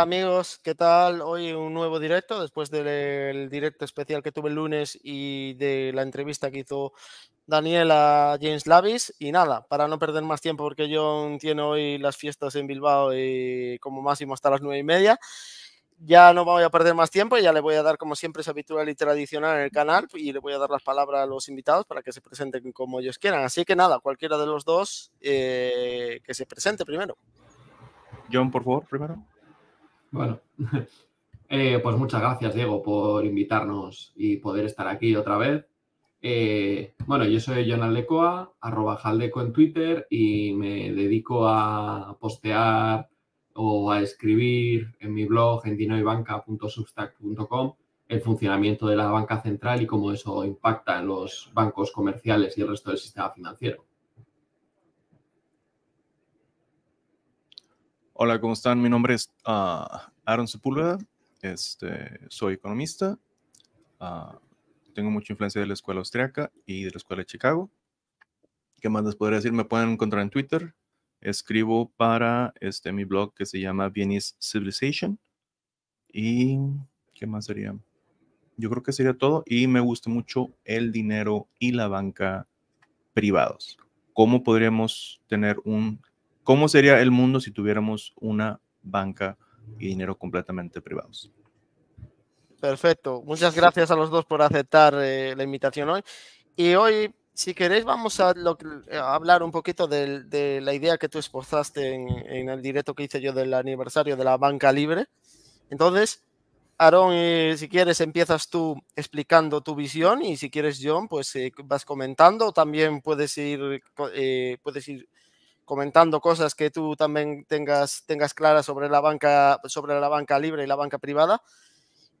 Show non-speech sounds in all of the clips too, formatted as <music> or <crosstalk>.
amigos, ¿qué tal? Hoy un nuevo directo, después del directo especial que tuve el lunes y de la entrevista que hizo Daniel a James Lavis. Y nada, para no perder más tiempo, porque John tiene hoy las fiestas en Bilbao y como máximo hasta las nueve y media. Ya no voy a perder más tiempo, y ya le voy a dar como siempre es habitual y tradicional en el canal y le voy a dar las palabras a los invitados para que se presenten como ellos quieran. Así que nada, cualquiera de los dos eh, que se presente primero. John, por favor, primero. Bueno, <laughs> eh, pues muchas gracias, Diego, por invitarnos y poder estar aquí otra vez. Eh, bueno, yo soy Jonald Lecoa, arroba en Twitter y me dedico a postear o a escribir en mi blog en dinoibanca.substack.com el funcionamiento de la banca central y cómo eso impacta en los bancos comerciales y el resto del sistema financiero. Hola, ¿cómo están? Mi nombre es ah, Aaron Sepúlveda, este, soy economista, ah, tengo mucha influencia de la escuela austriaca y de la escuela de Chicago. ¿Qué más les podría decir? Me pueden encontrar en Twitter. Escribo para este, mi blog que se llama Viennese Civilization. ¿Y qué más sería? Yo creo que sería todo. Y me gusta mucho el dinero y la banca privados. ¿Cómo podríamos tener un ¿Cómo sería el mundo si tuviéramos una banca y dinero completamente privados? Perfecto. Muchas gracias a los dos por aceptar eh, la invitación hoy. Y hoy, si queréis, vamos a, eh, hablar un poquito de, la idea que tú esforzaste en, el directo que hice yo del aniversario de la banca libre. Entonces, Aaron, eh, si quieres, empiezas tú explicando tu visión y si quieres, John, pues vas comentando. También puedes ir, puedes ir comentando cosas que tú también tengas, tengas claras sobre la banca, sobre la banca libre y la banca privada.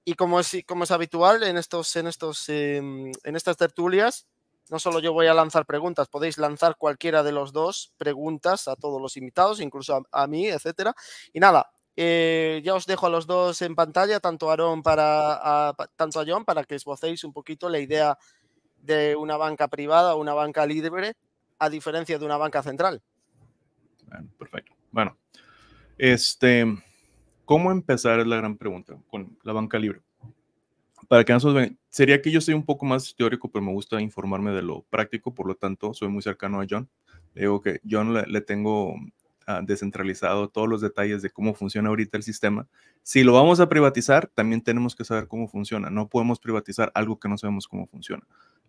Y como es, como es habitual en, estos, en, estos, em, en estas tertulias, no solo yo voy a lanzar preguntas, podéis lanzar cualquiera de los dos preguntas a todos los invitados, incluso a, mí, etcétera. Y nada, eh, ya os dejo a los dos en pantalla, tanto a Aaron para tanto a John, para que esbocéis un poquito la idea de una banca privada o una banca libre, a diferencia de una banca central perfecto. Bueno, este, ¿cómo empezar? Es la gran pregunta con la banca libre. Para que sería que yo soy un poco más teórico, pero me gusta informarme de lo práctico, por lo tanto, soy muy cercano a John. digo que John le, tengo ah, descentralizado todos los detalles de cómo funciona ahorita el sistema. Si lo vamos a privatizar, también tenemos que saber cómo funciona. No podemos privatizar algo que no sabemos cómo funciona.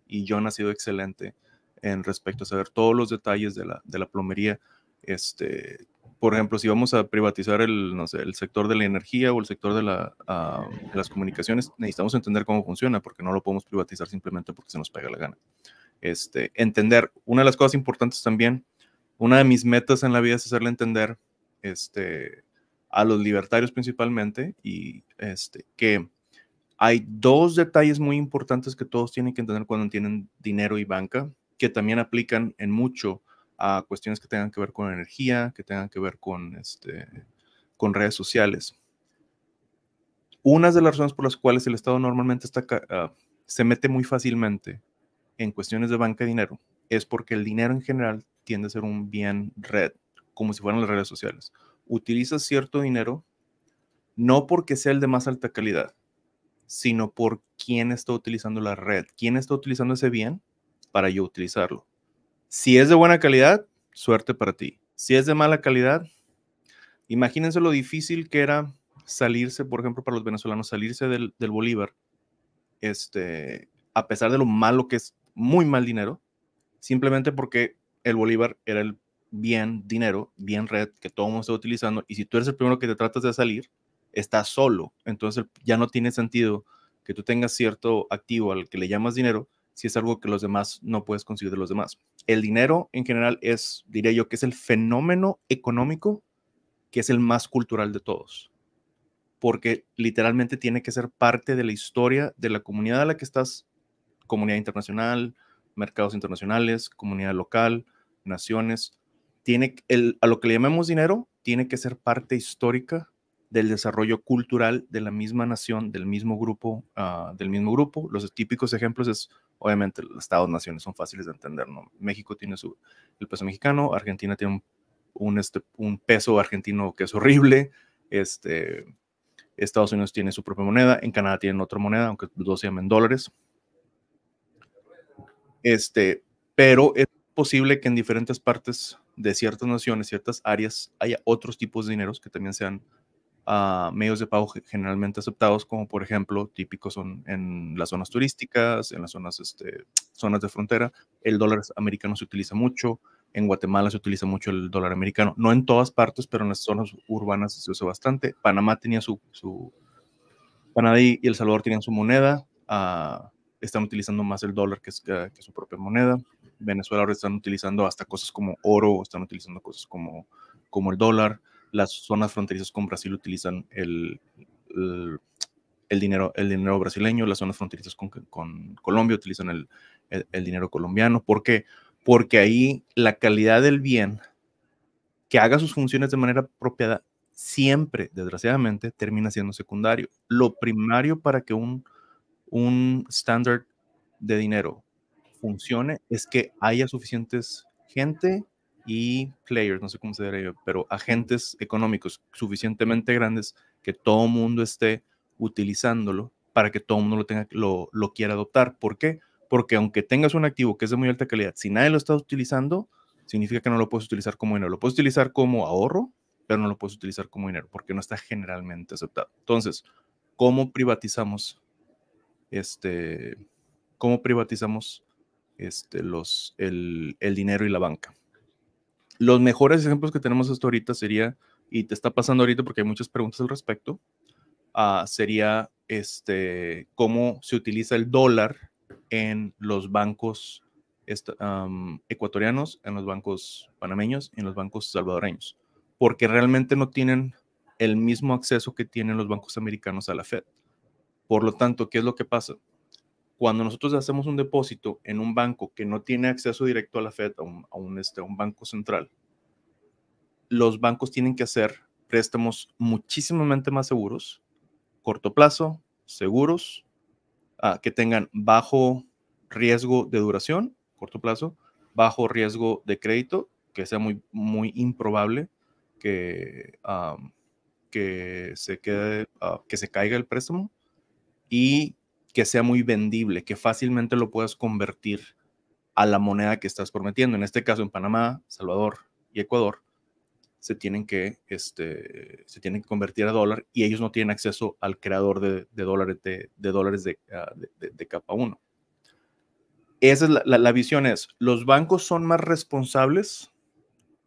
Y John ha sido excelente en respecto a saber todos los detalles de la, de la plomería, este, por ejemplo, si vamos a privatizar el, sector de la energía o el sector ah, de, las comunicaciones, necesitamos entender cómo funciona, porque no lo podemos privatizar simplemente porque se nos pega la gana. Este, entender, una de las cosas importantes también, una de mis metas en la vida es hacerle entender este, a los libertarios principalmente y este, que hay dos detalles muy importantes que todos tienen que entender cuando tienen dinero y banca, que también aplican en mucho a cuestiones que tengan que ver con energía, que tengan que ver con, este, con redes sociales. Una de las razones por las cuales el Estado normalmente ah, se mete muy fácilmente en cuestiones de banca de dinero es porque el dinero en general tiende a ser un bien red, como si fueran las redes sociales. Utiliza cierto dinero no porque sea el de más alta calidad, sino por quién está utilizando la red, quién está utilizando ese bien para yo utilizarlo. Si es de buena calidad, suerte para ti. Si es de mala calidad, imagínense lo difícil que era salirse, por ejemplo, para los venezolanos, salirse del, Bolívar, este, a pesar de lo malo que es muy mal dinero, simplemente porque el Bolívar era el bien dinero, bien red que todo el mundo está utilizando, y si tú eres el primero que te tratas de salir, estás solo, entonces ya no tiene sentido que tú tengas cierto activo al que le llamas dinero si es algo que los demás no puedes conseguir de los demás. El dinero en general es, diría yo, que es el fenómeno económico que es el más cultural de todos, porque literalmente tiene que ser parte de la historia de la comunidad a la que estás, comunidad internacional, mercados internacionales, comunidad local, naciones, tiene a lo que le llamemos dinero, tiene que ser parte histórica del desarrollo cultural de la misma nación, del mismo grupo, ah, del mismo grupo. Los típicos ejemplos es, obviamente, los estados naciones son fáciles de entender, ¿no? México tiene su, el peso mexicano, Argentina tiene este, un, peso argentino que es horrible, este, Estados Unidos tiene su propia moneda, en Canadá tienen otra moneda, aunque los dos se llaman dólares. Este, pero es posible que en diferentes partes de ciertas naciones, ciertas áreas, haya otros tipos de dineros que también sean medios de pago generalmente aceptados, como por ejemplo, típicos son en las zonas turísticas, en las zonas, este, zonas de frontera. El dólar americano se utiliza mucho. En Guatemala se utiliza mucho el dólar americano. No en todas partes, pero en las zonas urbanas se usa bastante. Panamá tenía su... su y El Salvador tenían su moneda. Ah, están utilizando más el dólar que, es, su propia moneda. Venezuela ahora están utilizando hasta cosas como oro, están utilizando cosas como, como el dólar las zonas fronterizas con Brasil utilizan el, el, dinero, el dinero brasileño, las zonas fronterizas con, Colombia utilizan el, dinero colombiano. ¿Por qué? Porque ahí la calidad del bien que haga sus funciones de manera apropiada siempre, desgraciadamente, termina siendo secundario. Lo primario para que un, un de dinero funcione es que haya suficientes gente y players, no sé cómo se diría, pero agentes económicos suficientemente grandes que todo mundo esté utilizándolo para que todo mundo lo, tenga, lo, quiera adoptar. ¿Por qué? Porque aunque tengas un activo que es de muy alta calidad, si nadie lo está utilizando, significa que no lo puedes utilizar como dinero. Lo puedes utilizar como ahorro, pero no lo puedes utilizar como dinero porque no está generalmente aceptado. Entonces, ¿cómo privatizamos este cómo privatizamos este los el dinero y la banca? Los mejores ejemplos que tenemos hasta ahorita sería, y te está pasando ahorita porque hay muchas preguntas al respecto, ah, sería este, cómo se utiliza el dólar en los bancos ecuatorianos, en los bancos panameños en los bancos salvadoreños, porque realmente no tienen el mismo acceso que tienen los bancos americanos a la Fed. Por lo tanto, ¿qué es lo que pasa? cuando nosotros hacemos un depósito en un banco que no tiene acceso directo a la Fed, a un, este, un banco central, los bancos tienen que hacer préstamos muchísimamente más seguros, corto plazo, seguros, ah, que tengan bajo riesgo de duración, corto plazo, bajo riesgo de crédito, que sea muy, muy improbable que, que, se quede, ah, que se caiga el préstamo y que sea muy vendible, que fácilmente lo puedas convertir a la moneda que estás prometiendo. En este caso, en Panamá, Salvador y Ecuador, se tienen que, este, se tienen que convertir a dólar y ellos no tienen acceso al creador de, dólares de, dólares de, ah, capa 1. Esa es la, visión es, los bancos son más responsables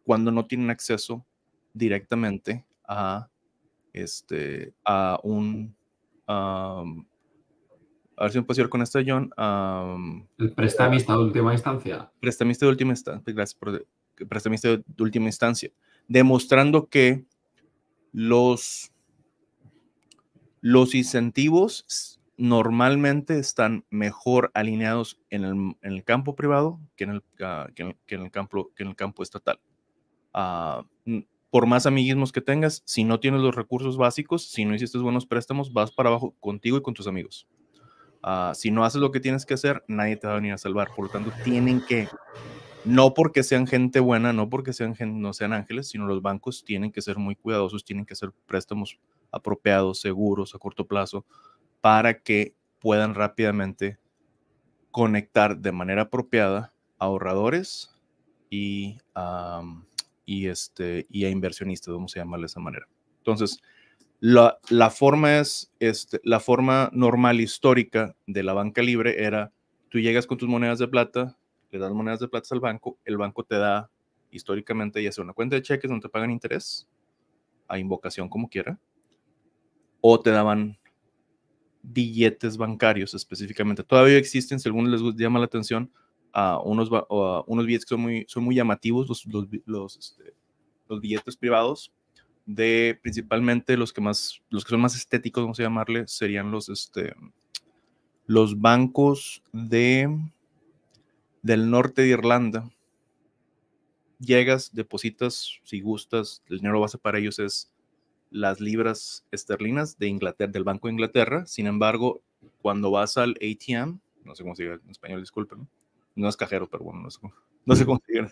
cuando no tienen acceso directamente a, este, a un, a ver si me puedo ir con esto, John. el prestamista de última instancia. Prestamista de última instancia, gracias por prestamista de, última instancia, demostrando que los, los incentivos normalmente están mejor alineados en el, en el campo privado que en el, ah, que, en, el, campo, que en el campo estatal. Ah, por más amiguismos que tengas, si no tienes los recursos básicos, si no hiciste buenos préstamos, vas para abajo contigo y con tus amigos. Ah, si no haces lo que tienes que hacer, nadie te va a venir a salvar. Por lo tanto, tienen que, no porque sean gente buena, no porque sean no sean ángeles, sino los bancos tienen que ser muy cuidadosos, tienen que hacer préstamos apropiados, seguros, a corto plazo, para que puedan rápidamente conectar de manera apropiada a ahorradores y, y, este, y a inversionistas, vamos se llama de esa manera. Entonces, la, forma es, este, la forma normal histórica de la banca libre era, tú llegas con tus monedas de plata, le das monedas de plata al banco, el banco te da históricamente ya sea una cuenta de cheques donde te pagan interés, a invocación como quiera, o te daban billetes bancarios específicamente. Todavía existen, si alguno les llama la atención, a unos, unos billetes que son muy, son muy llamativos, los este, billetes privados, de principalmente los que más, los que son más estéticos, vamos a llamarle, serían los, este, los bancos de, del norte de Irlanda. Llegas, depositas, si gustas, el dinero base para ellos es las libras esterlinas de Inglaterra, del Banco de Inglaterra. Sin embargo, cuando vas al ATM, no sé cómo se diga en español, disculpen, no es cajero, pero bueno, no sé no se consiguen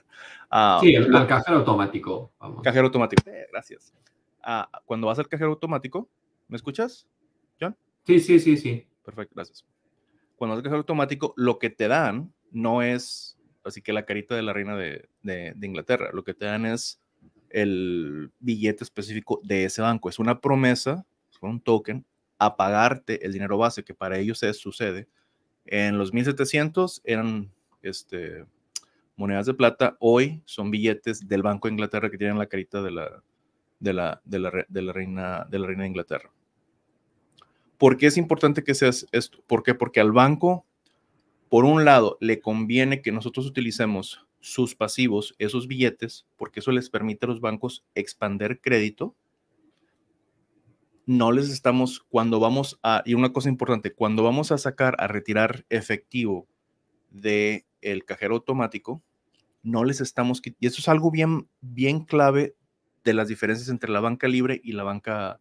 ah, sí, el, cajero automático. Cajero automático. Eh, gracias. Ah, cuando vas al cajero automático, ¿me escuchas, John? Sí, sí, sí, sí. Perfecto, gracias. Cuando vas al cajero automático, lo que te dan no es, así que la carita de la reina de, Inglaterra, lo que te dan es el billete específico de ese banco. Es una promesa, es un token, a pagarte el dinero base, que para ellos se sucede. En los 1700 eran este, monedas de plata, hoy son billetes del Banco de Inglaterra que tienen la carita de la, de la, de reina, de la reina Inglaterra. ¿Por qué es importante que seas esto? ¿Por qué? Porque al banco, por un lado, le conviene que nosotros utilicemos sus pasivos, esos billetes, porque eso les permite a los bancos expander crédito. No les estamos, cuando vamos a, y una cosa importante, cuando vamos a sacar, a retirar efectivo de el cajero automático, no les estamos Y eso es algo bien, bien clave de las diferencias entre la banca libre y la banca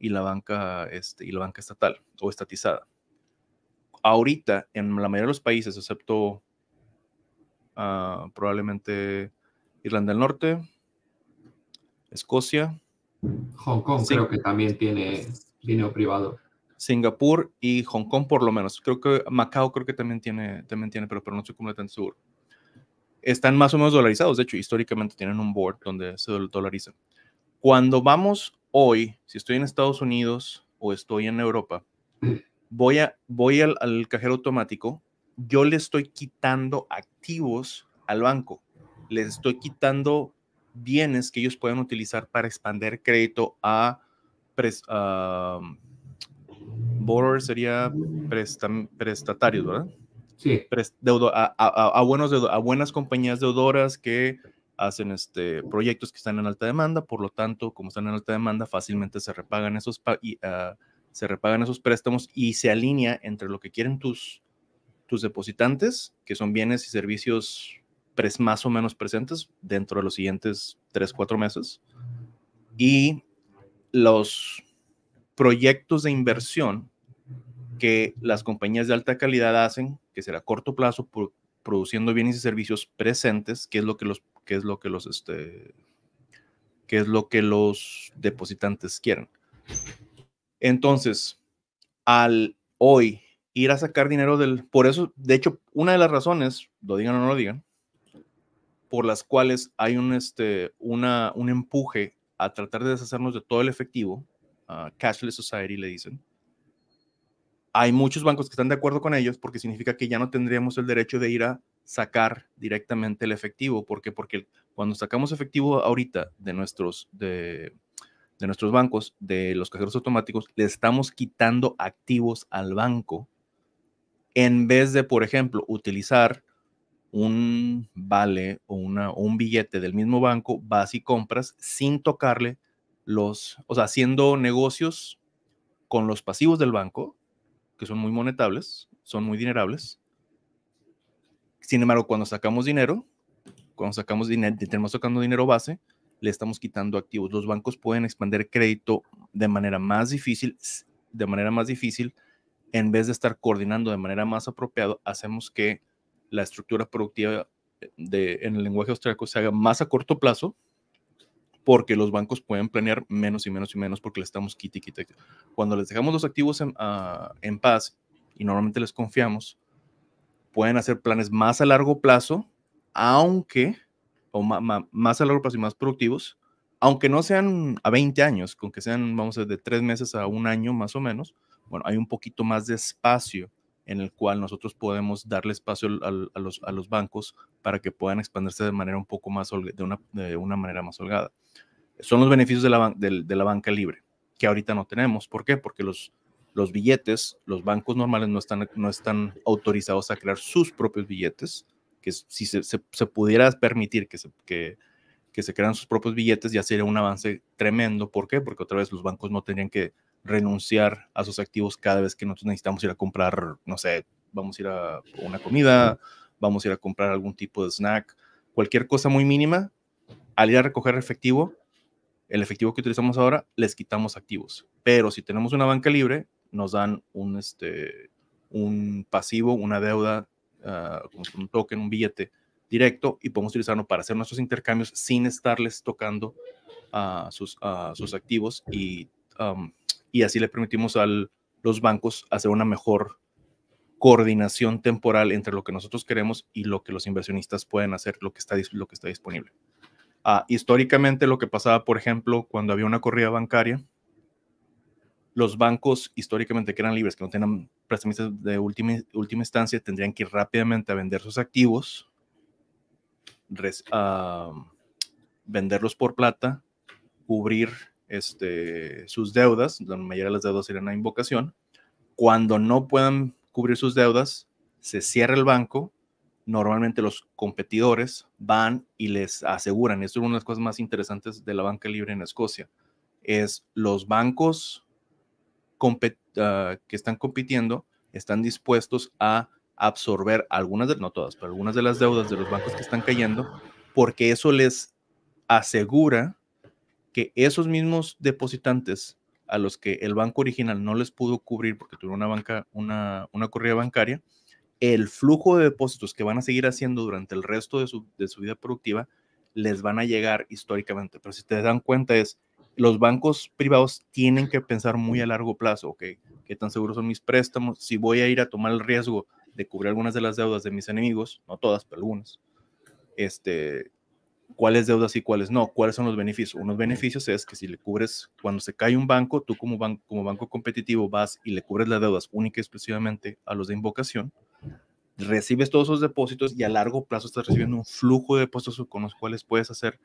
y la banca este, y la banca estatal o estatizada. Ahorita en la mayoría de los países, excepto ah, probablemente Irlanda del Norte, Escocia, Hong Kong creo que también tiene dinero privado. Singapur y Hong Kong por lo menos. Creo que Macao creo que también tiene, también tiene pero, pero no estoy completamente Sur Están más o menos dolarizados, de hecho, históricamente tienen un board donde se dolarizan. Cuando vamos hoy, si estoy en Estados Unidos o estoy en Europa, voy, a, voy al, cajero automático, yo le estoy quitando activos al banco, le estoy quitando bienes que ellos puedan utilizar para expandir crédito a borrower sería prestam, prestatarios, ¿verdad? Sí. a, buenos a buenas compañías deudoras que hacen este, proyectos que están en alta demanda, por lo tanto, como están en alta demanda, fácilmente se repagan esos, y, ah, se repagan esos préstamos y se alinea entre lo que quieren tus, tus depositantes, que son bienes y servicios más o menos presentes dentro de los siguientes 3, 4 meses, y los proyectos de inversión que las compañías de alta calidad hacen, que será a corto plazo, produciendo bienes y servicios presentes, que es lo que los, que es lo que los, este, que es lo que los depositantes quieren. Entonces, al hoy ir a sacar dinero del, por eso, de hecho, una de las razones, lo digan o no lo digan, por las cuales hay un, este, una, un empuje a tratar de deshacernos de todo el efectivo, ah, cashless society le dicen, hay muchos bancos que están de acuerdo con ellos porque significa que ya no tendríamos el derecho de ir a sacar directamente el efectivo. ¿Por qué? Porque cuando sacamos efectivo ahorita de nuestros, de, nuestros bancos, de los cajeros automáticos, le estamos quitando activos al banco en vez de, por ejemplo, utilizar un vale o, una, o un billete del mismo banco, vas y compras sin tocarle los, o sea, haciendo negocios con los pasivos del banco que son muy monetables, son muy dinerables. Sin embargo, cuando sacamos dinero, cuando sacamos dinero, tenemos sacando dinero base, le estamos quitando activos. Los bancos pueden expandir crédito de manera más difícil, de manera más difícil, en vez de estar coordinando de manera más apropiada, hacemos que la estructura productiva eh, de, en el lenguaje austríaco se haga más a corto plazo, porque los bancos pueden planear menos y menos y menos porque le estamos quite Cuando les dejamos los activos ah, en, paz y normalmente les confiamos, pueden hacer planes más a largo plazo, aunque, o más a largo plazo y más productivos, aunque no sean a 20 años, con que sean, vamos a decir, de tres meses a un año más o menos, bueno, hay un poquito más de espacio en el cual nosotros podemos darle espacio a, los, a los, bancos para que puedan expandirse de manera un poco más, de una, de una manera más holgada. Son los beneficios de la, de, la banca libre, que ahorita no tenemos. ¿Por qué? Porque los, los billetes, los bancos normales no están, no están autorizados a crear sus propios billetes, que si se, pudiera permitir que se, que, que se crean sus propios billetes, ya sería un avance tremendo. ¿Por qué? Porque otra vez los bancos no tendrían que renunciar a sus activos cada vez que nosotros necesitamos ir a comprar, no sé, vamos a ir a una comida, vamos a ir a comprar algún tipo de snack, cualquier cosa muy mínima, al ir a recoger efectivo, el efectivo que utilizamos ahora, les quitamos activos. Pero si tenemos una banca libre, nos dan un, este, un pasivo, una deuda, ah, un token, un billete directo y podemos utilizarlo para hacer nuestros intercambios sin estarles tocando a sus, sus activos y um, y así le permitimos a los bancos hacer una mejor coordinación temporal entre lo que nosotros queremos y lo que los inversionistas pueden hacer, lo que está, lo que está disponible. Ah, históricamente lo que pasaba, por ejemplo, cuando había una corrida bancaria, los bancos históricamente que eran libres, que no tenían prestamistas de última, última instancia, tendrían que ir rápidamente a vender sus activos, ah, venderlos por plata, cubrir este, sus deudas, la mayoría de las deudas irán a invocación. Cuando no puedan cubrir sus deudas, se cierra el banco. Normalmente los competidores van y les aseguran. Esto es una de las cosas más interesantes de la banca libre en Escocia. Es los bancos ah, que están compitiendo están dispuestos a absorber algunas de, no todas, pero algunas de las deudas de los bancos que están cayendo, porque eso les asegura esos mismos depositantes a los que el banco original no les pudo cubrir porque tuvo una banca, una, una corrida bancaria, el flujo de depósitos que van a seguir haciendo durante el resto de su, de su vida productiva les van a llegar históricamente. Pero si te dan cuenta es, los bancos privados tienen que pensar muy a largo plazo, ¿ok? ¿Qué tan seguros son mis préstamos? Si voy a ir a tomar el riesgo de cubrir algunas de las deudas de mis enemigos, no todas, pero algunas, este, cuáles deudas y cuáles no, cuáles son los beneficios. Unos beneficios es que si le cubres, cuando se cae un banco, tú como, como banco competitivo vas y le cubres las deudas única y exclusivamente a los de invocación, recibes todos esos depósitos y a largo plazo estás recibiendo un flujo de depósitos con los cuales puedes hacer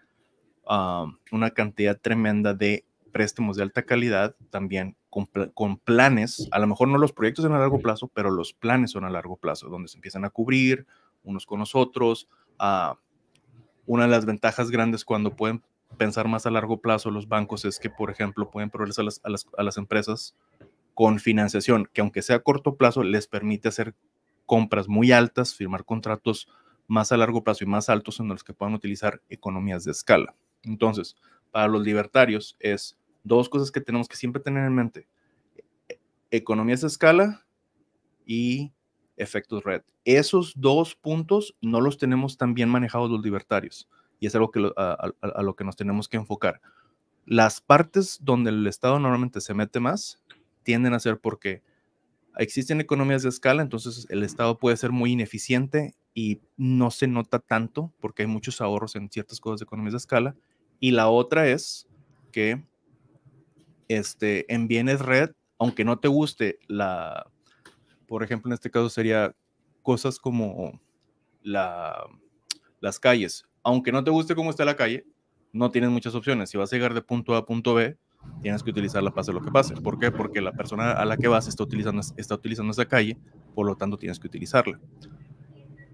una cantidad tremenda de préstamos de alta calidad, también con, con, planes, a lo mejor no los proyectos en a largo plazo, pero los planes son a largo plazo, donde se empiezan a cubrir unos con los otros, a una de las ventajas grandes cuando pueden pensar más a largo plazo los bancos es que, por ejemplo, pueden proveerles a las, a las empresas con financiación, que aunque sea a corto plazo, les permite hacer compras muy altas, firmar contratos más a largo plazo y más altos en los que puedan utilizar economías de escala. Entonces, para los libertarios es dos cosas que tenemos que siempre tener en mente. E-, economías de escala y efectos red. Esos dos puntos no los tenemos tan bien manejados los libertarios y es algo que a, lo que nos tenemos que enfocar. Las partes donde el Estado normalmente se mete más tienden a ser porque existen economías de escala, entonces el Estado puede ser muy ineficiente y no se nota tanto porque hay muchos ahorros en ciertas cosas de economías de escala. Y la otra es que este, en bienes red, aunque no te guste la por ejemplo, en este caso sería cosas como la, las calles. Aunque no te guste cómo está la calle, no tienes muchas opciones. Si vas a llegar de punto A a punto B, tienes que utilizarla pase lo que pase. ¿Por qué? Porque la persona a la que vas está utilizando, está utilizando esa calle, por lo tanto tienes que utilizarla.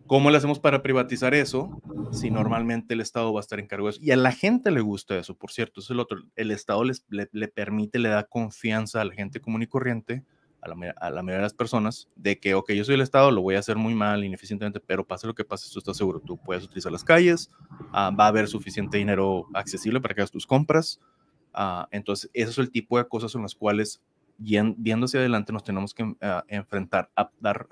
¿Cómo le hacemos para privatizar eso si normalmente el Estado va a estar en cargo de eso? Y a la gente le gusta eso, por cierto, es el otro. El Estado les, le permite, le da confianza a la gente común y corriente a la, mayoría de las personas de que, ok, yo soy el Estado, lo voy a hacer muy mal, ineficientemente, pero pase lo que pase, tú estás seguro, tú puedes utilizar las calles, ah, va a haber suficiente dinero accesible para que hagas tus compras. Ah, entonces, ese es el tipo de cosas en las cuales, viendo hacia adelante, nos tenemos que ah, enfrentar a dar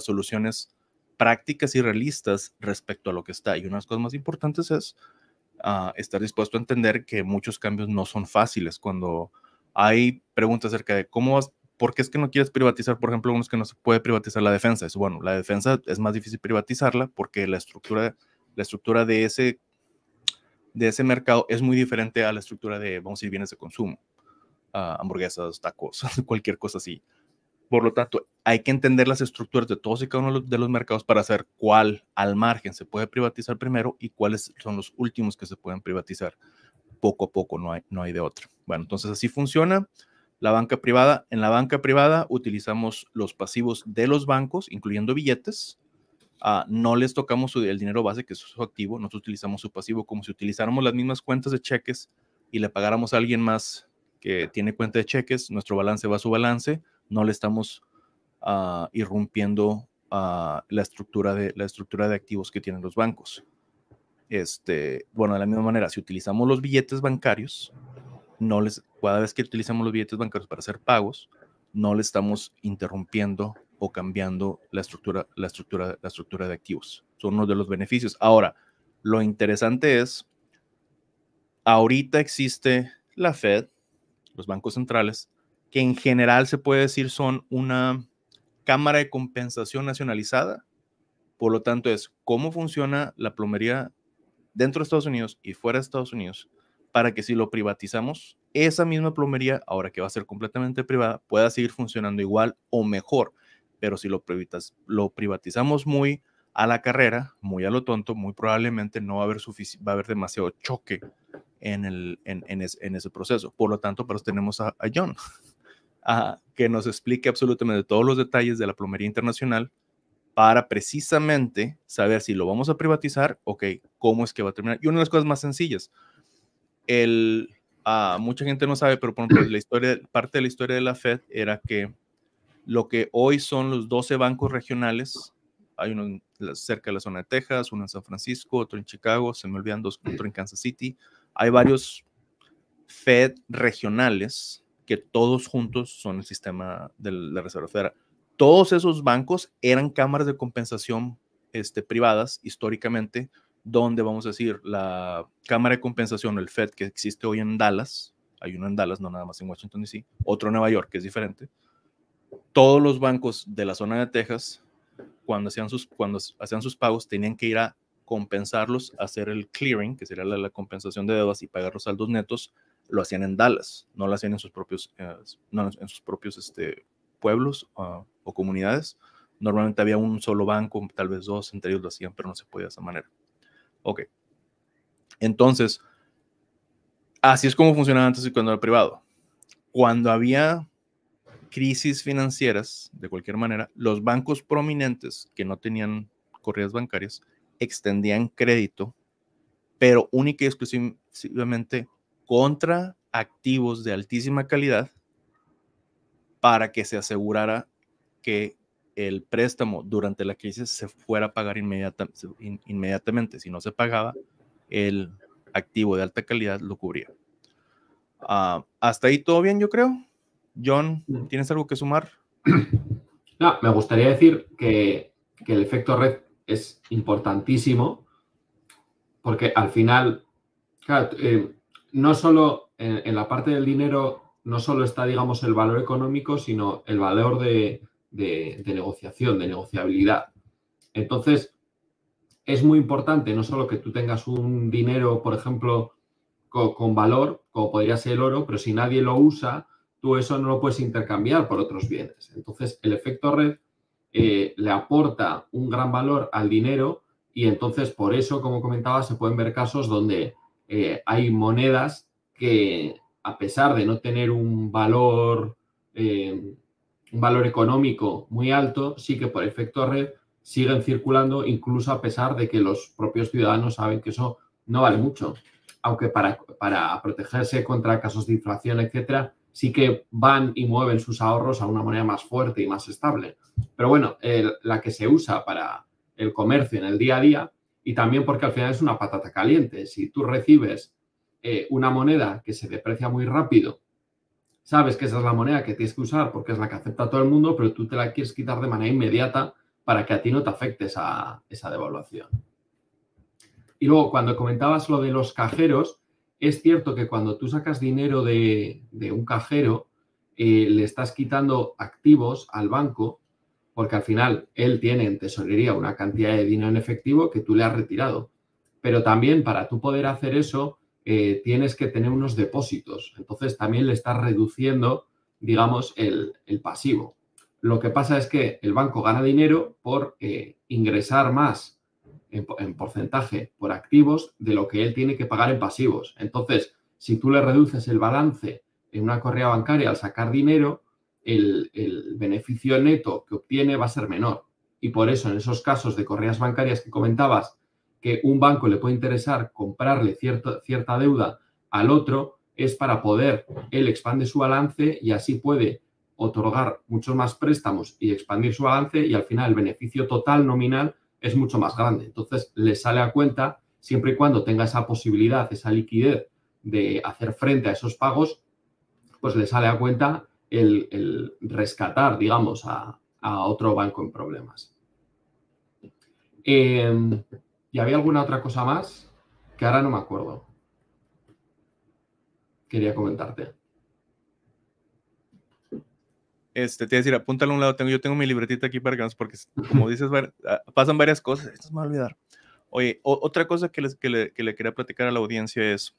soluciones prácticas y realistas respecto a lo que está. Y una de las cosas más importantes es estar dispuesto a entender que muchos cambios no son fáciles. Cuando hay preguntas acerca de cómo vas ¿por qué es que no quieres privatizar, por ejemplo, unos que no se puede privatizar la defensa? Es bueno, la defensa es más difícil privatizarla porque la estructura, la estructura de, ese, de ese mercado es muy diferente a la estructura de, vamos a decir, bienes de consumo, ah, hamburguesas, tacos, <laughs> cualquier cosa así. Por lo tanto, hay que entender las estructuras de todos y cada uno de los mercados para saber cuál al margen se puede privatizar primero y cuáles son los últimos que se pueden privatizar poco a poco, no hay, no hay de otra. Bueno, entonces así funciona la banca privada. En la banca privada utilizamos los pasivos de los bancos, incluyendo billetes. Ah, no les tocamos el dinero base, que es su activo. Nosotros utilizamos su pasivo como si utilizáramos las mismas cuentas de cheques y le pagáramos a alguien más que tiene cuenta de cheques. Nuestro balance va a su balance. No le estamos ah, irrumpiendo ah, la, estructura de, la estructura de activos que tienen los bancos. Este, bueno, de la misma manera, si utilizamos los billetes bancarios, no les, cada vez que utilizamos los billetes bancarios para hacer pagos, no le estamos interrumpiendo o cambiando la estructura, la estructura, la estructura de activos. Son uno de los beneficios. Ahora, lo interesante es, ahorita existe la Fed, los bancos centrales, que en general se puede decir son una cámara de compensación nacionalizada. Por lo tanto, es cómo funciona la plomería dentro de Estados Unidos y fuera de Estados Unidos para que si lo privatizamos, esa misma plomería, ahora que va a ser completamente privada, pueda seguir funcionando igual o mejor. Pero si lo, privatizamos, muy a la carrera, muy a lo tonto, muy probablemente no va a haber, va a haber demasiado choque en, el, en, ese proceso. Por lo tanto, pero tenemos a, John, <laughs> que nos explique absolutamente todos los detalles de la plomería internacional para precisamente saber si lo vamos a privatizar, ok, cómo es que va a terminar. Y una de las cosas más sencillas, el, ah, mucha gente no sabe, pero por ejemplo, la historia, parte de la historia de la Fed era que lo que hoy son los 12 bancos regionales, hay uno cerca de la zona de Texas, uno en San Francisco, otro en Chicago, se me olvidan dos, otro en Kansas City, hay varios Fed regionales que todos juntos son el sistema de la Reserva Federal. Todos esos bancos eran cámaras de compensación este, privadas históricamente, donde vamos a decir la Cámara de Compensación, el FED, que existe hoy en Dallas, hay uno en Dallas, no nada más en Washington DC, otro en Nueva York, que es diferente. Todos los bancos de la zona de Texas, cuando hacían sus, cuando hacían sus pagos, tenían que ir a compensarlos, hacer el clearing, que sería la, compensación de deudas y pagar los saldos netos, lo hacían en Dallas, no lo hacían en sus propios, eh, en sus propios este, pueblos ah, o comunidades. Normalmente había un solo banco, tal vez dos, entre ellos lo hacían, pero no se podía de esa manera. Ok. Entonces, así es como funcionaba antes y cuando era privado. Cuando había crisis financieras, de cualquier manera, los bancos prominentes que no tenían corridas bancarias extendían crédito, pero única y exclusivamente contra activos de altísima calidad para que se asegurara que el préstamo durante la crisis se fuera a pagar inmediatamente. Si no se pagaba, el activo de alta calidad lo cubría. Ah, hasta ahí todo bien, yo creo. John, ¿tienes algo que sumar? <clears throat> No, me gustaría decir que, que el efecto red es importantísimo porque al final, claro, eh, no solo en, la parte del dinero, no solo está, digamos, el valor económico, sino el valor de, de, negociación, de negociabilidad. Entonces, es muy importante no solo que tú tengas un dinero, por ejemplo, con, valor, como podría ser el oro, pero si nadie lo usa, tú eso no lo puedes intercambiar por otros bienes. Entonces, el efecto red eh, le aporta un gran valor al dinero y entonces por eso, como comentaba, se pueden ver casos donde eh, hay monedas que, a pesar de no tener un valor eh, un valor económico muy alto, sí que por efecto red siguen circulando, incluso a pesar de que los propios ciudadanos saben que eso no vale mucho. Aunque para, para protegerse contra casos de inflación, etcétera, sí que van y mueven sus ahorros a una moneda más fuerte y más estable. Pero bueno, la que se usa para el comercio en el día a día y también porque al final es una patata caliente. Si tú recibes eh, una moneda que se deprecia muy rápido sabes que esa es la moneda que tienes que usar porque es la que acepta todo el mundo, pero tú te la quieres quitar de manera inmediata para que a ti no te afecte esa, esa devaluación. Y luego, cuando comentabas lo de los cajeros, es cierto que cuando tú sacas dinero de, un cajero, eh, le estás quitando activos al banco, porque al final él tiene en tesorería una cantidad de dinero en efectivo que tú le has retirado. Pero también para tú poder hacer eso, eh, tienes que tener unos depósitos. Entonces también le estás reduciendo, digamos, el, pasivo. Lo que pasa es que el banco gana dinero por eh, ingresar más en, porcentaje por activos de lo que él tiene que pagar en pasivos. Entonces, si tú le reduces el balance en una correa bancaria al sacar dinero, el, el beneficio neto que obtiene va a ser menor. Y por eso en esos casos de correas bancarias que comentabas, que un banco le puede interesar comprarle cierta deuda al otro es para poder, él expande su balance y así puede otorgar muchos más préstamos y expandir su balance y al final el beneficio total nominal es mucho más grande. Entonces, le sale a cuenta siempre y cuando tenga esa posibilidad, esa liquidez de hacer frente a esos pagos, pues le sale a cuenta el, rescatar, digamos, a, a, otro banco en problemas. Em, y había alguna otra cosa más que ahora no me acuerdo. Quería comentarte. Este, te voy a decir, apúntalo a un lado. Tengo, yo tengo mi libretita aquí para que nos, porque como dices, ah, pasan varias cosas. Esto me va a olvidar. Oye, otra cosa que, le, quería platicar a la audiencia es.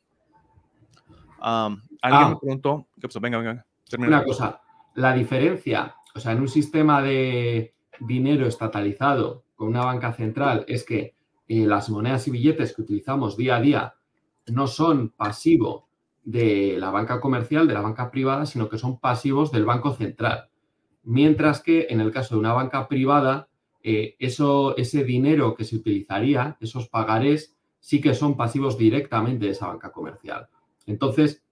alguien ah. me preguntó. Pues, venga, venga. Una cosa. La diferencia, o sea, en un sistema de dinero estatalizado con una banca central es que las monedas y billetes que utilizamos día a día no son pasivo de la banca comercial, de la banca privada, sino que son pasivos del Banco Central. Mientras que en el caso de una banca privada, eh, eso, ese dinero que se utilizaría, esos pagarés, sí que son pasivos directamente de esa banca comercial. Entonces,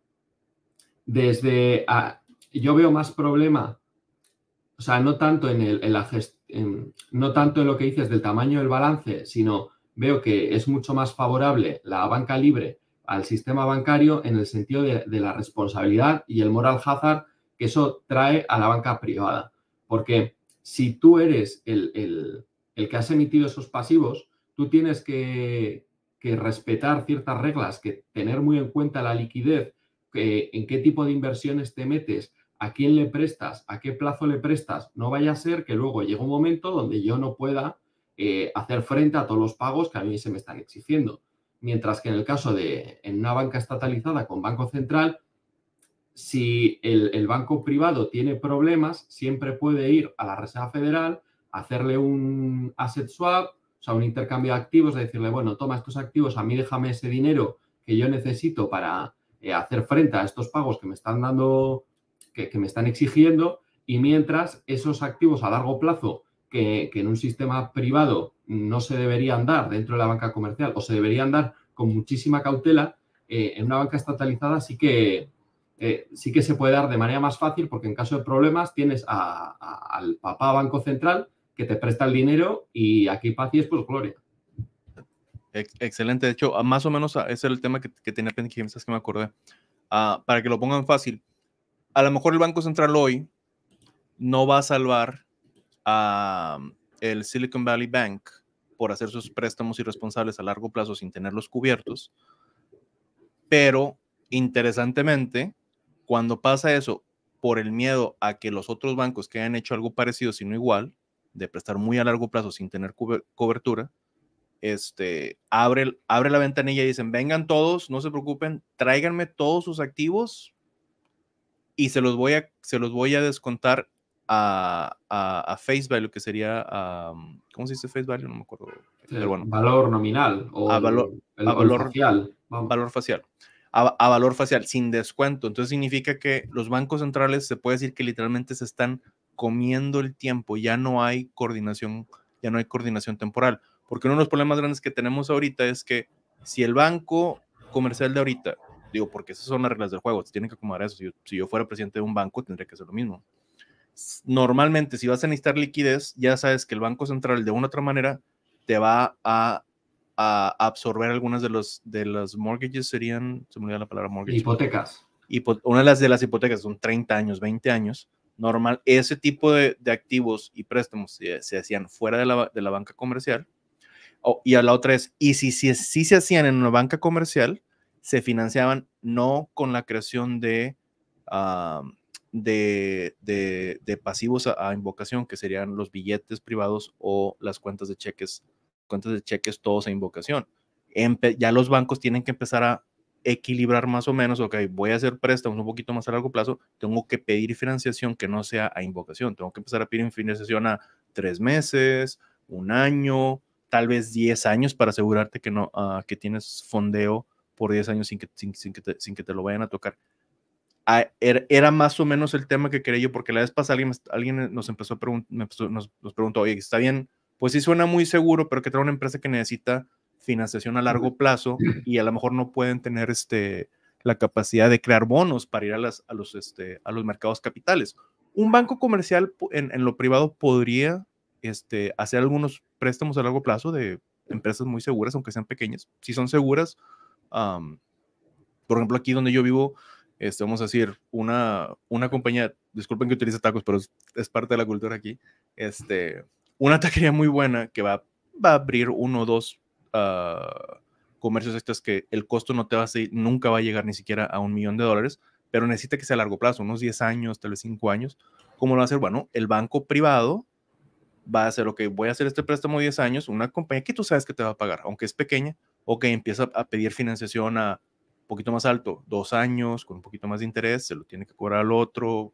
desde yo veo más problema, o sea, no tanto en, el, no tanto en lo que dices del tamaño del balance, sino veo que es mucho más favorable la banca libre al sistema bancario en el sentido de, la responsabilidad y el moral hazard que eso trae a la banca privada. Porque si tú eres el, el, que has emitido esos pasivos, tú tienes que, que, respetar ciertas reglas, que tener muy en cuenta la liquidez, en qué tipo de inversiones te metes, a quién le prestas, a qué plazo le prestas. No vaya a ser que luego llegue un momento donde yo no pueda eh, hacer frente a todos los pagos que a mí se me están exigiendo. Mientras que en el caso de en una banca estatalizada con Banco Central, si el, banco privado tiene problemas, siempre puede ir a la Reserva Federal, hacerle un asset swap, o sea, un intercambio de activos, decirle, bueno, toma estos activos, a mí déjame ese dinero que yo necesito para eh, hacer frente a estos pagos que me están dando, que me están exigiendo, y mientras esos activos a largo plazo que, en un sistema privado no se deberían dar dentro de la banca comercial o se deberían dar con muchísima cautela, eh, en una banca estatalizada sí que, eh, sí que se puede dar de manera más fácil porque en caso de problemas tienes al papá Banco Central que te presta el dinero y aquí paz y es pues gloria. Excelente, de hecho, ah, más o menos ah, ese era el tema que, que tenía pendiente, que me acordé. Ah, para que lo pongan fácil, a lo mejor el Banco Central hoy no va a salvar a mm, el Silicon Valley Bank por hacer sus préstamos irresponsables a largo plazo sin tenerlos cubiertos. Pero interesantemente, cuando pasa eso por el miedo a que los otros bancos que hayan hecho algo parecido, sino igual, de prestar muy a largo plazo sin tener cobertura, este, abre, abre la ventanilla y dicen, vengan todos, no se preocupen, tráiganme todos sus activos y se los voy a, se los voy a descontar a, a, face value, que sería, ¿cómo se dice face value? No me acuerdo. bueno. Eh, valor nominal o a valor, a valor facial. Valor facial. A, valor facial, sin descuento. Entonces significa que los bancos centrales se puede decir que literalmente se están comiendo el tiempo, ya no hay coordinación, ya no hay coordinación temporal. Porque uno de los problemas grandes que tenemos ahorita es que si el banco comercial de ahorita, digo, porque esas son las reglas del juego, se tienen que acomodar eso. Si yo, si yo fuera presidente de un banco, tendría que hacer lo mismo normalmente si vas a necesitar liquidez, ya sabes que el Banco Central de una u otra manera te va a, absorber algunas de los de las mortgages, serían, se me olvidó la palabra Hipotecas. y una de las, de las hipotecas son 30 años, 20 años. Normal, ese tipo de, activos y préstamos se, hacían fuera de la, banca comercial. y a la otra es, y si, si, se hacían en una banca comercial, se financiaban no con la creación de, ah, de, pasivos a, invocación, que serían los billetes privados o las cuentas de cheques, cuentas de cheques todos a invocación. ya los bancos tienen que empezar a equilibrar más o menos, ok, voy a hacer préstamos un poquito más a largo plazo, tengo que pedir financiación que no sea a invocación, tengo que empezar a pedir financiación a tres meses, un año, tal vez 10 años para asegurarte que, no, ah, que tienes fondeo por 10 años sin que, que sin que te lo vayan a tocar. Er, era más o menos el tema que quería yo, porque la vez pasada alguien, nos empezó a preguntar, nos, preguntó, oye, está bien, pues sí suena muy seguro, pero que trae una empresa que necesita financiación a largo plazo y a lo mejor no pueden tener este, la capacidad de crear bonos para ir a, las, a, los, este, a los mercados capitales. Un banco comercial en, en lo privado podría este, hacer algunos préstamos a largo plazo de empresas muy seguras, aunque sean pequeñas. Si son seguras, por ejemplo, aquí donde yo vivo, este, vamos a decir, una, una compañía, disculpen que utilice tacos, pero es, parte de la cultura aquí, este, una taquería muy buena que va, va a abrir uno o dos ah, comercios estos que el costo no te va a seguir, nunca va a llegar ni siquiera a un millón de dólares, pero necesita que sea a largo plazo, unos 10 años, tal vez 5 años. ¿Cómo lo va a hacer? Bueno, el banco privado va a hacer, ok, voy a hacer este préstamo 10 años, una compañía que tú sabes que te va a pagar, aunque es pequeña, o que empieza a pedir financiación a poquito más alto, dos años, con un poquito más de interés, se lo tiene que cobrar al otro,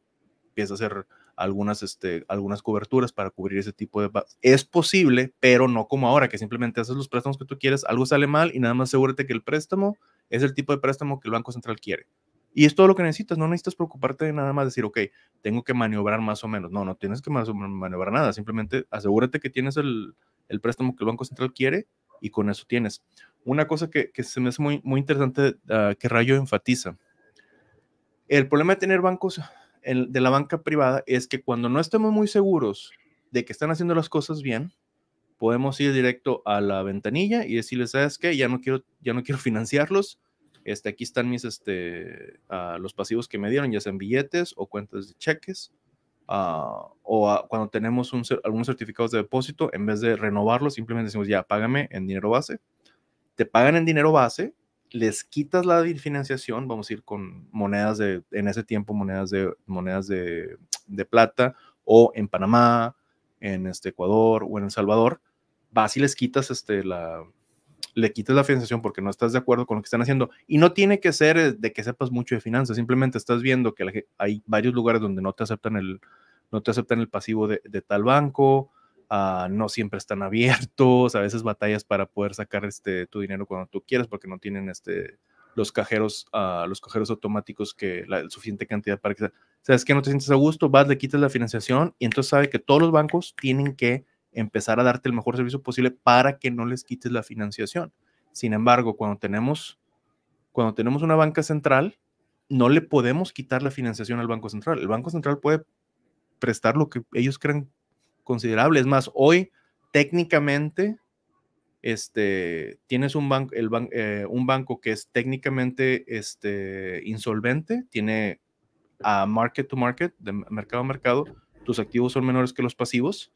empieza a hacer algunas, este, algunas coberturas para cubrir ese tipo de... Es posible, pero no como ahora, que simplemente haces los préstamos que tú quieres, algo sale mal y nada más asegúrate que el préstamo es el tipo de préstamo que el Banco Central quiere. Y es todo lo que necesitas, no necesitas preocuparte de nada más decir, ok, tengo que maniobrar más o menos. No, no tienes que maniobrar nada, simplemente asegúrate que tienes el, el préstamo que el Banco Central quiere y con eso tienes. Una cosa que, se me es muy, muy interesante ah, que Rayo enfatiza. El problema de tener bancos de la banca privada es que cuando no estemos muy seguros de que están haciendo las cosas bien, podemos ir directo a la ventanilla y decirles, ¿sabes qué? Ya no quiero, ya no quiero <laughs> financiarlos. Este, aquí están mis, este, ah, los pasivos que me dieron, ya sean billetes o cuentas de cheques Ah, o cuando tenemos algunos certificados de depósito, en vez de renovarlos, simplemente decimos, ya, págame en dinero base. Te pagan en dinero base, les quitas la financiación, vamos a ir con monedas de, en ese tiempo, monedas de, monedas de, plata, o en Panamá, en este Ecuador o en El Salvador, vas y les quitas este, la, le quites la financiación porque no estás de acuerdo con lo que están haciendo. Y no tiene que ser eh, de que sepas mucho de finanzas, simplemente estás viendo que hay varios lugares donde no te aceptan el, no te aceptan el pasivo de, tal banco, ah, no siempre están abiertos, a veces batallas para poder sacar este, tu dinero cuando tú quieras porque no tienen este, los cajeros, ah, los cajeros automáticos que la, suficiente cantidad para que... Sabes que no te sientes a gusto, vas, le quitas la financiación y entonces sabe que todos los bancos tienen que empezar a darte el mejor servicio posible para que no les quites la financiación. Sin embargo, cuando tenemos, cuando tenemos una banca central, no le podemos quitar la financiación al Banco Central. El Banco Central puede prestar lo que ellos crean considerable. Es más, hoy técnicamente este, tienes un, banco, el eh, un banco que es técnicamente este, insolvente, tiene a market to market, de mercado a mercado, tus activos son menores que los pasivos,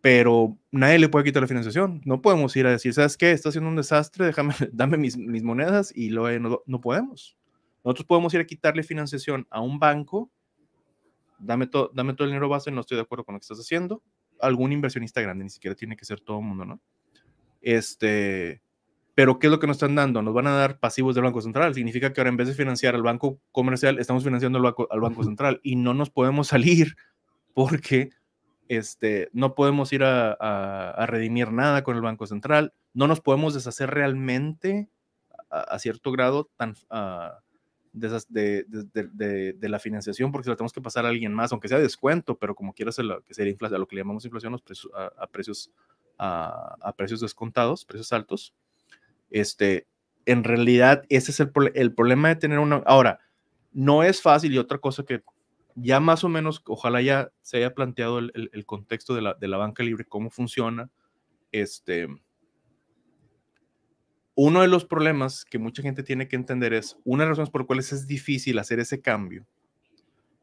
pero nadie le puede quitar la financiación. No podemos ir a decir, ¿sabes qué? Está haciendo un desastre, déjame, <laughs> dame mis, monedas y lo, eh, no, no podemos. Nosotros podemos ir a quitarle financiación a un banco, dame, todo dame todo el dinero base, no estoy de acuerdo con lo que estás haciendo. Algún inversionista grande, ni siquiera tiene que ser todo el mundo, ¿no? Este, pero ¿qué es lo que nos están dando? Nos van a dar pasivos del Banco Central. Significa que ahora en vez de financiar al Banco Comercial, estamos financiando al banco Central y no nos podemos <laughs> salir porque este, no podemos ir a, redimir nada con el Banco Central, no nos podemos deshacer realmente a, cierto grado tan, ah, de, de, de, la financiación porque se la tenemos que pasar a alguien más, aunque sea descuento, pero como quieras que a lo que le llamamos inflación a, precios, a, precios descontados, precios altos. Este, en realidad, ese es el, el problema de tener una... Ahora, no es fácil y otra cosa que ya más o menos, ojalá ya se haya planteado el, contexto de la, banca libre, cómo funciona. Este, uno de los problemas que mucha gente tiene que entender es, una de las razones por las cuales es difícil hacer ese cambio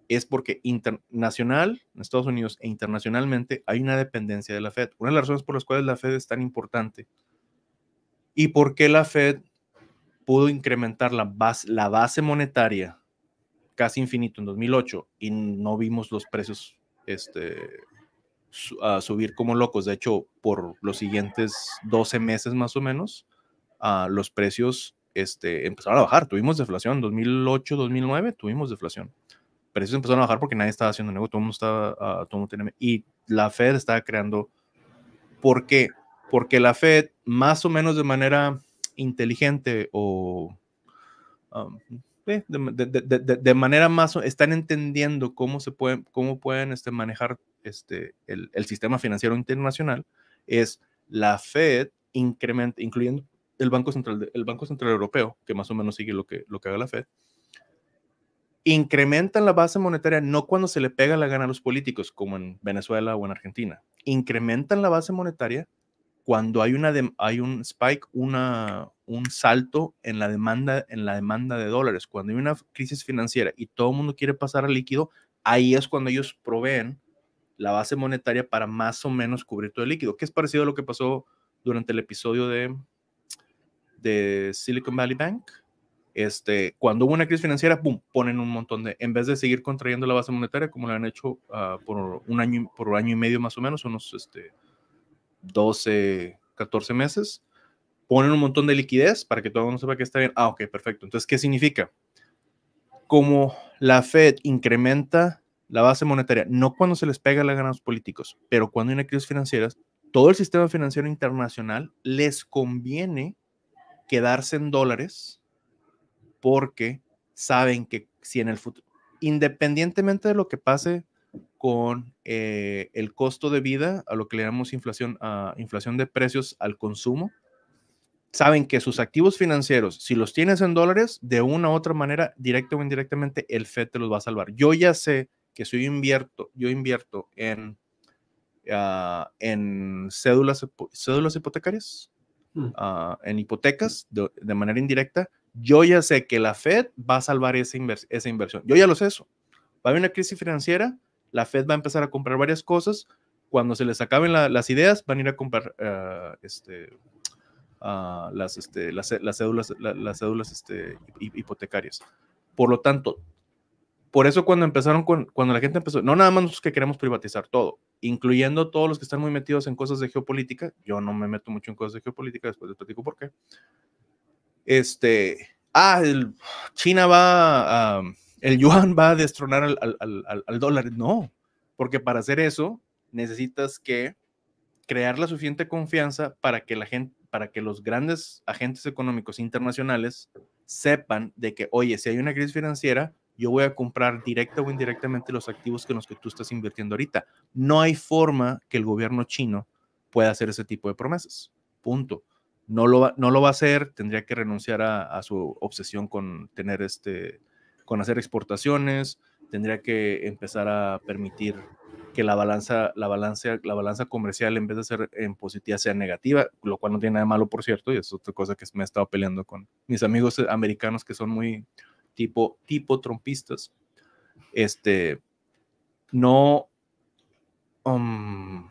es porque internacional, en Estados Unidos e internacionalmente hay una dependencia de la Fed. Una de las razones por las cuales la Fed es tan importante y por qué la Fed pudo incrementar la la base monetaria casi infinito en 2008 y no vimos los precios este, subir como locos. De hecho, por los siguientes 12 meses más o menos, a ah, los precios este, empezaron a bajar. Tuvimos deflación 2008, 2009, tuvimos deflación. Precios empezaron a bajar porque nadie estaba haciendo negocio, todo el mundo estaba, ah, todo mundo tenía, y la Fed estaba creando. ¿Por qué? Porque la Fed, más o menos de manera inteligente o um, de, de, manera más, están entendiendo cómo se pueden, cómo pueden este, manejar este, el, el sistema financiero internacional, es la Fed incrementa, incluyendo el Banco Central, el Banco Central Europeo, que más o menos sigue lo que, lo que haga la Fed, incrementan la base monetaria no cuando se le pega la gana a los políticos, como en Venezuela o en Argentina, incrementan la base monetaria cuando hay, una hay un spike, una, un salto en la, demanda, en la demanda de dólares, cuando hay una crisis financiera y todo el mundo quiere pasar al líquido, ahí es cuando ellos proveen la base monetaria para más o menos cubrir todo el líquido, que es parecido a lo que pasó durante el episodio de, de Silicon Valley Bank. Este, cuando hubo una crisis financiera, pum, ponen un montón de, en vez de seguir contrayendo la base monetaria como lo han hecho ah, por un año, por un año y medio más o menos, unos este, 12, 14 meses, ponen un montón de liquidez para que todo el mundo sepa que está bien. Ah, ok, perfecto. Entonces, ¿qué significa? Como la Fed incrementa la base monetaria, no cuando se les pega la gana a los políticos, pero cuando hay una crisis financiera, todo el sistema financiero internacional les conviene quedarse en dólares porque saben que si en el futuro, independientemente de lo que pase con eh, el costo de vida, a lo que le llamamos inflación, ah, inflación de precios al consumo, saben que sus activos financieros, si los tienes en dólares, de una u otra manera, directa o indirectamente, el FED te los va a salvar. Yo ya sé que si yo invierto, yo invierto en, ah, en cédulas, cédulas hipotecarias, mm. ah, en hipotecas de, manera indirecta, yo ya sé que la FED va a salvar esa, esa inversión. Yo ya lo sé eso. Va a haber una crisis financiera, la Fed va a empezar a comprar varias cosas. Cuando se les acaben las ideas, van a ir a comprar ah, este, ah, este, las, cédulas, este, hipotecarias. Por lo tanto, por eso cuando empezaron con, cuando la gente empezó, no nada más nosotros que queremos privatizar todo, incluyendo todos los que están muy metidos en cosas de geopolítica, yo no me meto mucho en cosas de geopolítica, después les platico por qué. Este, ah, China va a, el yuan va a destronar al, dólar. No, porque para hacer eso necesitas que crear la suficiente confianza para que la gente, para que los grandes agentes económicos internacionales sepan de que, oye, si hay una crisis financiera, yo voy a comprar directa o indirectamente los activos que los que tú estás invirtiendo ahorita. No hay forma que el gobierno chino pueda hacer ese tipo de promesas. Punto. No lo, no lo va a hacer, tendría que renunciar a su obsesión con tener este, con hacer exportaciones, tendría que empezar a permitir que la balanza, la balanza, la balanza comercial en vez de ser en positiva sea negativa, lo cual no tiene nada de malo, por cierto, y es otra cosa que me he estado peleando con mis amigos americanos que son muy tipo, tipo trompistas. Este, no, um,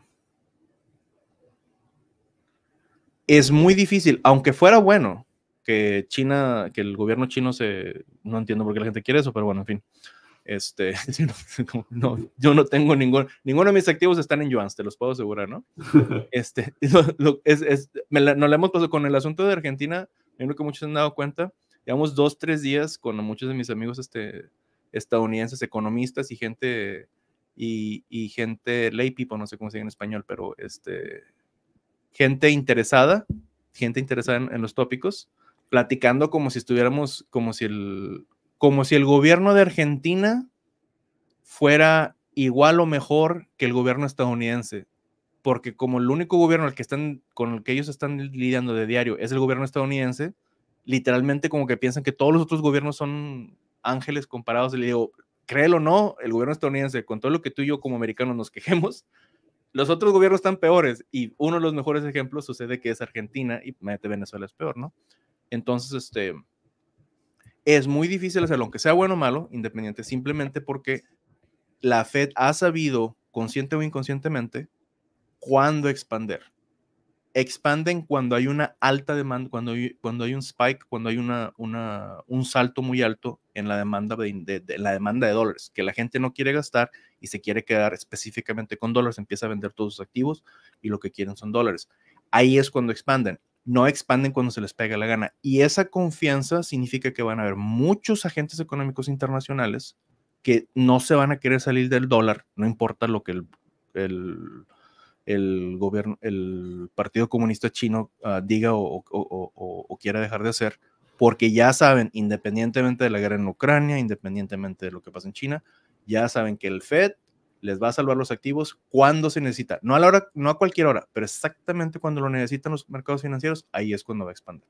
es muy difícil, aunque fuera bueno, que China, que el gobierno chino se, no entiendo por qué la gente quiere eso, pero bueno, en fin. Este, <laughs> no, yo no tengo ningún, ninguno de mis activos están en Yuan, te los puedo asegurar, ¿no? <laughs> Este, no <laughs> lo, hemos pasado con el asunto de Argentina, creo que muchos se han dado cuenta, llevamos dos, tres días con muchos de mis amigos este, estadounidenses, economistas y gente, y, gente lay people, no sé cómo se dice en español, pero este, gente interesada, gente interesada en los tópicos, platicando como si estuviéramos, como si el, como si el gobierno de Argentina fuera igual o mejor que el gobierno estadounidense, porque como el único gobierno al que están, con el que ellos están lidiando de diario es el gobierno estadounidense, literalmente como que piensan que todos los otros gobiernos son ángeles comparados. Y le digo, créelo o no, el gobierno estadounidense, con todo lo que tú y yo como americanos nos quejemos, los otros gobiernos están peores y uno de los mejores ejemplos sucede que es Argentina y Venezuela es peor, ¿no? Entonces, este, es muy difícil hacerlo, aunque sea bueno o malo, independiente, simplemente porque la Fed ha sabido, consciente o inconscientemente, cuándo expander. Expanden cuando hay una alta demanda, cuando hay, cuando hay un spike, cuando hay una, una, un salto muy alto en la demanda de, la demanda de dólares, que la gente no quiere gastar y se quiere quedar específicamente con dólares, empieza a vender todos sus activos y lo que quieren son dólares. Ahí es cuando expanden no expanden cuando se les pega la gana. Y esa confianza significa que van a haber muchos agentes económicos internacionales que no se van a querer salir del dólar, no importa lo que el, gobierno, el Partido Comunista Chino ah, diga o, o quiera dejar de hacer, porque ya saben, independientemente de la guerra en Ucrania, independientemente de lo que pasa en China, ya saben que el Fed les va a salvar los activos cuando se necesita. No a la hora, no a cualquier hora, pero exactamente cuando lo necesitan los mercados financieros, ahí es cuando va a expandir.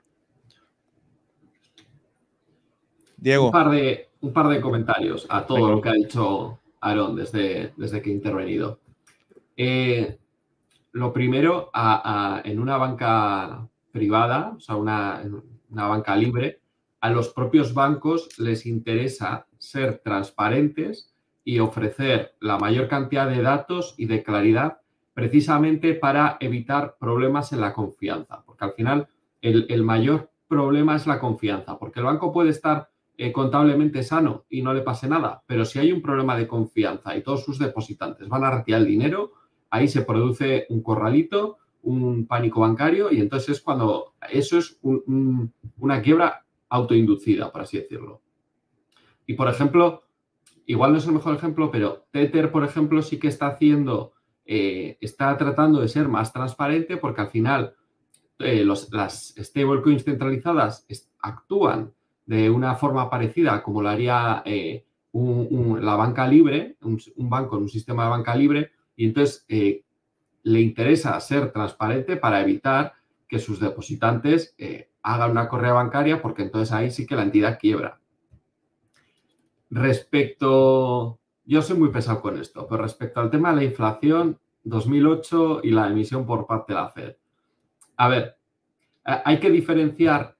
Diego. Un par de, un par de comentarios a todo lo que ha dicho Aaron desde, desde que he intervenido. Eh, lo primero, en una banca privada, o sea, una, una banca libre, a los propios bancos les interesa ser transparentes y ofrecer la mayor cantidad de datos y de claridad precisamente para evitar problemas en la confianza, porque al final el, mayor problema es la confianza, porque el banco puede estar eh, contablemente sano y no le pase nada, pero si hay un problema de confianza y todos sus depositantes van a retirar el dinero, ahí se produce un corralito, un pánico bancario y entonces es cuando eso es una quiebra autoinducida, por así decirlo. Y por ejemplo, igual no es el mejor ejemplo, pero Tether, por ejemplo, sí que está haciendo, eh, está tratando de ser más transparente porque al final eh, las stablecoins centralizadas actúan de una forma parecida como lo haría eh, la banca libre, un, banco en un sistema de banca libre, y entonces le interesa ser transparente para evitar que sus depositantes hagan una correa bancaria porque entonces ahí sí que la entidad quiebra. Respecto, yo soy muy pesado con esto, pero respecto al tema de la inflación 2008 y la emisión por parte de la Fed. A ver, hay que diferenciar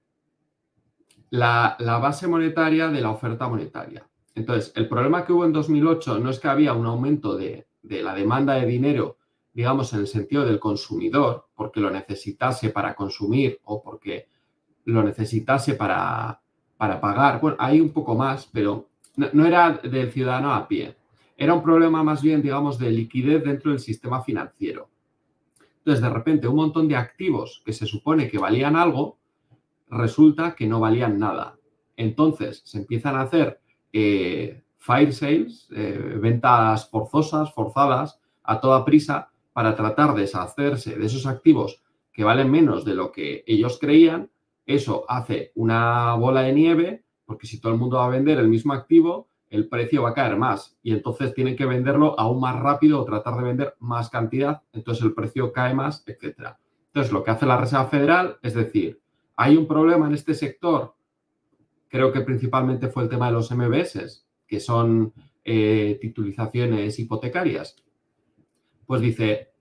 la, base monetaria de la oferta monetaria. Entonces, el problema que hubo en 2008 no es que había un aumento de, la demanda de dinero digamos, en el sentido del consumidor, porque lo necesitase para consumir o porque lo necesitase para, para pagar. Bueno, hay un poco más, pero no, era del ciudadano a pie, era un problema más bien, digamos, de liquidez dentro del sistema financiero. Entonces, de repente, un montón de activos que se supone que valían algo, resulta que no valían nada. Entonces, se empiezan a hacer eh, fire sales, eh, ventas forzosas, forzadas, a toda prisa, para tratar de deshacerse de esos activos que valen menos de lo que ellos creían. Eso hace una bola de nieve porque si todo el mundo va a vender el mismo activo, el precio va a caer más y entonces tienen que venderlo aún más rápido o tratar de vender más cantidad, entonces el precio cae más, etc. Entonces, lo que hace la Reserva Federal es decir, hay un problema en este sector, creo que principalmente fue el tema de los MBS, que son eh, titulizaciones hipotecarias. Pues dice,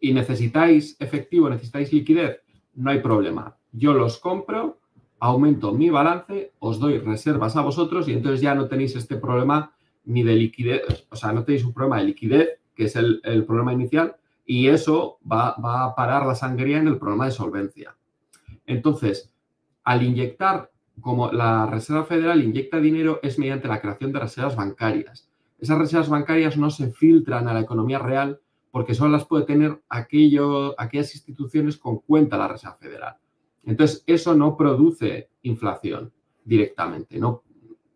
y necesitáis efectivo, necesitáis liquidez, no hay problema. Yo los compro aumento mi balance, os doy reservas a vosotros y entonces ya no tenéis este problema ni de liquidez, o sea, no tenéis un problema de liquidez, que es el, problema inicial, y eso va, a parar la sangría en el problema de solvencia. Entonces, al inyectar, como la Reserva Federal inyecta dinero, es mediante la creación de reservas bancarias. Esas reservas bancarias no se filtran a la economía real porque solo las puede tener aquello, aquellas instituciones con cuenta la Reserva Federal. Entonces, eso no produce inflación directamente, ¿no?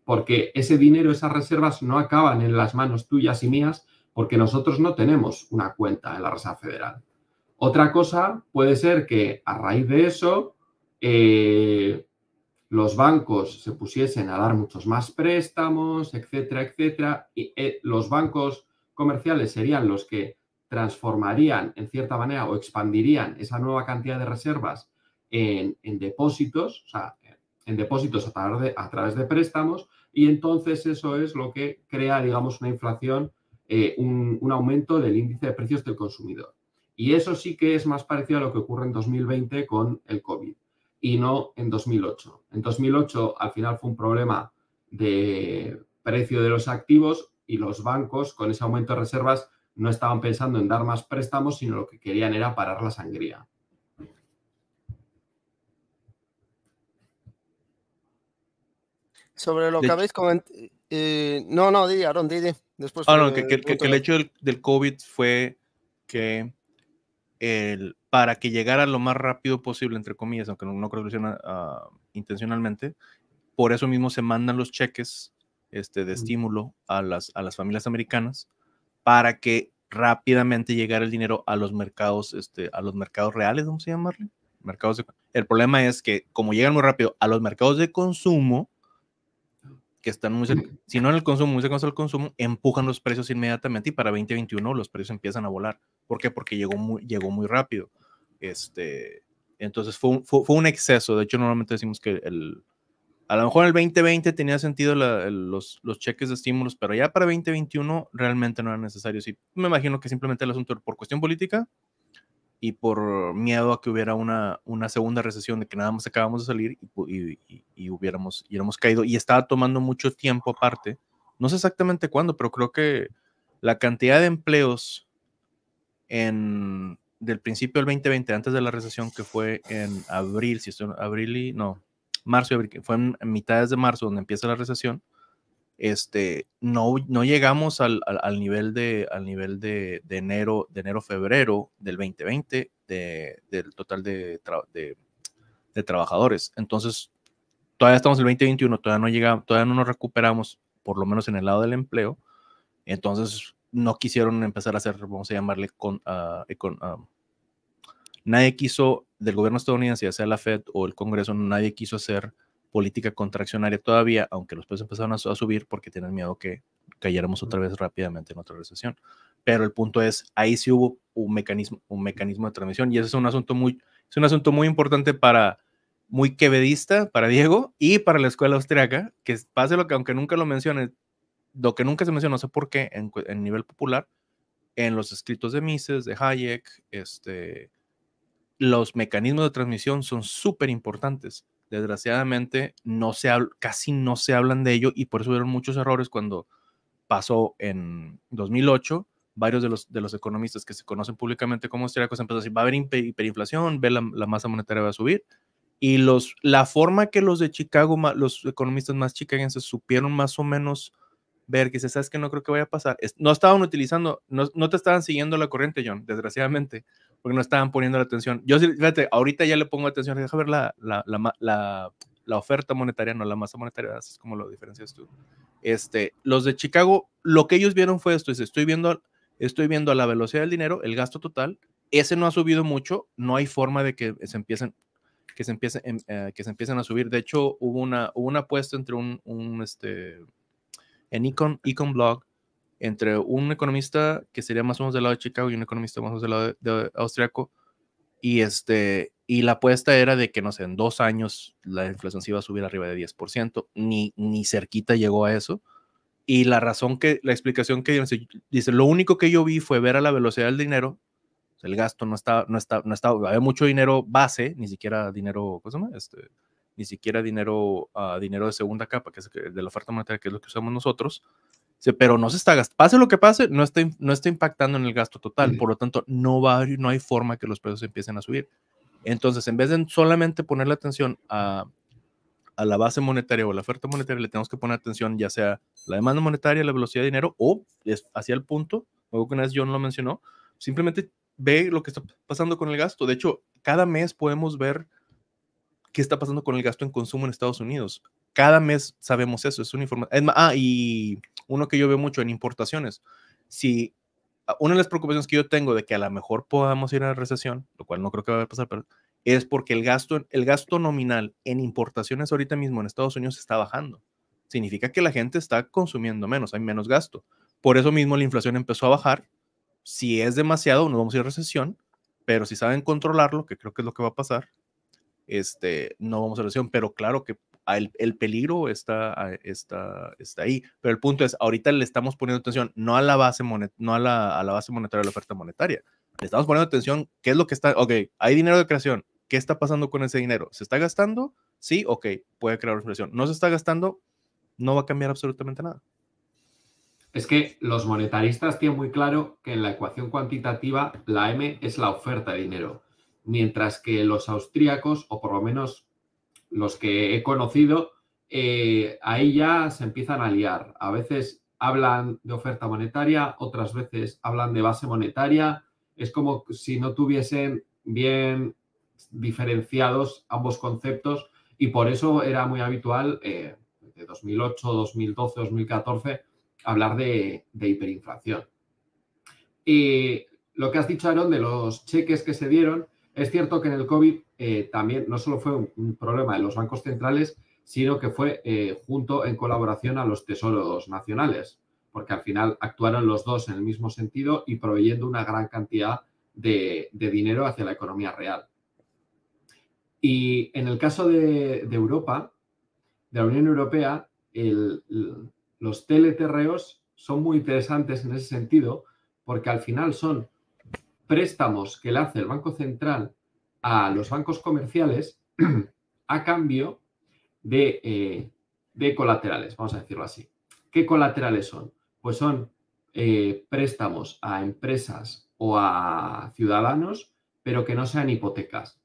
Porque ese dinero, esas reservas no acaban en las manos tuyas y mías porque nosotros no tenemos una cuenta en la Reserva Federal. Otra cosa puede ser que a raíz de eso eh, los bancos se pusiesen a dar muchos más préstamos, etcétera, etcétera. Y eh, los bancos comerciales serían los que transformarían en cierta manera o expandirían esa nueva cantidad de reservas en, depósitos, o sea, en depósitos a través, de, a través, de, préstamos, y entonces eso es lo que crea, digamos, una inflación, eh, un, un aumento del índice de precios del consumidor. Y eso sí que es más parecido a lo que ocurre en 2020 con el COVID y no en 2008. En 2008 al final fue un problema de precio de los activos y los bancos con ese aumento de reservas no estaban pensando en dar más préstamos, sino lo que querían era parar la sangría. Sobre lo que habéis comentado. Eh, no, no, di, Aaron, Didi. Después. Ah, que, el hecho del, COVID fue que para que llegara lo más rápido posible, entre comillas, aunque no, creo que lo ah, intencionalmente, por eso mismo se mandan los cheques este, de estímulo a las, a las familias americanas para que rápidamente llegara el dinero a los mercados, este, a los mercados reales, ¿cómo se llamarle? Mercados el problema es que como llegan muy rápido a los mercados de consumo, que están muy cerca, si no en el consumo, muy cerca del consumo, empujan los precios inmediatamente y para 2021 los precios empiezan a volar. ¿Por qué? Porque llegó muy, llegó muy rápido. Este, entonces fue un, fue, un exceso. De hecho, normalmente decimos que el, a lo mejor en el 2020 tenía sentido los, los, cheques de estímulos, pero ya para 2021 realmente no eran necesarios. Y me imagino que simplemente el asunto por cuestión política y por miedo a que hubiera una, una segunda recesión de que nada más acabamos de salir y, y, y hubiéramos, y hemos caído. Y estaba tomando mucho tiempo aparte, no sé exactamente cuándo, pero creo que la cantidad de empleos en, del principio del 2020, antes de la recesión, que fue en abril, si estoy, abril y no, marzo abril, fue en, en mitades de marzo donde empieza la recesión, este, no, llegamos al, nivel, de, al nivel de, enero, de enero-febrero del 2020 del total de, trabajadores. Entonces, todavía estamos en el 2021, todavía no, todavía no nos recuperamos, por lo menos en el lado del empleo. Entonces, no quisieron empezar a hacer, vamos a llamarle, con, ah, ah, nadie quiso, del gobierno estadounidense, ya sea la Fed o el Congreso, nadie quiso hacer política contraccionaria todavía, aunque los precios empezaron a, subir porque tienen miedo que cayéramos otra vez rápidamente en otra recesión. Pero el punto es, ahí sí hubo un mecanismo, un mecanismo de transmisión y ese es un asunto muy, es un asunto muy importante para, muy quevedista para Diego y para la escuela austriaca, que pase lo que, aunque nunca lo mencione, lo que nunca se menciona, no sé por qué, en, nivel popular, en los escritos de Mises, de Hayek, este, los mecanismos de transmisión son súper importantes desgraciadamente no se casi no se hablan de ello y por eso hubieron muchos errores cuando pasó en 2008. Varios de los, de los economistas que se conocen públicamente como austriacos empezaron a decir, va a haber hiperinflación, ve la, la, masa monetaria va a subir. Y los, la forma que los de Chicago, los economistas más chicagenses supieron más o menos ver que se sabes que no creo que vaya a pasar. No estaban utilizando, no, no te estaban siguiendo la corriente, John, desgraciadamente porque no estaban poniendo la atención. Yo, fíjate, ahorita ya le pongo atención, deja ver la, la, oferta monetaria, no la masa monetaria, así es como lo diferencias tú. Este, los de Chicago, lo que ellos vieron fue esto, estoy viendo, estoy viendo a la velocidad del dinero, el gasto total, ese no ha subido mucho, no hay forma de que se empiecen, que se empiecen, em, eh, que se empiecen a subir. De hecho, hubo una, apuesta entre un, un este, en Econ, Econ Blog entre un economista que sería más o menos del lado de Chicago y un economista más o menos del lado de, austriaco. Y, este, y la apuesta era de que, no sé, en dos años la inflación se iba a subir arriba de 10%, ni, ni cerquita llegó a eso. Y la razón que, la explicación que dice, dice, lo único que yo vi fue ver a la velocidad del dinero, el gasto no estaba, no estaba, no estaba, había mucho dinero base, ni siquiera dinero, ¿cómo se llama? Este, ni siquiera dinero, ah, dinero de segunda capa, que es de la oferta monetaria, que es lo que usamos nosotros, pero no se está gastando, pase lo que pase, no está, no está impactando en el gasto total, por lo tanto, no, va, no hay forma que los precios empiecen a subir. Entonces, en vez de solamente ponerle atención a, a la base monetaria o la oferta monetaria, le tenemos que poner atención ya sea la demanda monetaria, la velocidad de dinero o es hacia el punto, algo que una vez John lo mencionó, simplemente ve lo que está pasando con el gasto. De hecho, cada mes podemos ver qué está pasando con el gasto en consumo en Estados Unidos cada mes sabemos eso, es un informe Ah, y uno que yo veo mucho en importaciones. Si ah, una de las preocupaciones que yo tengo de que a lo mejor podamos ir a la recesión, lo cual no creo que va a pasar, pero es porque el gasto, el gasto nominal en importaciones ahorita mismo en Estados Unidos está bajando. Significa que la gente está consumiendo menos, hay menos gasto. Por eso mismo la inflación empezó a bajar. Si es demasiado, no vamos a ir a recesión, pero si saben controlarlo, que creo que es lo que va a pasar, este, no vamos a recesión. Pero claro que el, peligro está, está, está ahí. Pero el punto es, ahorita le estamos poniendo atención no a la base, monetaria, no a la, base monetaria la oferta monetaria. Le estamos poniendo atención, ¿qué es lo que está? Ok, hay dinero de creación. ¿Qué está pasando con ese dinero? ¿Se está gastando? Sí, ok, puede crear inflación. ¿No se está gastando? No va a cambiar absolutamente nada. Es que los monetaristas tienen muy claro que en la ecuación cuantitativa la M es la oferta de dinero, mientras que los austríacos, o por lo menos los que he conocido, eh, ahí ya se empiezan a liar. A veces hablan de oferta monetaria, otras veces hablan de base monetaria. Es como si no tuviesen bien diferenciados ambos conceptos y por eso era muy habitual eh, de 2008, 2012, 2014 hablar de, de hiperinflación. Y lo que has dicho, Aaron, de los cheques que se dieron, es cierto que en el COVID eh, también no solo fue un, problema de los bancos centrales, sino que fue eh, junto en colaboración a los tesoros nacionales, porque al final actuaron los dos en el mismo sentido y proveyendo una gran cantidad de, dinero hacia la economía real. Y en el caso de, Europa, de la Unión Europea, los teleterreos son muy interesantes en ese sentido, porque al final son préstamos que le hace el Banco Central a los bancos comerciales <clears throat> a cambio eh, de, colaterales, vamos a decirlo así. ¿Qué colaterales son? Pues son eh, préstamos a empresas o a ciudadanos, pero que no sean hipotecas.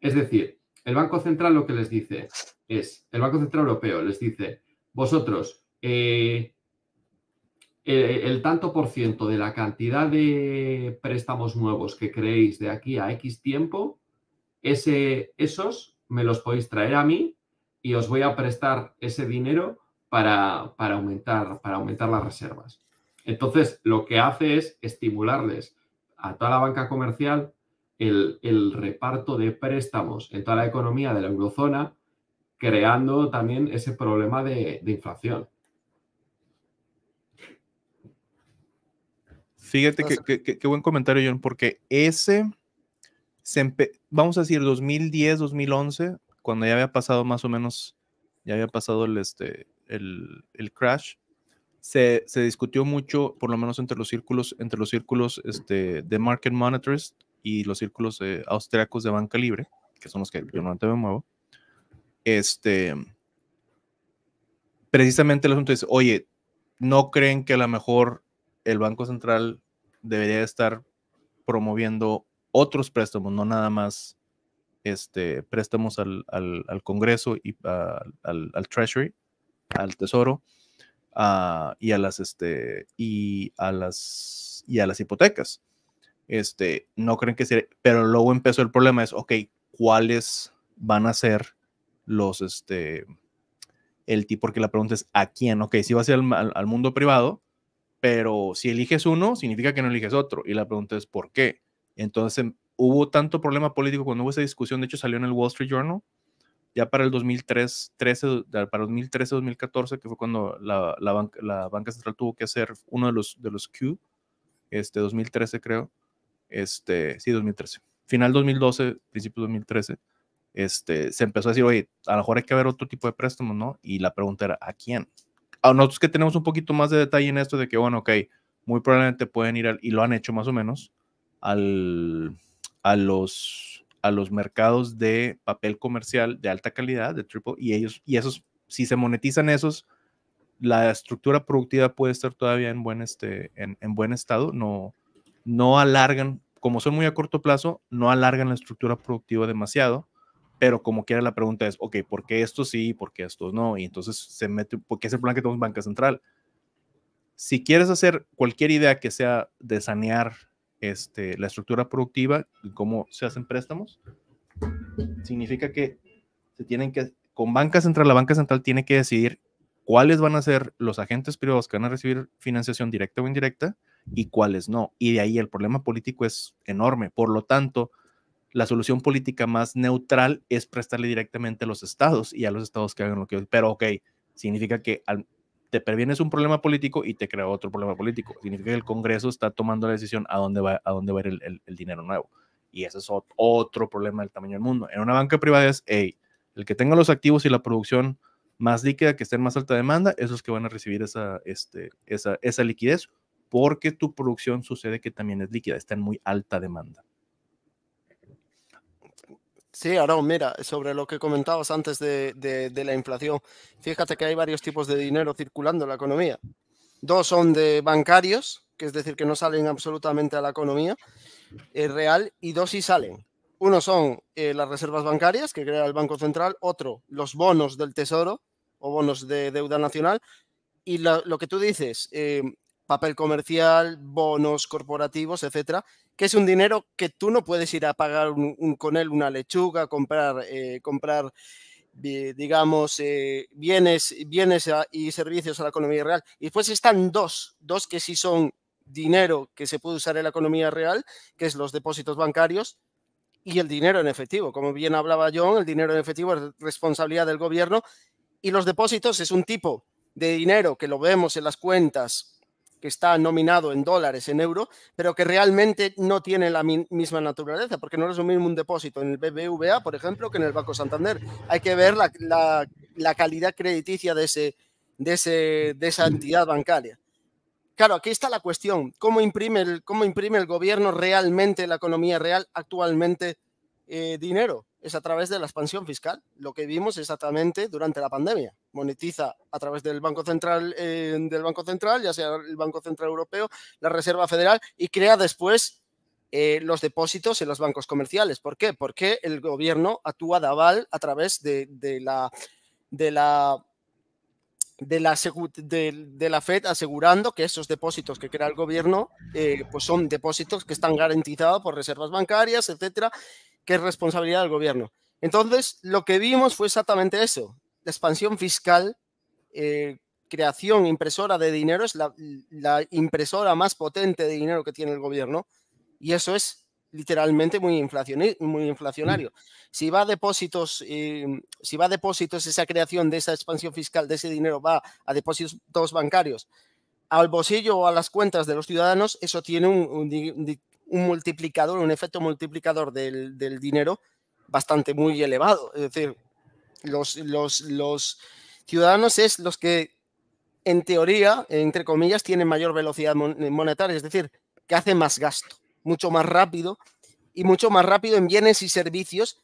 Es decir, el Banco Central lo que les dice es, el Banco Central Europeo les dice, vosotros eh, eh, el, tanto por ciento de la cantidad de préstamos nuevos que creéis de aquí a X tiempo, esos me los podéis traer a mí y os voy a prestar ese dinero para, aumentar, para aumentar las reservas. Entonces, lo que hace es estimularles a toda la banca comercial el, reparto de préstamos en toda la economía de la eurozona, creando también ese problema de inflación. Fíjate que, buen comentario, John, porque ese, vamos a decir 2010, 2011, cuando ya había pasado más o menos, ya había pasado el, este, el, crash, se, discutió mucho, por lo menos entre los círculos, entre los círculos este, de market monitors y los círculos eh, austriacos de banca libre, que son los que yo no te me muevo, este, precisamente el asunto es, oye, no creen que a lo mejor el Banco Central debería estar promoviendo otros préstamos, no nada más este, préstamos al, Congreso y al, Treasury, al Tesoro y, a las, este, y, a las, y a las hipotecas. Este, no creen que sea, pero luego empezó el problema, es, ok, ¿cuáles van a ser los, este, el tipo? Porque la pregunta es, ¿a quién? Ok, si va a ser al mundo privado, pero si eliges uno, significa que no eliges otro. Y la pregunta es, ¿por qué? Entonces, em, hubo tanto problema político cuando hubo esa discusión, de hecho salió en el Wall Street Journal, ya para el para 2013, 2014, que fue cuando la, la, banca, central tuvo que hacer uno de los, de los Q, este 2013 creo, este, sí, 2013, final 2012, principio 2013, este, se empezó a decir, oye, a lo mejor hay que haber otro tipo de préstamos, ¿no? Y la pregunta era, ¿a quién? a nosotros que tenemos un poquito más de detalle en esto de que, bueno, ok, muy probablemente pueden ir, y lo han hecho más o menos, al, a, los, a los mercados de papel comercial de alta calidad, de triple, y ellos, y esos, si se monetizan esos, la estructura productiva puede estar todavía en buen, este, en buen estado, no, no alargan, como son muy a corto plazo, no alargan la estructura productiva demasiado pero como quiera la pregunta es, ok, ¿por qué esto sí por qué esto no? Y entonces se mete, porque es el plan que tenemos Banca Central. Si quieres hacer cualquier idea que sea de sanear este, la estructura productiva y cómo se hacen préstamos, significa que se tienen que, con Banca Central, la Banca Central tiene que decidir cuáles van a ser los agentes privados que van a recibir financiación directa o indirecta y cuáles no. Y de ahí el problema político es enorme. Por lo tanto, la solución política más neutral es prestarle directamente a los estados y a los estados que hagan lo que... Pero ok, significa que te previenes un problema político y te crea otro problema político. Significa que el Congreso está tomando la decisión a dónde va, a dónde va ir el, dinero nuevo. Y ese es otro problema del tamaño del mundo. En una banca privada es, hey, el que tenga los activos y la producción más líquida, que esté en más alta demanda, esos que van a recibir esa, este, esa liquidez, porque tu producción sucede que también es líquida, está en muy alta demanda. Sí, Aaron, mira, sobre lo que comentabas antes de, la inflación, fíjate que hay varios tipos de dinero circulando en la economía. Dos son de bancarios, que es decir, que no salen absolutamente a la economía eh, real, y dos sí salen. Uno son eh, las reservas bancarias que crea el Banco Central, otro los bonos del Tesoro o bonos de deuda nacional, y lo, que tú dices, eh, papel comercial, bonos corporativos, etcétera, que es un dinero que tú no puedes ir a pagar un, con él una lechuga, comprar, eh, comprar digamos, eh, bienes, bienes y servicios a la economía real. Y pues están dos, dos que sí son dinero que se puede usar en la economía real, que es los depósitos bancarios y el dinero en efectivo. Como bien hablaba John, el dinero en efectivo es responsabilidad del gobierno y los depósitos es un tipo de dinero que lo vemos en las cuentas que está nominado en dólares, en euro, pero que realmente no tiene la misma naturaleza, porque no es lo mismo un depósito en el BBVA, por ejemplo, que en el Banco Santander. Hay que ver la, calidad crediticia de, ese, de, esa entidad bancaria. Claro, aquí está la cuestión, ¿cómo imprime el, cómo imprime el gobierno realmente, la economía real actualmente eh, dinero? Es a través de la expansión fiscal, lo que vimos exactamente durante la pandemia monetiza a través del Banco Central, eh, del Banco Central, ya sea el Banco Central Europeo, la Reserva Federal, y crea después eh, los depósitos en los bancos comerciales. ¿Por qué? Porque el gobierno actúa de aval a través de, la de la de la, la Fed asegurando que esos depósitos que crea el gobierno eh, pues son depósitos que están garantizados por reservas bancarias, etcétera, que es responsabilidad del gobierno. Entonces, lo que vimos fue exactamente eso la expansión fiscal, eh, creación impresora de dinero, es la, impresora más potente de dinero que tiene el gobierno. Y eso es literalmente muy, inflacionario. Mm. Si va, a depósitos, eh, si va a depósitos, esa creación de esa expansión fiscal, de ese dinero, va a depósitos bancarios, al bolsillo o a las cuentas de los ciudadanos, eso tiene un, multiplicador, un efecto multiplicador del, del dinero bastante muy elevado. Es decir, los, ciudadanos es los que, en teoría, entre comillas, tienen mayor velocidad eh, monetaria, es decir, que hacen más gasto, mucho más rápido y mucho más rápido en bienes y servicios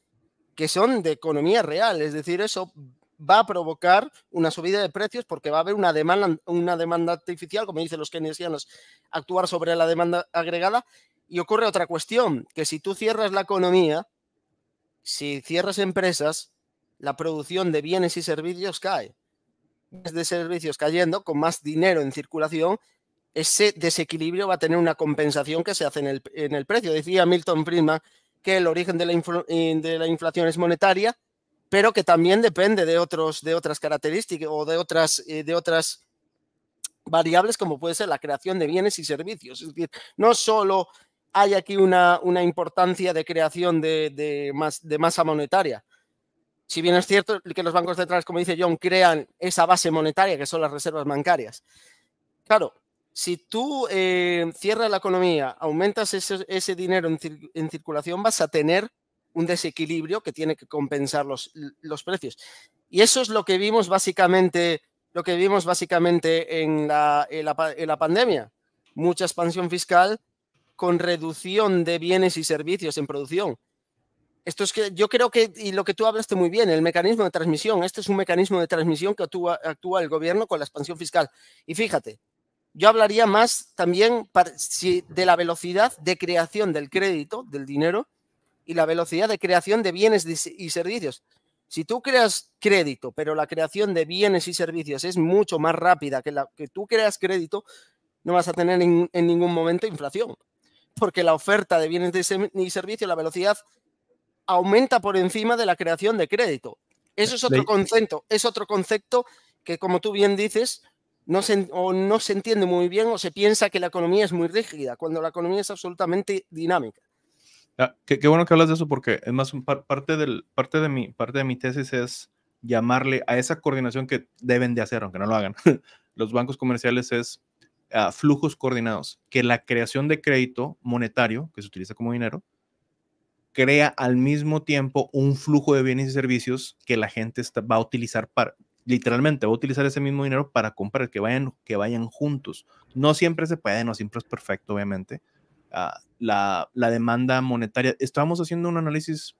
que son de economía real, es decir, eso va a provocar una subida de precios porque va a haber una demanda, una demanda artificial, como dicen los keynesianos, actuar sobre la demanda agregada. Y ocurre otra cuestión, que si tú cierras la economía, si cierras empresas, la producción de bienes y servicios cae. de servicios cayendo, con más dinero en circulación, ese desequilibrio va a tener una compensación que se hace en el, precio. Decía Milton Friedman que el origen de la, eh, de la, inflación es monetaria, pero que también depende de, otros, de otras características o de otras, eh, de otras variables como puede ser la creación de bienes y servicios. Es decir, no solo hay aquí una, una importancia de creación de, de masa monetaria, si bien es cierto que los bancos centrales, como dice John, crean esa base monetaria que son las reservas bancarias. Claro, si tú eh, cierras la economía, aumentas ese, dinero en, circulación, vas a tener un desequilibrio que tiene que compensar los, precios. Y eso es lo que vimos básicamente, lo que vimos básicamente en la pandemia. Mucha expansión fiscal con reducción de bienes y servicios en producción esto es que yo creo que, y lo que tú hablaste muy bien, el mecanismo de transmisión, este es un mecanismo de transmisión que actúa, el gobierno con la expansión fiscal. Y fíjate, yo hablaría más también de la velocidad de creación del crédito, del dinero, y la velocidad de creación de bienes y servicios. Si tú creas crédito, pero la creación de bienes y servicios es mucho más rápida que la que tú creas crédito, no vas a tener en, en ningún momento inflación, porque la oferta de bienes y servicios, la velocidad aumenta por encima de la creación de crédito. Eso es otro concepto, es otro concepto que, como tú bien dices, no se, o no se entiende muy bien o se piensa que la economía es muy rígida, cuando la economía es absolutamente dinámica. Ah, qué, bueno que hablas de eso porque es más parte, del, parte, de mi, parte de mi tesis es llamarle a esa coordinación que deben de hacer, aunque no lo hagan, <laughs> los bancos comerciales es a ah, flujos coordinados, que la creación de crédito monetario, que se utiliza como dinero, crea al mismo tiempo un flujo de bienes y servicios que la gente va a utilizar para, literalmente va a utilizar ese mismo dinero para comprar, que vayan, que vayan juntos. No siempre se puede, no siempre es perfecto, obviamente. Ah, la, demanda monetaria. Estábamos haciendo un análisis,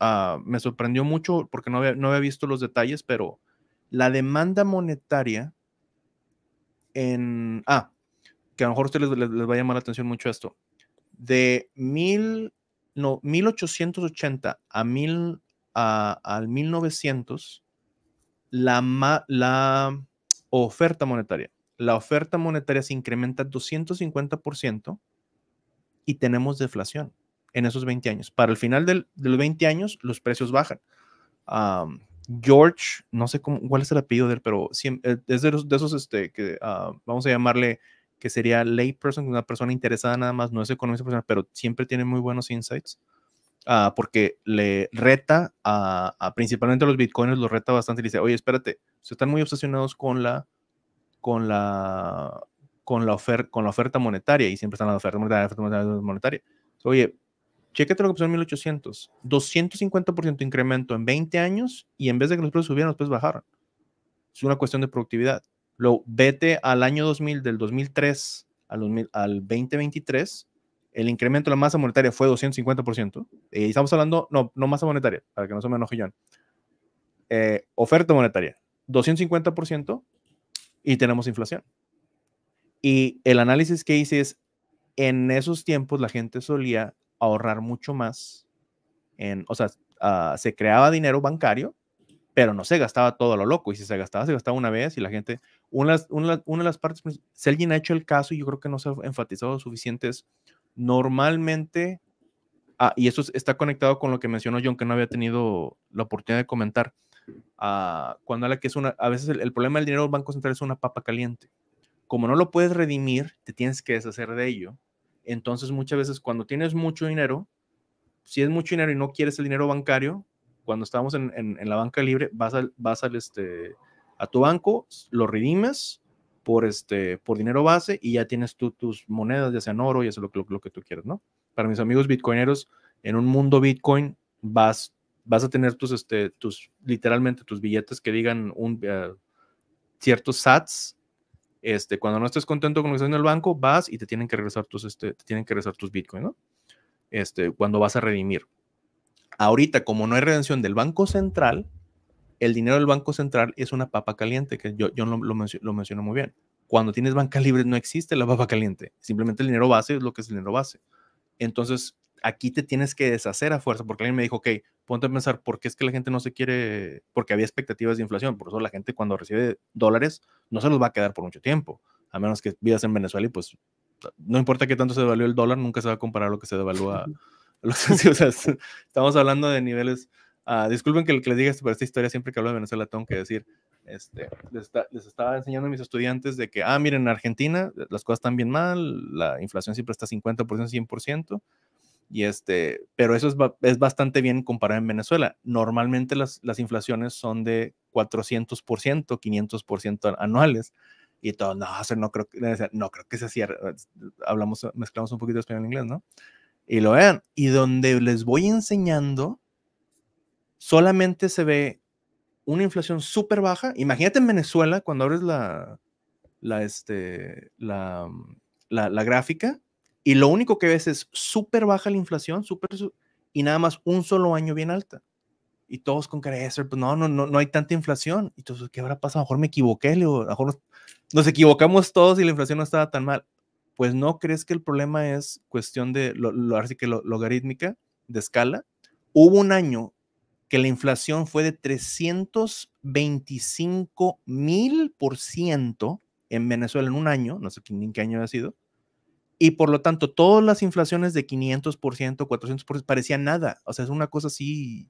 ah, me sorprendió mucho porque no había, no había visto los detalles, pero la demanda monetaria en... Ah, que a lo mejor a ustedes les, les va a llamar la atención mucho esto. De mil no, 1880 a, mil, a, al 1900, la, la oferta monetaria. La oferta monetaria se incrementa 250% y tenemos deflación en esos 20 años. Para el final de los 20 años, los precios bajan. George, no sé cómo, cuál es el apellido de él, pero eh, es de, esos este, que ah, vamos a llamarle que sería layperson, una persona interesada nada más, no es economista personal, pero siempre tiene muy buenos insights, ah, porque le reta a, principalmente a los bitcoins, los reta bastante y dice, oye, espérate, se están muy obsesionados con la, con la, con la, con la oferta monetaria y siempre están la oferta monetaria, la oferta monetaria. Oye, Chequete lo que pasó en 1800. 250% incremento en 20 años y en vez de que los precios subieran, los precios bajaron. Es una cuestión de productividad. Lo, vete al año 2000, del 2003 al, al 2023, el incremento de la masa monetaria fue 250%. Y estamos hablando, no, no masa monetaria, para que no se me enoje John. Eh, oferta monetaria, 250% y tenemos inflación. Y el análisis que hice es, en esos tiempos la gente solía ahorrar mucho más, en, o sea, ah, se creaba dinero bancario pero no se gastaba todo lo loco. Y si se gastaba, se gastaba una vez y la gente, una, una, una de las partes, si alguien ha hecho el caso, yo creo que no se ha enfatizado lo suficiente, normalmente, ah, y eso está conectado con lo que mencionó John, que no había tenido la oportunidad de comentar, ah, cuando habla que es una, a veces el, el problema del dinero del Banco Central es una papa caliente. Como no lo puedes redimir, te tienes que deshacer de ello. Entonces muchas veces cuando tienes mucho dinero, si es mucho dinero y no quieres el dinero bancario, cuando estamos en, en, la banca libre, vas vas al este, a tu banco, lo redimes por, este, por dinero base y ya tienes tú tus monedas, ya en oro, ya sea lo, lo, lo que tú quieras, ¿no? Para mis amigos bitcoineros, en un mundo Bitcoin vas, vas a tener tus, este, tus, literalmente tus billetes que digan un, eh, ciertos sats. Este, cuando no estés contento con lo que estás en el banco, vas y te tienen que regresar tus, este, te tienen que regresar tus Bitcoin, ¿no? Este, cuando vas a redimir. Ahorita, como no hay redención del Banco Central, el dinero del Banco Central es una papa caliente, que yo, yo lo, menciono muy bien. Cuando tienes banca libre no existe la papa caliente, simplemente el dinero base es lo que es el dinero base. Entonces, aquí te tienes que deshacer a fuerza, porque alguien me dijo, ok, ponte a pensar, ¿por qué es que la gente no se quiere? Porque había expectativas de inflación, por eso la gente cuando recibe dólares no se los va a quedar por mucho tiempo, a menos que vivas en Venezuela y pues no importa qué tanto se devalúe el dólar, nunca se va a comparar lo que se devalúa. <laughs> o sea, estamos hablando de niveles. Ah, disculpen que, que, les diga esto, pero esta historia siempre que hablo de Venezuela tengo que decir. Este, les, estaba enseñando a mis estudiantes de que, ah, miren, en Argentina las cosas están bien mal, la inflación siempre está 50%, 100%, y este, pero eso es, es bastante bien comparado en Venezuela. Normalmente las, las inflaciones son de 400%, 500% anuales, y todo, no, no, creo, no creo que sea cierto. Hablamos, mezclamos un poquito de español en inglés, ¿no? y lo vean. Y donde les voy enseñando, solamente se ve una inflación súper baja. Imagínate en Venezuela, cuando abres la, la, este, la, gráfica, y lo único que ves es súper baja la inflación, super y nada más un solo año bien alta. Y todos con cara pues no, no, no, no hay tanta inflación. Y entonces, ¿qué habrá pasado? A lo mejor me equivoqué, A lo mejor nos equivocamos todos y la inflación no estaba tan mal pues no crees que el problema es cuestión de, lo, así que logarítmica, de escala. Hubo un año que la inflación fue de 325 mil por ciento en Venezuela en un año, no sé en qué año ha sido, y por lo tanto todas las inflaciones de 500 por ciento, 400 por ciento, parecían nada, o sea, es una cosa así,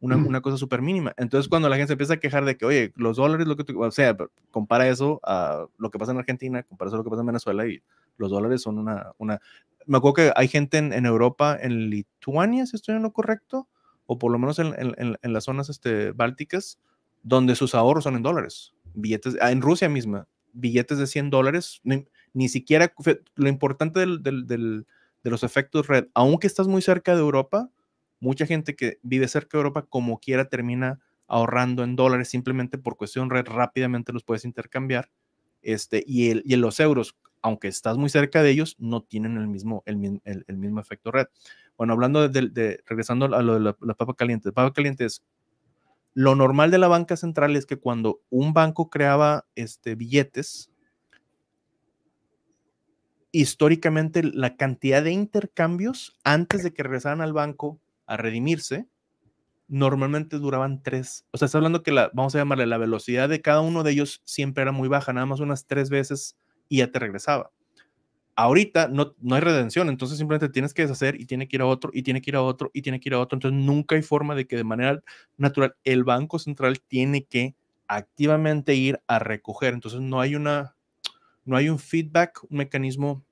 una, cosa súper mínima. Entonces cuando la gente se empieza a quejar de que, oye, los dólares, lo que o sea, compara eso a lo que pasa en Argentina, compara eso a lo que pasa en Venezuela y los dólares son una, una... Me acuerdo que hay gente en, Europa, en Lituania, si estoy en lo correcto, o por lo menos en, las zonas este, bálticas, donde sus ahorros son en dólares. Billetes, ah, en Rusia misma, billetes de 100 dólares, ni, siquiera, lo importante de los efectos red, aunque estás muy cerca de Europa, mucha gente que vive cerca de Europa como quiera termina ahorrando en dólares simplemente por cuestión red, rápidamente los puedes intercambiar. Este, y, el, y los euros, aunque estás muy cerca de ellos, no tienen el mismo, el, mismo efecto red. Bueno, hablando de, regresando a lo de la, papa caliente, la papa caliente es, lo normal de la banca central es que cuando un banco creaba este, billetes, históricamente la cantidad de intercambios antes de que regresaran al banco a redimirse, normalmente duraban tres. O sea, está hablando que la, vamos a llamarle, la velocidad de cada uno de ellos siempre era muy baja, nada más unas tres veces y ya te regresaba. Ahorita no, no hay redención, entonces simplemente tienes que deshacer y tiene que ir a otro y tiene que ir a otro y tiene que ir a otro. Entonces nunca hay forma de que de manera natural el Banco Central tiene que activamente ir a recoger. Entonces no hay una, no hay un feedback, un mecanismo,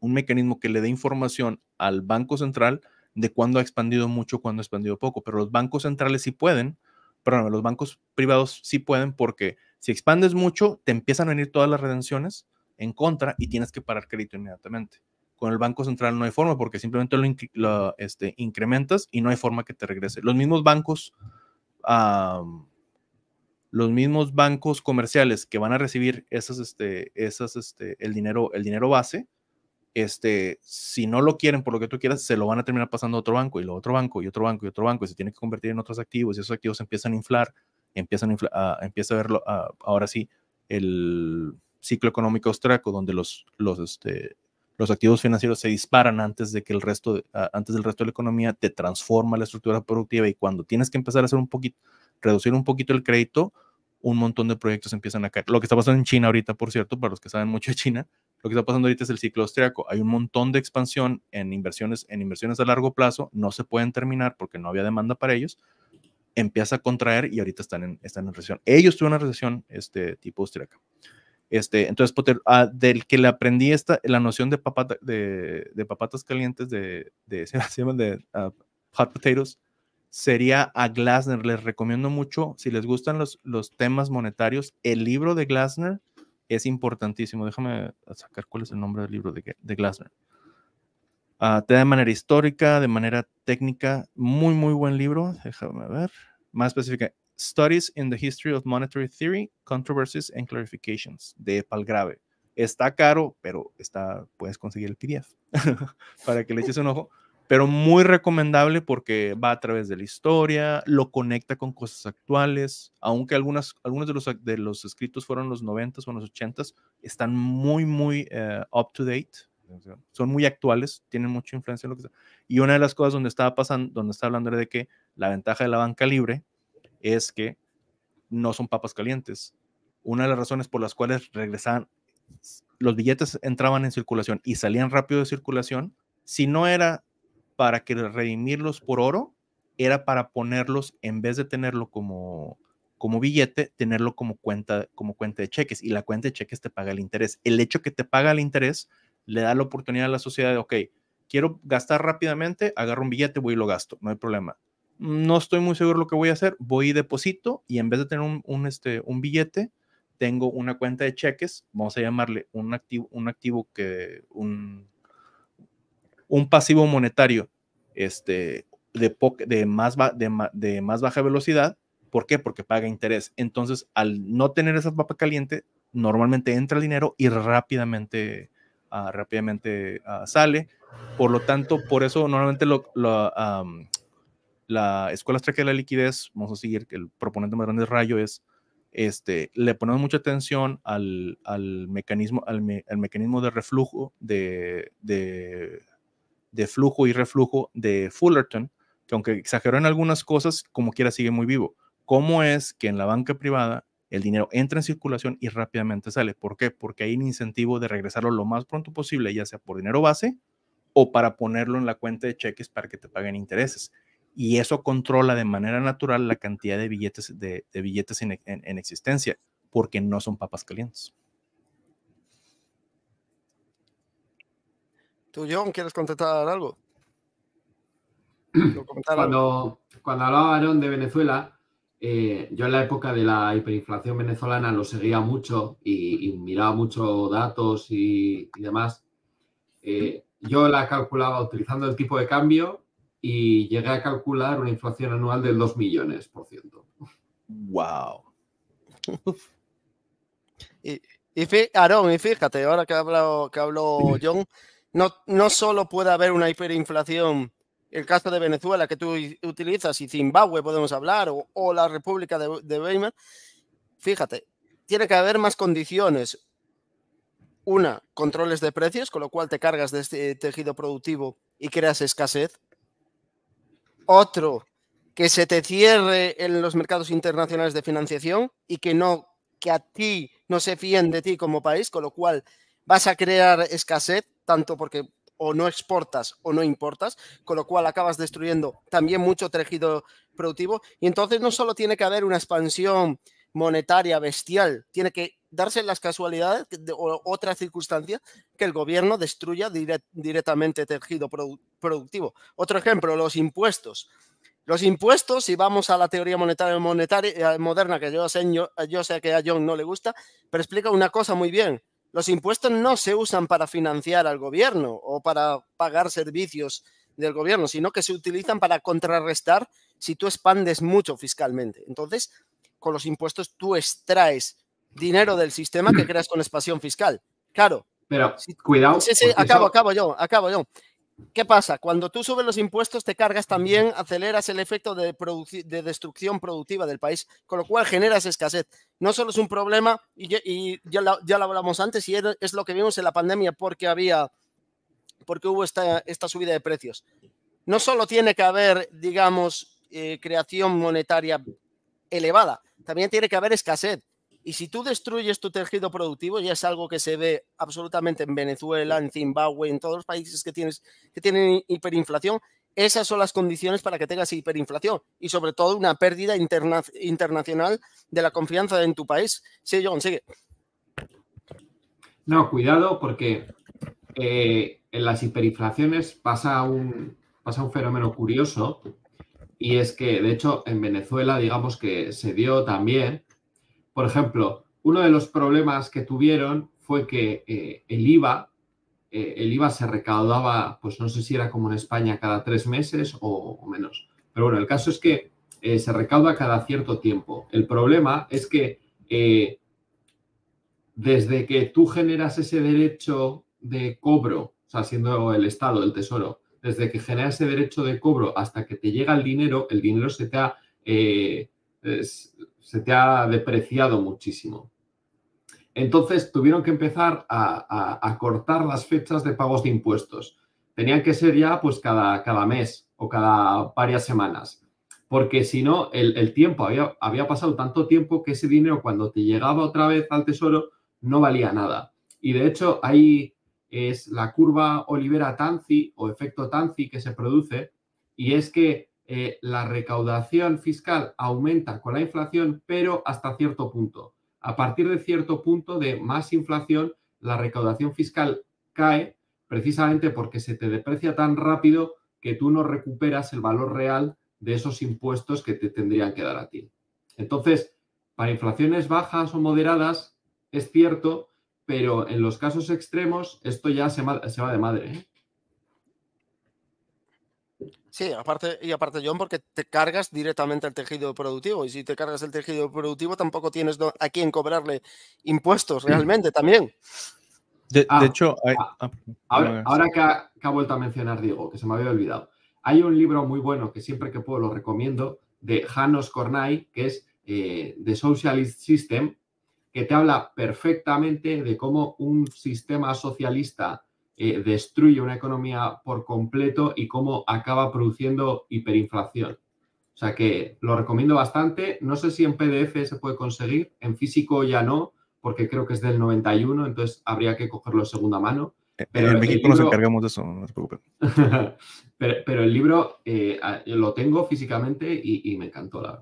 un mecanismo que le dé información al Banco Central de cuándo ha expandido mucho, cuándo ha expandido poco. Pero los bancos centrales sí pueden, perdón, los bancos privados sí pueden porque si expandes mucho, te empiezan a venir todas las redenciones en contra y tienes que parar crédito inmediatamente. Con el Banco Central no hay forma porque simplemente lo, este, incrementas y no hay forma que te regrese. Los mismos bancos, los mismos bancos comerciales que van a recibir esas, este, esas, este, el, dinero, el dinero base, este, si no lo quieren por lo que tú quieras, se lo van a terminar pasando a otro banco y lo otro banco y otro banco y otro banco y se tiene que convertir en otros activos y esos activos empiezan a inflar empiezan a, empieza a verlo ahora sí el ciclo económico austriaco, donde los, los, este, los activos financieros se disparan antes, de que el resto antes del resto de la economía, te transforma la estructura productiva y cuando tienes que empezar a hacer un poquito, reducir un poquito el crédito, un montón de proyectos empiezan a caer. Lo que está pasando en China ahorita, por cierto, para los que saben mucho de China, lo que está pasando ahorita es el ciclo austriaco. Hay un montón de expansión en inversiones, en inversiones a largo plazo, no se pueden terminar porque no había demanda para ellos, empieza a contraer y ahorita están en, están en recesión. Ellos tuvieron una recesión este, tipo austríaca. Este, entonces, pues, ah, del que le aprendí esta, la noción de, papata, de, de, papatas calientes, de, de, <laughs> se llama de ah, hot potatoes, sería a Glasner. Les recomiendo mucho, si les gustan los, los temas monetarios, el libro de Glasner es importantísimo. Déjame sacar cuál es el nombre del libro de, de Glasner. Ah, te de manera histórica, de manera técnica. Muy, muy buen libro. Déjame ver. Más específica. Studies in the History of Monetary Theory, Controversies and Clarifications, de Palgrave. Está caro, pero está, puedes conseguir el PDF <laughs> para que le eches un ojo. Pero muy recomendable porque va a través de la historia, lo conecta con cosas actuales, aunque algunas, algunos de los, de los escritos fueron los 90s o los 80 están muy, muy eh, up to date son muy actuales, tienen mucha influencia en lo que Y una de las cosas donde estaba pasando, donde está hablando era de que la ventaja de la banca libre es que no son papas calientes. Una de las razones por las cuales regresaban, los billetes entraban en circulación y salían rápido de circulación, si no era para que redimirlos por oro, era para ponerlos, en vez de tenerlo como, como billete, tenerlo como cuenta, como cuenta de cheques. Y la cuenta de cheques te paga el interés. El hecho que te paga el interés le da la oportunidad a la sociedad de, ok, quiero gastar rápidamente, agarro un billete, voy y lo gasto, no hay problema. No estoy muy seguro lo que voy a hacer, voy y deposito y en vez de tener un, este, un billete, tengo una cuenta de cheques, vamos a llamarle un activo, un activo que, un, pasivo monetario este, de, de, más de más baja velocidad. ¿Por qué? Porque paga interés. Entonces, al no tener esa papa caliente, normalmente entra el dinero y rápidamente Ah, rápidamente ah, sale. Por lo tanto, por eso normalmente la escuela de la liquidez, vamos a seguir que el proponente más grande rayo es, este, le ponemos mucha atención al, al mecanismo, al, mecanismo de reflujo, de, de, flujo y reflujo de Fullerton, que aunque exageró en algunas cosas, como quiera sigue muy vivo. ¿Cómo es que en la banca privada el dinero entra en circulación y rápidamente sale. ¿Por qué? Porque hay un incentivo de regresarlo lo más pronto posible, ya sea por dinero base o para ponerlo en la cuenta de cheques para que te paguen intereses. Y eso controla de manera natural la cantidad de billetes, de, billetes en, existencia, porque no son papas calientes. ¿Tú, John, quieres contestar algo? <clears throat> Cuando, cuando hablaba Aaron de Venezuela, eh, yo en la época de la hiperinflación venezolana lo seguía mucho y, miraba muchos datos y, demás. Eh, yo la calculaba utilizando el tipo de cambio y llegué a calcular una inflación anual del 2 millones por ciento. ¡Wow! y, fíjate, ahora que ha hablado, que habló John, no, no solo puede haber una hiperinflación el caso de Venezuela que tú utilizas y Zimbabue podemos hablar o, la República de, Weimar, fíjate, tiene que haber más condiciones. Una, controles de precios, con lo cual te cargas de este tejido productivo y creas escasez. Otro, que se te cierre en los mercados internacionales de financiación y que no que a ti no se fíen de ti como país, con lo cual vas a crear escasez, tanto porque o no exportas o no importas, con lo cual acabas destruyendo también mucho tejido productivo. Y entonces no solo tiene que haber una expansión monetaria bestial, tiene que darse las casualidades o otras circunstancias que el gobierno destruya directamente tejido productivo. Otro ejemplo, los impuestos. Los impuestos, si vamos a la teoría monetaria, eh, moderna, que yo sé que a John no le gusta, pero explica una cosa muy bien. Los impuestos no se usan para financiar al gobierno o para pagar servicios del gobierno, sino que se utilizan para contrarrestar si tú expandes mucho fiscalmente. Entonces, con los impuestos tú extraes dinero del sistema que <clears throat> creas con expansión fiscal. Claro. Pero, cuidado. Sí, sí, acabo, acabo yo, acabo yo. ¿Qué pasa? Cuando tú subes los impuestos, te cargas también, aceleras el efecto de, de destrucción productiva del país, con lo cual generas escasez. No solo es un problema, y, ya, ya, lo, hablamos antes, y es lo que vimos en la pandemia porque había, porque hubo esta, esta subida de precios. No solo tiene que haber, digamos, eh, creación monetaria elevada, también tiene que haber escasez. Y si tú destruyes tu tejido productivo, ya es algo que se ve absolutamente en Venezuela, en Zimbabue, en todos los países que, que tienen hiperinflación, esas son las condiciones para que tengas hiperinflación y sobre todo una pérdida internacional de la confianza en tu país. Sí, John, sigue. No, cuidado porque eh, en las hiperinflaciones pasa un fenómeno curioso y es que, de hecho, en Venezuela, digamos que se dio también por ejemplo, uno de los problemas que tuvieron fue que eh, el IVA, eh, el se recaudaba, pues no sé si era como en España cada tres meses o, menos. Pero bueno, el caso es que eh, se recauda cada cierto tiempo. El problema es que desde que tú generas ese derecho de cobro, o sea, siendo el Estado, el Tesoro, desde que generas ese derecho de cobro hasta que te llega el dinero, el dinero se te ha se te ha depreciado muchísimo. Entonces tuvieron que empezar a, cortar las fechas de pagos de impuestos. Tenían que ser ya pues cada, cada mes o cada varias semanas, porque si no, el, tiempo, había, había pasado tanto tiempo que ese dinero cuando te llegaba otra vez al tesoro no valía nada. Y de hecho ahí es la curva Olivera-Tanzi o efecto Tanzi que se produce y es que eh, la recaudación fiscal aumenta con la inflación, pero hasta cierto punto. A partir de cierto punto de más inflación, la recaudación fiscal cae precisamente porque se te deprecia tan rápido que tú no recuperas el valor real de esos impuestos que te tendrían que dar a ti. Entonces, para inflaciones bajas o moderadas, es cierto, pero en los casos extremos esto ya se, va de madre. ¿eh? Sí, aparte, y aparte, John, porque te cargas directamente el tejido productivo. Y si te cargas el tejido productivo, tampoco tienes a quién cobrarle impuestos realmente también. De, hecho, ahora, que, ha, vuelto a mencionar Diego, que se me había olvidado, hay un libro muy bueno que siempre que puedo lo recomiendo, de Janos Cornay, que es eh, The Socialist System, que te habla perfectamente de cómo un sistema socialista eh, destruye una economía por completo y cómo acaba produciendo hiperinflación. O sea que lo recomiendo bastante. No sé si en PDF se puede conseguir, en físico ya no, porque creo que es del 91, entonces habría que cogerlo de segunda mano. Eh, pero en México nos encargamos de eso, no se preocupen. <laughs> pero, el libro eh, ah, lo tengo físicamente y, me encantó, la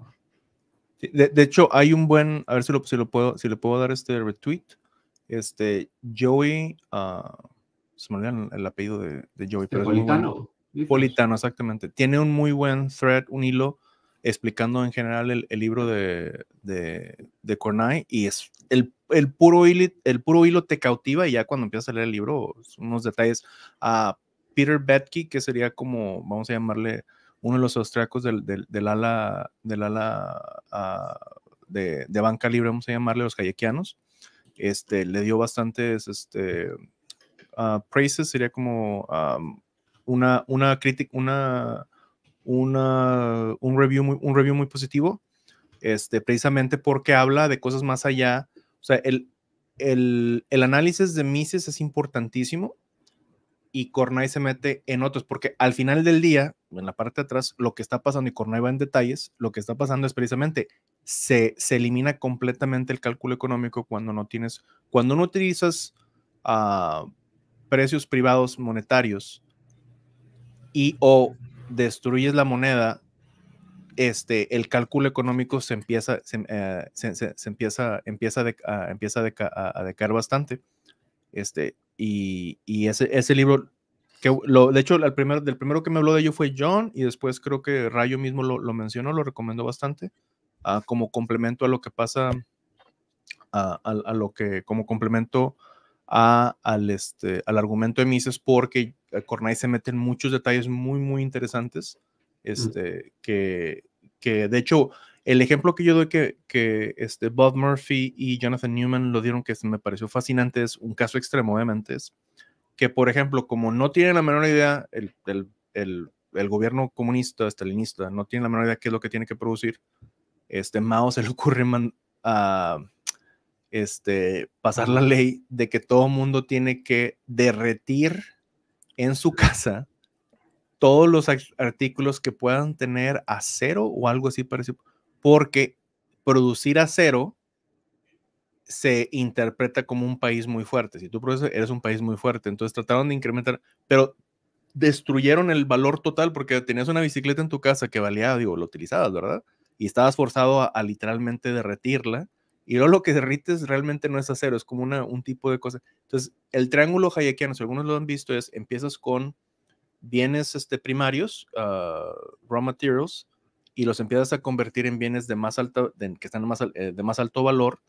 De, hecho, hay un buen, a ver si lo, lo puedo, si le puedo dar este retweet. Este, Joey, a ah, se me el, apellido de, Joey. Pero Politano. Politano, exactamente. Tiene un muy buen thread, un hilo explicando en general el, libro de, de, Cornay y es el, el, puro hilo, el puro hilo te cautiva y ya cuando empiezas a leer el libro, unos detalles a Peter Betke, que sería como, vamos a llamarle, uno de los austriacos del, del, ala, del ala ah, de, de, banca libre, vamos a llamarle, los hayekianos, este, le dio bastantes este, uh, praises sería como una, una crítica, una, una, un, review muy, un review muy positivo, este, precisamente porque habla de cosas más allá. O sea, el, el, el análisis de Mises es importantísimo y Cornay se mete en otros, porque al final del día, en la parte de atrás, lo que está pasando, y Cornay va en detalles, lo que está pasando es precisamente se, se elimina completamente el cálculo económico cuando no tienes, cuando no utilizas ah, precios privados monetarios y o destruyes la moneda, este, el cálculo económico se empieza, se, eh, se, se, empieza, empieza, empieza a, decaer bastante. Este, y, y ese, ese, libro, que lo, de hecho, el primero del primero que me habló de ello fue John, y después creo que Rayo mismo lo, mencionó, lo recomendó bastante, ah, como complemento a lo que pasa, a, a, lo que, como complemento al, este, al argumento de Mises porque eh, Cornay se mete en muchos detalles muy, muy interesantes, mm. este, que, que de hecho el ejemplo que yo doy que, que este Bob Murphy y Jonathan Newman lo dieron que me pareció fascinante es un caso extremo, obviamente, es que, por ejemplo, como no tiene la menor idea, el, gobierno comunista, estalinista no tiene la menor idea qué es lo que tiene que producir, este Mao se le ocurre a este, pasar la ley de que todo mundo tiene que derretir en su casa todos los artículos que puedan tener acero o algo así parecido, porque producir acero se interpreta como un país muy fuerte. Si tú eres un país muy fuerte. Entonces trataron de incrementar, pero destruyeron el valor total porque tenías una bicicleta en tu casa que valía, digo, lo utilizabas, ¿verdad? Y estabas forzado a literalmente derretirla y luego lo que derrites realmente no es acero, es como un tipo de cosa. Entonces, el triángulo hayekiano, si algunos lo han visto, es empiezas con bienes este, primarios, ah, raw materials, y los empiezas a convertir en bienes de más alta, de, que están más, eh, de más alto valor,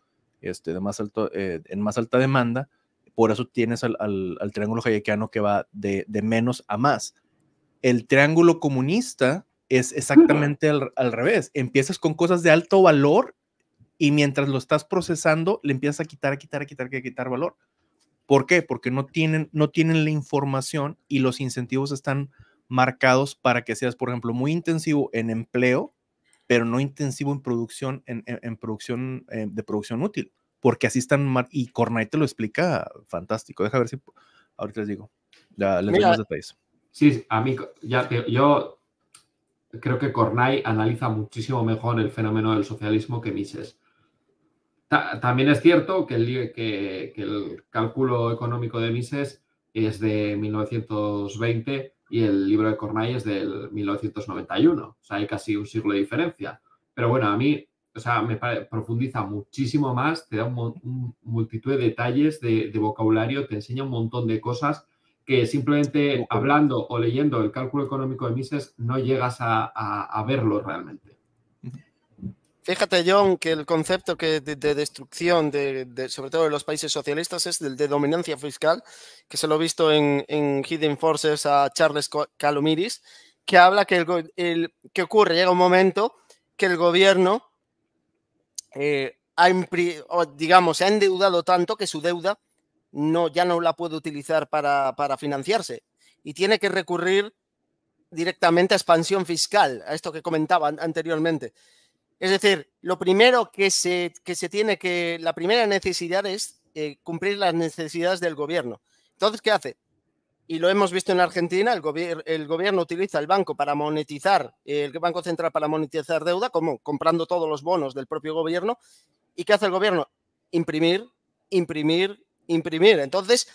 este, de más alto, eh, en más alta demanda. Por eso tienes al, al, al triángulo hayekiano que va de, menos a más. El triángulo comunista es exactamente al, al revés. Empiezas con cosas de alto valor y mientras lo estás procesando, le empiezas a quitar, a quitar, a quitar, a quitar valor. ¿Por qué? Porque no tienen, no tienen la información y los incentivos están marcados para que seas, por ejemplo, muy intensivo en empleo, pero no intensivo en producción, en, producción eh, de producción útil, porque así están, y Cornay te lo explica fantástico. Deja ver si ahorita les digo, Sí, a mí, ya yo creo que Cornay analiza muchísimo mejor el fenómeno del socialismo que Mises también es cierto que el, cálculo económico de Mises es de 1920 y el libro de Cornell es del 1991. O sea, hay casi un siglo de diferencia. Pero bueno, a mí, o sea, me profundiza muchísimo más, te da un, multitud de detalles de, vocabulario, te enseña un montón de cosas que simplemente hablando o leyendo el cálculo económico de Mises no llegas a verlo realmente. Fíjate, John, que el concepto de, destrucción, sobre todo de los países socialistas, es el de dominancia fiscal, que se lo he visto en, Hidden Forces a Charles Calumiris, que habla que, el, que ocurre, llega un momento que el gobierno, eh, digamos, se ha endeudado tanto que su deuda no, ya no la puede utilizar para, para financiarse y tiene que recurrir directamente a expansión fiscal, a esto que comentaba anteriormente. Es decir, lo primero que se, se tiene que, la primera necesidad es eh, cumplir las necesidades del gobierno. Entonces, ¿qué hace? Y lo hemos visto en Argentina, el, gobierno utiliza el banco para monetizar, eh, el Banco Central para monetizar deuda, como comprando todos los bonos del propio gobierno. ¿Y qué hace el gobierno? Imprimir, imprimir, imprimir. Entonces,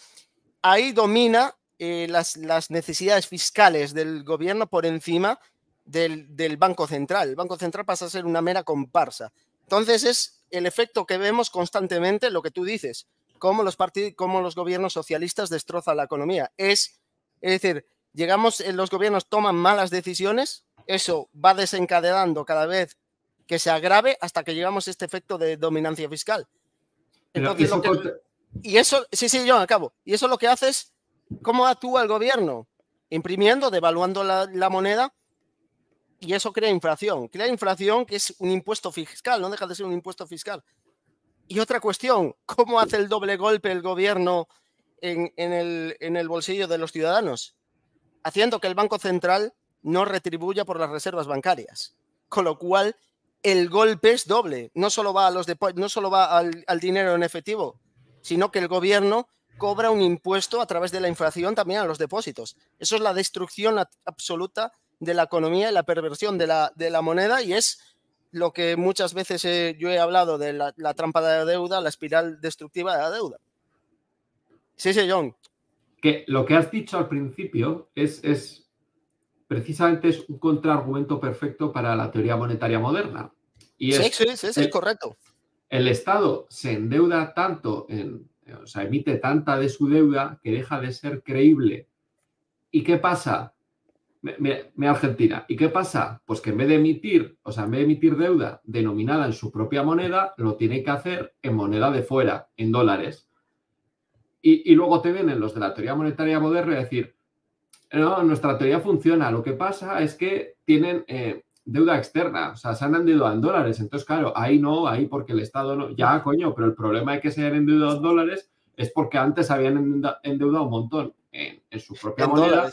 ahí domina eh, las, las necesidades fiscales del gobierno por encima del, Banco Central. El Banco Central pasa a ser una mera comparsa. Entonces es el efecto que vemos constantemente, lo que tú dices, cómo los, cómo los gobiernos socialistas destrozan la economía. Es, es decir, llegamos, eh, los gobiernos toman malas decisiones, eso va desencadenando cada vez que se agrave hasta que llegamos a este efecto de dominancia fiscal. y eso, sí, sí, yo acabo. Y eso lo que hace es, ¿cómo actúa el gobierno? Imprimiendo, devaluando la moneda y eso crea inflación. Crea inflación que es un impuesto fiscal, no deja de ser un impuesto fiscal. Y otra cuestión, ¿cómo hace el doble golpe el gobierno en, el, bolsillo de los ciudadanos? Haciendo que el Banco Central no retribuya por las reservas bancarias. Con lo cual, el golpe es doble. No solo va, a los no va al, dinero en efectivo, sino que el gobierno cobra un impuesto a través de la inflación también a los depósitos. Eso es la destrucción absoluta de la economía y la perversión de la, moneda y es lo que muchas veces yo he hablado de la, trampa de la deuda, la espiral destructiva de la deuda. Sí, sí, John. Que lo que has dicho al principio es, es precisamente es un contraargumento perfecto para la teoría monetaria moderna. Y es, sí, sí, sí, el, correcto. El Estado se endeuda tanto, en, o sea, emite tanta de su deuda que deja de ser creíble. ¿Y qué pasa? me Argentina. ¿Y qué pasa? Pues que en vez de emitir, o sea, en vez de emitir deuda denominada en su propia moneda, lo tiene que hacer en moneda de fuera, en dólares. Y, luego te vienen los de la teoría monetaria moderna y decir, no, nuestra teoría funciona, lo que pasa es que tienen eh, deuda externa, o sea, se han endeudado en dólares, entonces claro, ahí no, ahí porque el Estado no, ya coño, pero el problema de que se han endeudado en dólares es porque antes habían endeudado un montón en, en su propia moneda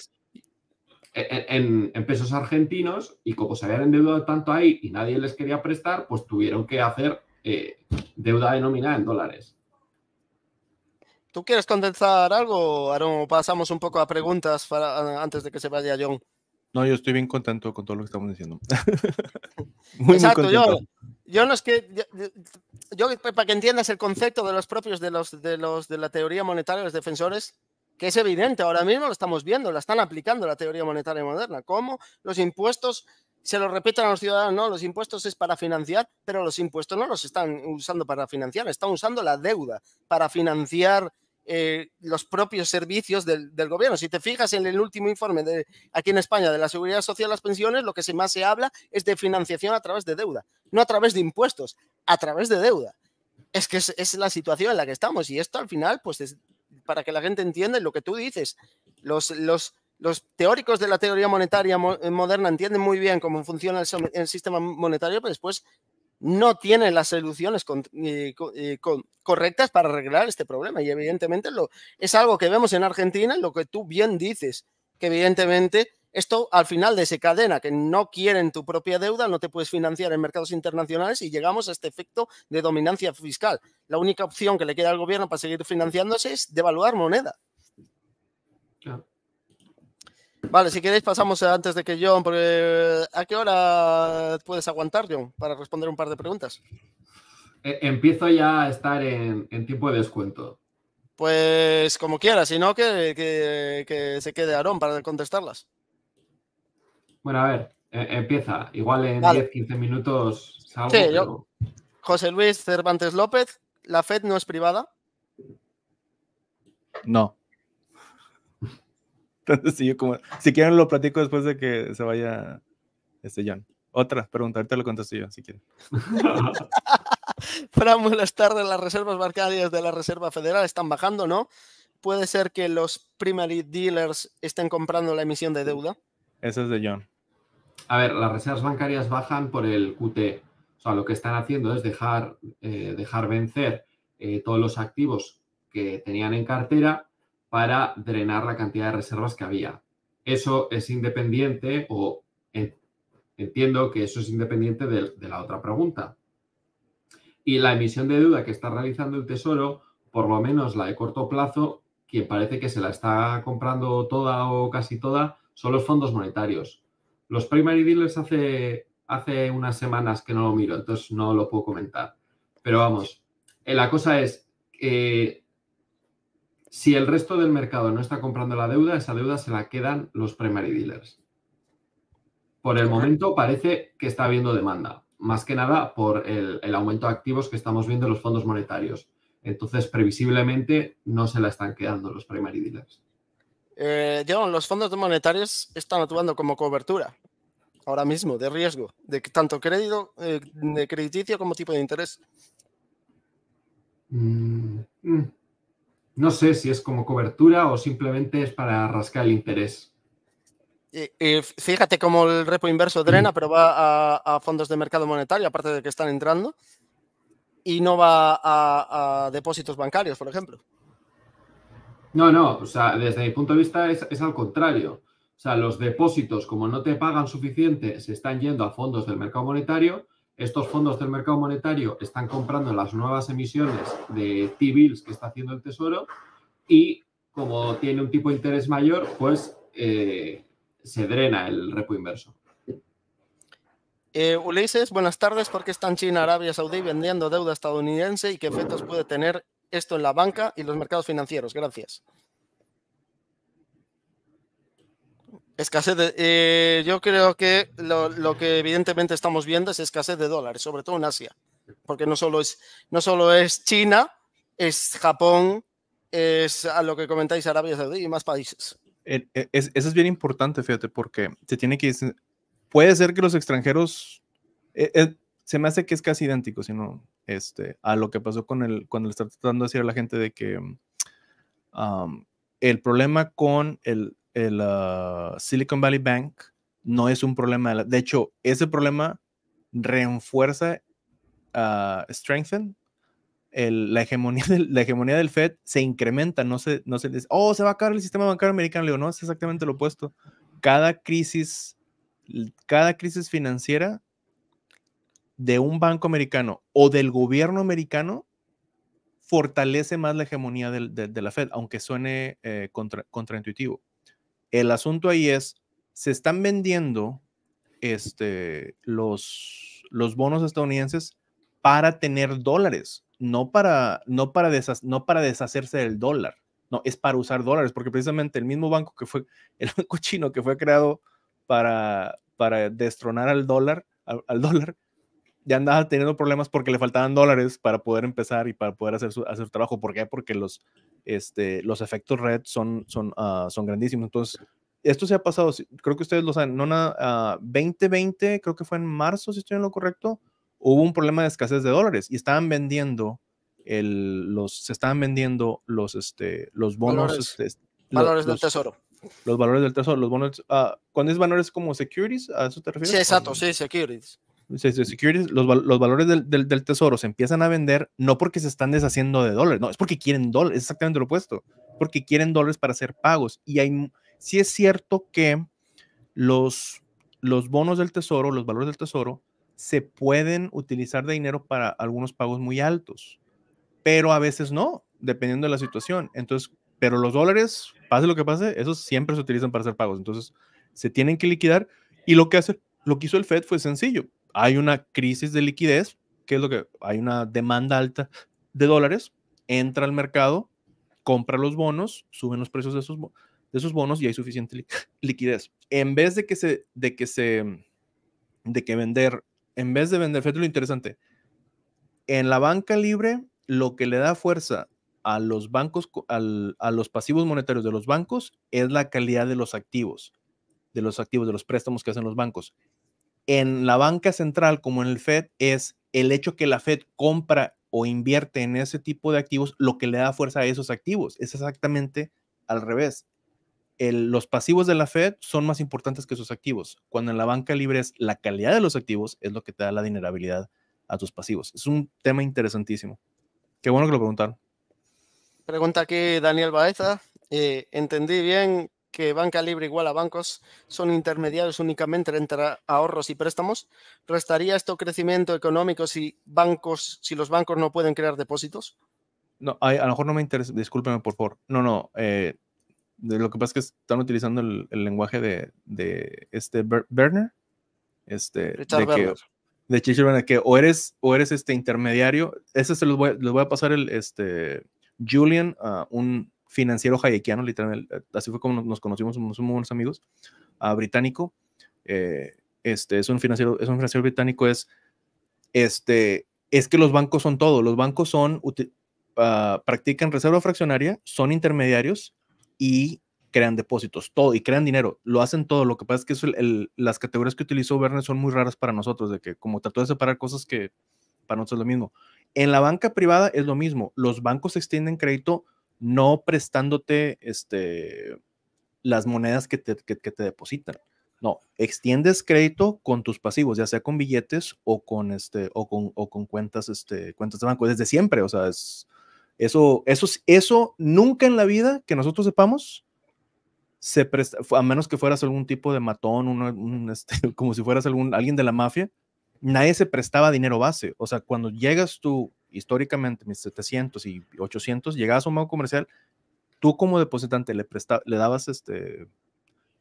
en, pesos argentinos y como se habían endeudado tanto ahí y nadie les quería prestar, pues tuvieron que hacer eh, deuda denominada en dólares. ¿Tú quieres condensar algo, Aaron? pasamos un poco a preguntas para, antes de que se vaya John. No, yo estoy bien contento con todo lo que estamos diciendo. <laughs> Exacto, Yo, no es que. Yo, para que entiendas el concepto de los propios de, los, de, los, de la teoría monetaria, los defensores, que es evidente, ahora mismo lo estamos viendo, la están aplicando la teoría monetaria moderna, ¿Cómo? los impuestos se lo repiten a los ciudadanos, no, los impuestos es para financiar, pero los impuestos no los están usando para financiar, están usando la deuda para financiar eh, los propios servicios del, gobierno. Si te fijas en el último informe de, aquí en España de la Seguridad Social, las pensiones, lo que más se habla es de financiación a través de deuda, no a través de impuestos, a través de deuda. Es que es, es la situación en la que estamos y esto al final pues es, para que la gente entienda lo que tú dices. Los, teóricos de la teoría monetaria eh, moderna entienden muy bien cómo funciona el, sistema monetario, pero después no tienen las soluciones eh, eh, correctas para arreglar este problema. Y evidentemente lo, es algo que vemos en Argentina, lo que tú bien dices, que evidentemente esto al final de cadena, que no quieren tu propia deuda, no te puedes financiar en mercados internacionales y llegamos a este efecto de dominancia fiscal. La única opción que le queda al gobierno para seguir financiándose es devaluar moneda. Vale, si queréis pasamos antes de que John, ¿a qué hora puedes aguantar, John, para responder un par de preguntas? Eh, empiezo ya a estar en, tiempo de descuento. Pues como quieras, si no, que, que se quede Aarón para contestarlas. Bueno, a ver, eh, empieza. Igual en 10-15 minutos salgo, Sí, José Luis Cervantes López, ¿la FED no es privada? No. <laughs> Entonces, si, yo como, si quieren lo platico después de que se vaya este John. Otra pregunta, ahorita lo contesto yo, si quieren. <laughs> Fran, buenas tardes. Las reservas bancarias de la Reserva Federal están bajando, ¿no? ¿Puede ser que los primary dealers estén comprando la emisión de deuda? Eso es de John. A ver, las reservas bancarias bajan por el QT. O sea, lo que están haciendo es dejar, eh, dejar vencer eh, todos los activos que tenían en cartera para drenar la cantidad de reservas que había. Eso es independiente o entiendo que eso es independiente de, de la otra pregunta. Y la emisión de deuda que está realizando el Tesoro, por lo menos la de corto plazo, quien parece que se la está comprando toda o casi toda, son los fondos monetarios. Los primary dealers hace, hace unas semanas que no lo miro, entonces no lo puedo comentar. Pero vamos, eh, la cosa es, que si el resto del mercado no está comprando la deuda, esa deuda se la quedan los primary dealers. Por el momento parece que está habiendo demanda, más que nada por el aumento de activos que estamos viendo en los fondos monetarios. Entonces, previsiblemente, no se la están quedando los primary dealers. John, eh, los fondos monetarios están actuando como cobertura ahora mismo de riesgo, de tanto crédito, eh, de crediticio como tipo de interés. Mm, mm. No sé si es como cobertura o simplemente es para rascar el interés. fíjate cómo el repo inverso drena, mm. pero va a, fondos de mercado monetario, aparte de que están entrando, y no va a depósitos bancarios, por ejemplo. No, no, o sea, desde mi punto de vista es, al contrario. O sea, los depósitos, como no te pagan suficiente, se están yendo a fondos del mercado monetario. Estos fondos del mercado monetario están comprando las nuevas emisiones de T-bills que está haciendo el Tesoro y como tiene un tipo de interés mayor, pues eh, se drena el repo inverso. Eh, Ulises, buenas tardes. ¿Por qué están China, Arabia Saudí vendiendo deuda estadounidense y qué efectos puede tener esto en la banca y los mercados financieros. Gracias. Escasez de, eh, yo creo que lo, que evidentemente estamos viendo es escasez de dólares, sobre todo en Asia, porque no solo es, no solo es China, es Japón, es a lo que comentáis Arabia Saudí y más países. Eh, eh, eso es bien importante, fíjate, porque se tiene que puede ser que los extranjeros se me hace que es casi idéntico, si no... Este, a lo que pasó con el, cuando le está tratando de decir a la gente de que mm, el problema con el, el ah, Silicon Valley Bank no es un problema. De, hecho, ese problema reenfuerza, ah, strengthen, la, hegemonía <laughs> del, la hegemonía del Fed se incrementa, no se, no se dice, oh, se va a acabar el sistema bancario americano. no, es exactamente lo opuesto. Cada crisis, cada crisis financiera de un banco americano o del gobierno americano fortalece más la hegemonía de, la Fed, aunque suene eh, contra, contraintuitivo. El asunto ahí es, se están vendiendo este, los, los bonos estadounidenses para tener dólares, no para, no, para no para deshacerse del dólar, no, es para usar dólares, porque precisamente el mismo banco que fue, <laughs> el banco chino que fue creado para, para destronar al dólar, al dólar, ya andaba teniendo problemas porque le faltaban dólares para poder empezar y para poder hacer su, hacer su trabajo. ¿Por qué? Porque los, este, los efectos red son, son, ah, son grandísimos. Entonces, esto se ha pasado, creo que ustedes lo saben, no nada, 2020, ah, creo que fue en marzo, si estoy en lo correcto, hubo un problema de escasez de dólares y estaban vendiendo el, los, se estaban vendiendo los, este, los bonos. Valores, este, del tesoro. Los valores del tesoro, los bonos. Uh, cuando es valores como securities? ¿A eso te refieres? Sí, exacto, sí, securities los, valores del, tesoro se empiezan a vender no porque se están deshaciendo de dólares, no, es porque quieren dólares, es exactamente lo opuesto, porque quieren dólares para hacer pagos. Y hay, si es cierto que los, los bonos del tesoro, los valores del tesoro, se pueden utilizar de dinero para algunos pagos muy altos, pero a veces no, dependiendo de la situación. Entonces, pero los dólares, pase lo que pase, esos siempre se utilizan para hacer pagos. Entonces, se tienen que liquidar y lo que hace, lo que hizo el Fed fue sencillo hay una crisis de liquidez, que es lo que hay una demanda alta de dólares, entra al mercado, compra los bonos, suben los precios de esos, de esos bonos y hay suficiente <laughs> liquidez. En vez de que se, de que se, de que vender, en vez de vender, fíjate lo interesante, en la banca libre lo que le da fuerza a los bancos, a los pasivos monetarios de los bancos es la calidad de los activos, de los activos, de los préstamos que hacen los bancos en la banca central como en el Fed es el hecho que la Fed compra o invierte en ese tipo de activos lo que le da fuerza a esos activos. Es exactamente al revés. los pasivos de la Fed son más importantes que sus activos, cuando en la banca libre es la calidad de los activos es lo que te da la dinerabilidad a tus pasivos. Es un tema interesantísimo. Qué bueno que lo preguntaron. Pregunta aquí Daniel Baeza. Eh, entendí bien que banca libre igual a bancos son intermediarios únicamente entre ahorros y préstamos? ¿Restaría esto crecimiento económico si bancos, si los bancos no pueden crear depósitos? No, a, a lo mejor no me interesa, discúlpeme por favor. No, no, eh, lo que pasa es que están utilizando el, lenguaje de, de este Berner, este, de Berner. Que, o eres, o eres este intermediario, ese se los voy, les voy a pasar el, este, Julian, a un, financiero hayekiano, literalmente, eh, así fue como nos conocimos, somos buenos amigos, ah, británico. Eh, este, es un financiero, es un financiero británico, es, este, es que los bancos son todo, los bancos son, ah, practican reserva fraccionaria, son intermediarios y crean depósitos, todo, y crean dinero, lo hacen todo, lo que pasa es que las categorías que utilizó Werner son muy raras para nosotros, de que como trató de separar cosas que para nosotros es lo mismo. En la banca privada es lo mismo, los bancos extienden crédito no prestándote este, las monedas que te, depositan. No, extiendes crédito con tus pasivos, ya sea con billetes o con, este, o con, cuentas, este, cuentas de banco, desde siempre. O sea, eso, eso, eso nunca en la vida que nosotros sepamos se presta, a menos que fueras algún tipo de matón, este, <laughs> como si fueras algún, alguien de la mafia, nadie se prestaba dinero base. O sea, cuando llegas tú históricamente, mis 700 y 800, llegabas a un banco comercial, tú como depositante le, presta, le dabas este,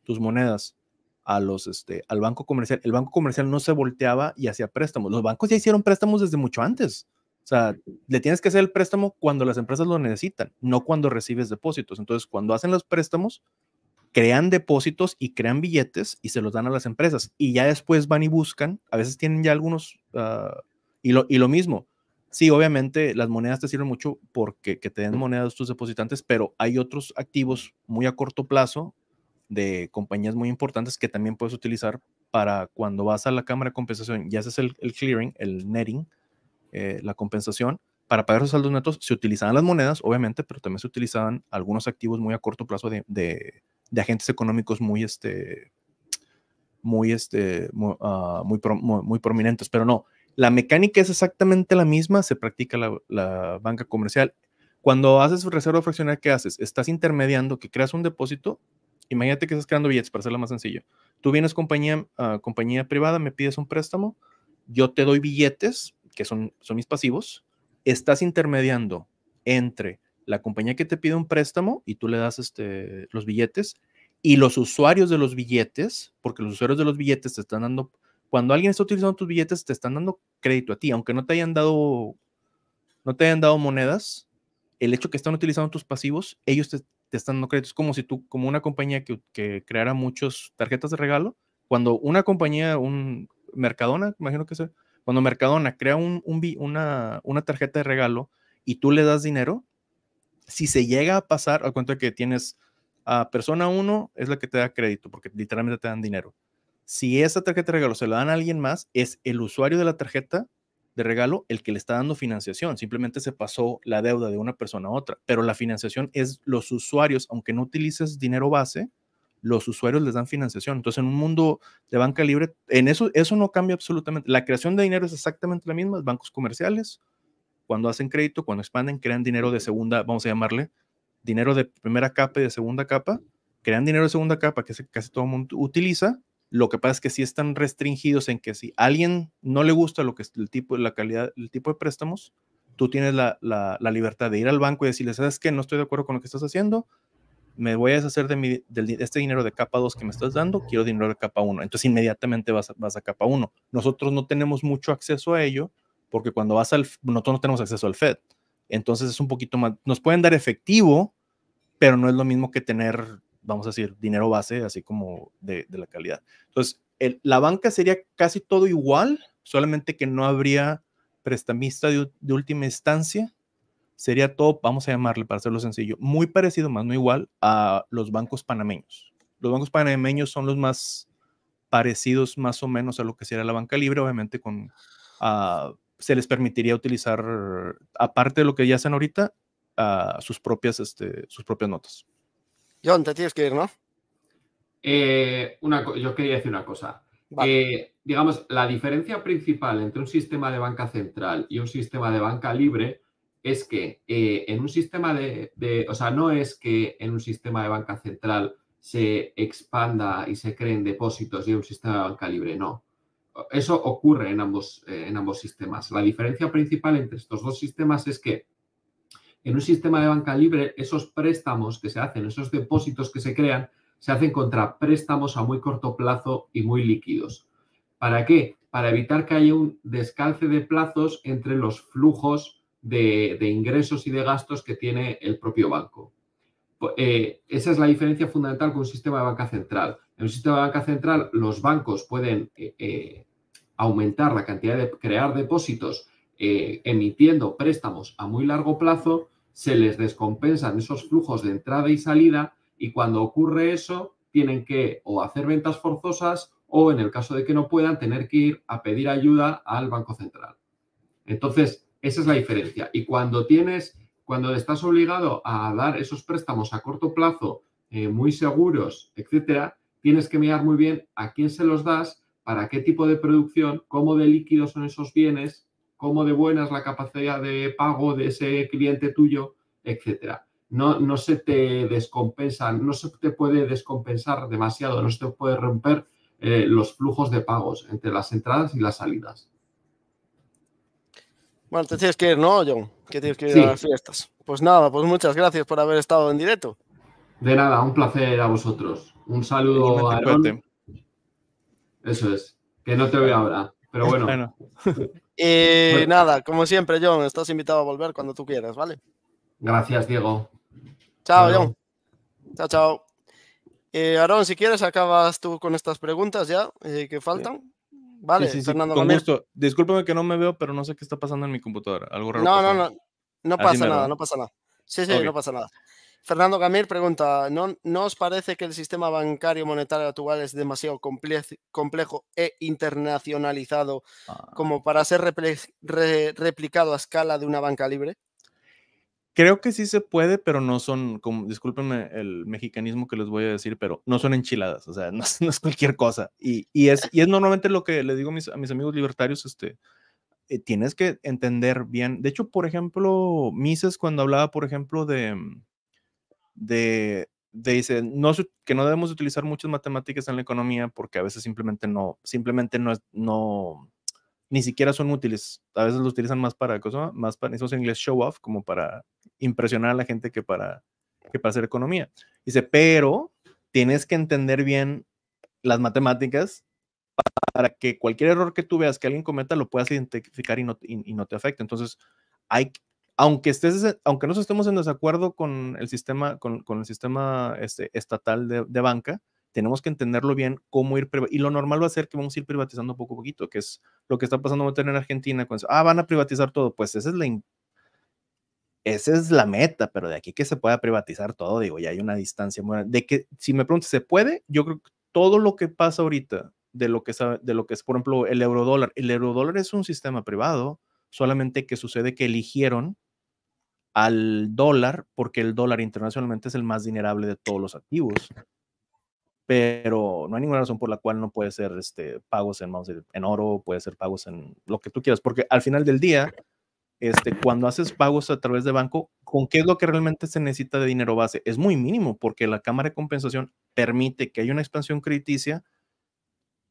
tus monedas a los, este, al banco comercial. El banco comercial no se volteaba y hacía préstamos. Los bancos ya hicieron préstamos desde mucho antes. O sea, le tienes que hacer el préstamo cuando las empresas lo necesitan, no cuando recibes depósitos. Entonces, cuando hacen los préstamos, crean depósitos y crean billetes y se los dan a las empresas. Y ya después van y buscan, a veces tienen ya algunos, ah, y, lo, y lo mismo, Sí, obviamente las monedas te sirven mucho porque te den monedas tus depositantes, pero hay otros activos muy a corto plazo de compañías muy importantes que también puedes utilizar para cuando vas a la cámara de compensación ya haces el, clearing, el netting, eh, la compensación, para pagar los saldos netos se utilizaban las monedas, obviamente, pero también se utilizaban algunos activos muy a corto plazo de, de, agentes económicos muy, este, muy, este, ah, muy, muy prominentes, pero no, la mecánica es exactamente la misma, se practica la, banca comercial. Cuando haces reserva fraccional, ¿qué haces? Estás intermediando, que creas un depósito. Imagínate que estás creando billetes, para hacerlo más sencillo. Tú vienes compañía, ah, compañía privada, me pides un préstamo, yo te doy billetes, que son, son mis pasivos. Estás intermediando entre la compañía que te pide un préstamo y tú le das este, los billetes y los usuarios de los billetes, porque los usuarios de los billetes te están dando cuando alguien está utilizando tus billetes, te están dando crédito a ti, aunque no te hayan dado, no te hayan dado monedas, el hecho que están utilizando tus pasivos, ellos te, están dando crédito. Es como si tú, como una compañía que, que creara muchas tarjetas de regalo, cuando una compañía, un Mercadona, imagino que sea, cuando Mercadona crea un, una, una tarjeta de regalo y tú le das dinero, si se llega a pasar, cuento de que tienes a persona uno, es la que te da crédito, porque literalmente te dan dinero si esa tarjeta de regalo se la dan a alguien más, es el usuario de la tarjeta de regalo el que le está dando financiación. Simplemente se pasó la deuda de una persona a otra. Pero la financiación es los usuarios, aunque no utilices dinero base, los usuarios les dan financiación. Entonces, en un mundo de banca libre, en eso, eso no cambia absolutamente. La creación de dinero es exactamente la misma. Bancos comerciales, cuando hacen crédito, cuando expanden, crean dinero de segunda, vamos a llamarle, dinero de primera capa y de segunda capa. Crean dinero de segunda capa que casi todo el mundo utiliza lo que pasa es que sí están restringidos en que si a alguien no le gusta lo que es el tipo, la calidad, el tipo de préstamos, tú tienes la, libertad de ir al banco y decirle, ¿sabes qué? No estoy de acuerdo con lo que estás haciendo, me voy a deshacer de, mi, este dinero de capa 2 que me estás dando, quiero dinero de capa 1. Entonces inmediatamente vas, vas a capa 1. Nosotros no tenemos mucho acceso a ello porque cuando vas al, nosotros no tenemos acceso al Fed. Entonces es un poquito más, nos pueden dar efectivo, pero no es lo mismo que tener vamos a decir, dinero base, así como de, la calidad. Entonces, la banca sería casi todo igual, solamente que no habría prestamista de, última instancia. Sería todo, vamos a llamarle para hacerlo sencillo, muy parecido, más no igual, a los bancos panameños. Los bancos panameños son los más parecidos más o menos a lo que sería la banca libre, obviamente con... Ah, se les permitiría utilizar, aparte de lo que ya hacen ahorita, ah, sus, propias, este, sus propias notas. John, te tienes que ir, ¿no? Eh, yo quería decir una cosa. Eh, digamos, la diferencia principal entre un sistema de banca central y un sistema de banca libre es que eh, en un sistema de, de, o sea, no es que en un sistema de banca central se expanda y se creen depósitos y en un sistema de banca libre, no. Eso ocurre en ambos, en ambos sistemas. La diferencia principal entre estos dos sistemas es que en un sistema de banca libre, esos préstamos que se hacen, esos depósitos que se crean, se hacen contra préstamos a muy corto plazo y muy líquidos. ¿Para qué? Para evitar que haya un descalce de plazos entre los flujos de, ingresos y de gastos que tiene el propio banco. Pues, eh, esa es la diferencia fundamental con un sistema de banca central. En un sistema de banca central, los bancos pueden eh, eh, aumentar la cantidad de crear depósitos emitiendo préstamos a muy largo plazo se les descompensan esos flujos de entrada y salida y cuando ocurre eso tienen que o hacer ventas forzosas o en el caso de que no puedan tener que ir a pedir ayuda al Banco Central. Entonces, esa es la diferencia. Y cuando tienes, cuando estás obligado a dar esos préstamos a corto plazo, eh, muy seguros, etcétera, tienes que mirar muy bien a quién se los das, para qué tipo de producción, cómo de líquidos son esos bienes cómo de buenas la capacidad de pago de ese cliente tuyo, etc. No, no se te descompensa, no se te puede descompensar demasiado, no se te puede romper eh, los flujos de pagos entre las entradas y las salidas. Bueno, te tienes que ir, ¿no, John? Que tienes que ir a las fiestas. Pues nada, pues muchas gracias por haber estado en directo. De nada, un placer a vosotros. Un saludo a Eso es, que no te veo ahora, pero bueno. <laughs> Y eh, nada, como siempre, John, estás invitado a volver cuando tú quieras, ¿vale? Gracias, Diego. Chao, John. Chao, chao. Eh, si quieres, acabas tú con estas preguntas ya eh, que faltan. Vale, Fernando. Con gusto. Discúlpame que no me veo, pero no sé qué está pasando en mi computadora. Algo No, no, no. No pasa nada, no pasa nada. Sí, sí, no pasa nada. Fernando Gamir pregunta, ¿no, ¿no, os parece que el sistema bancario monetario actual es demasiado complejo e internacionalizado ah. como para ser replicado a escala de una banca libre? Creo que sí se puede, pero no son, como, discúlpenme el mexicanismo que les voy a decir, pero no son enchiladas, o sea, <laughs> no, es cualquier cosa. Y, es, normalmente lo que le digo a mis, amigos libertarios, este, eh, tienes que entender bien. De hecho, por ejemplo, Mises cuando hablaba, por ejemplo, de mm, de, dice, no, que no debemos utilizar muchas matemáticas en la economía porque a veces simplemente no, simplemente no, es, no ni siquiera son útiles. A veces lo utilizan más para cosas, más para, eso es inglés show off, como para impresionar a la gente que para, que para hacer economía. Dice, pero tienes que entender bien las matemáticas para que cualquier error que tú veas que alguien cometa lo puedas identificar y no, y no te afecte. Entonces, hay, aunque, estés, aunque estemos en desacuerdo con el sistema, con, el sistema este, estatal de, banca, tenemos que entenderlo bien cómo ir, y lo normal va a ser que vamos a ir privatizando poco a poquito, que es lo que está pasando en Argentina, con ah, van a privatizar todo, pues esa es la, esa es la meta, pero de aquí que se pueda privatizar todo, digo, ya hay una distancia de que, si me preguntas, ¿se puede? Yo creo que todo lo que pasa ahorita, de lo que, de lo que es, por ejemplo, el eurodólar, el eurodólar es un sistema privado, solamente que sucede que eligieron al dólar, porque el dólar internacionalmente es el más dinerable de todos los activos. Pero no hay ninguna razón por la cual no puede ser este, pagos en, en oro, puede ser pagos en lo que tú quieras, porque al final del día, este, cuando haces pagos a través de banco, ¿con qué es lo que realmente se necesita de dinero base? Es muy mínimo, porque la Cámara de Compensación permite que haya una expansión crediticia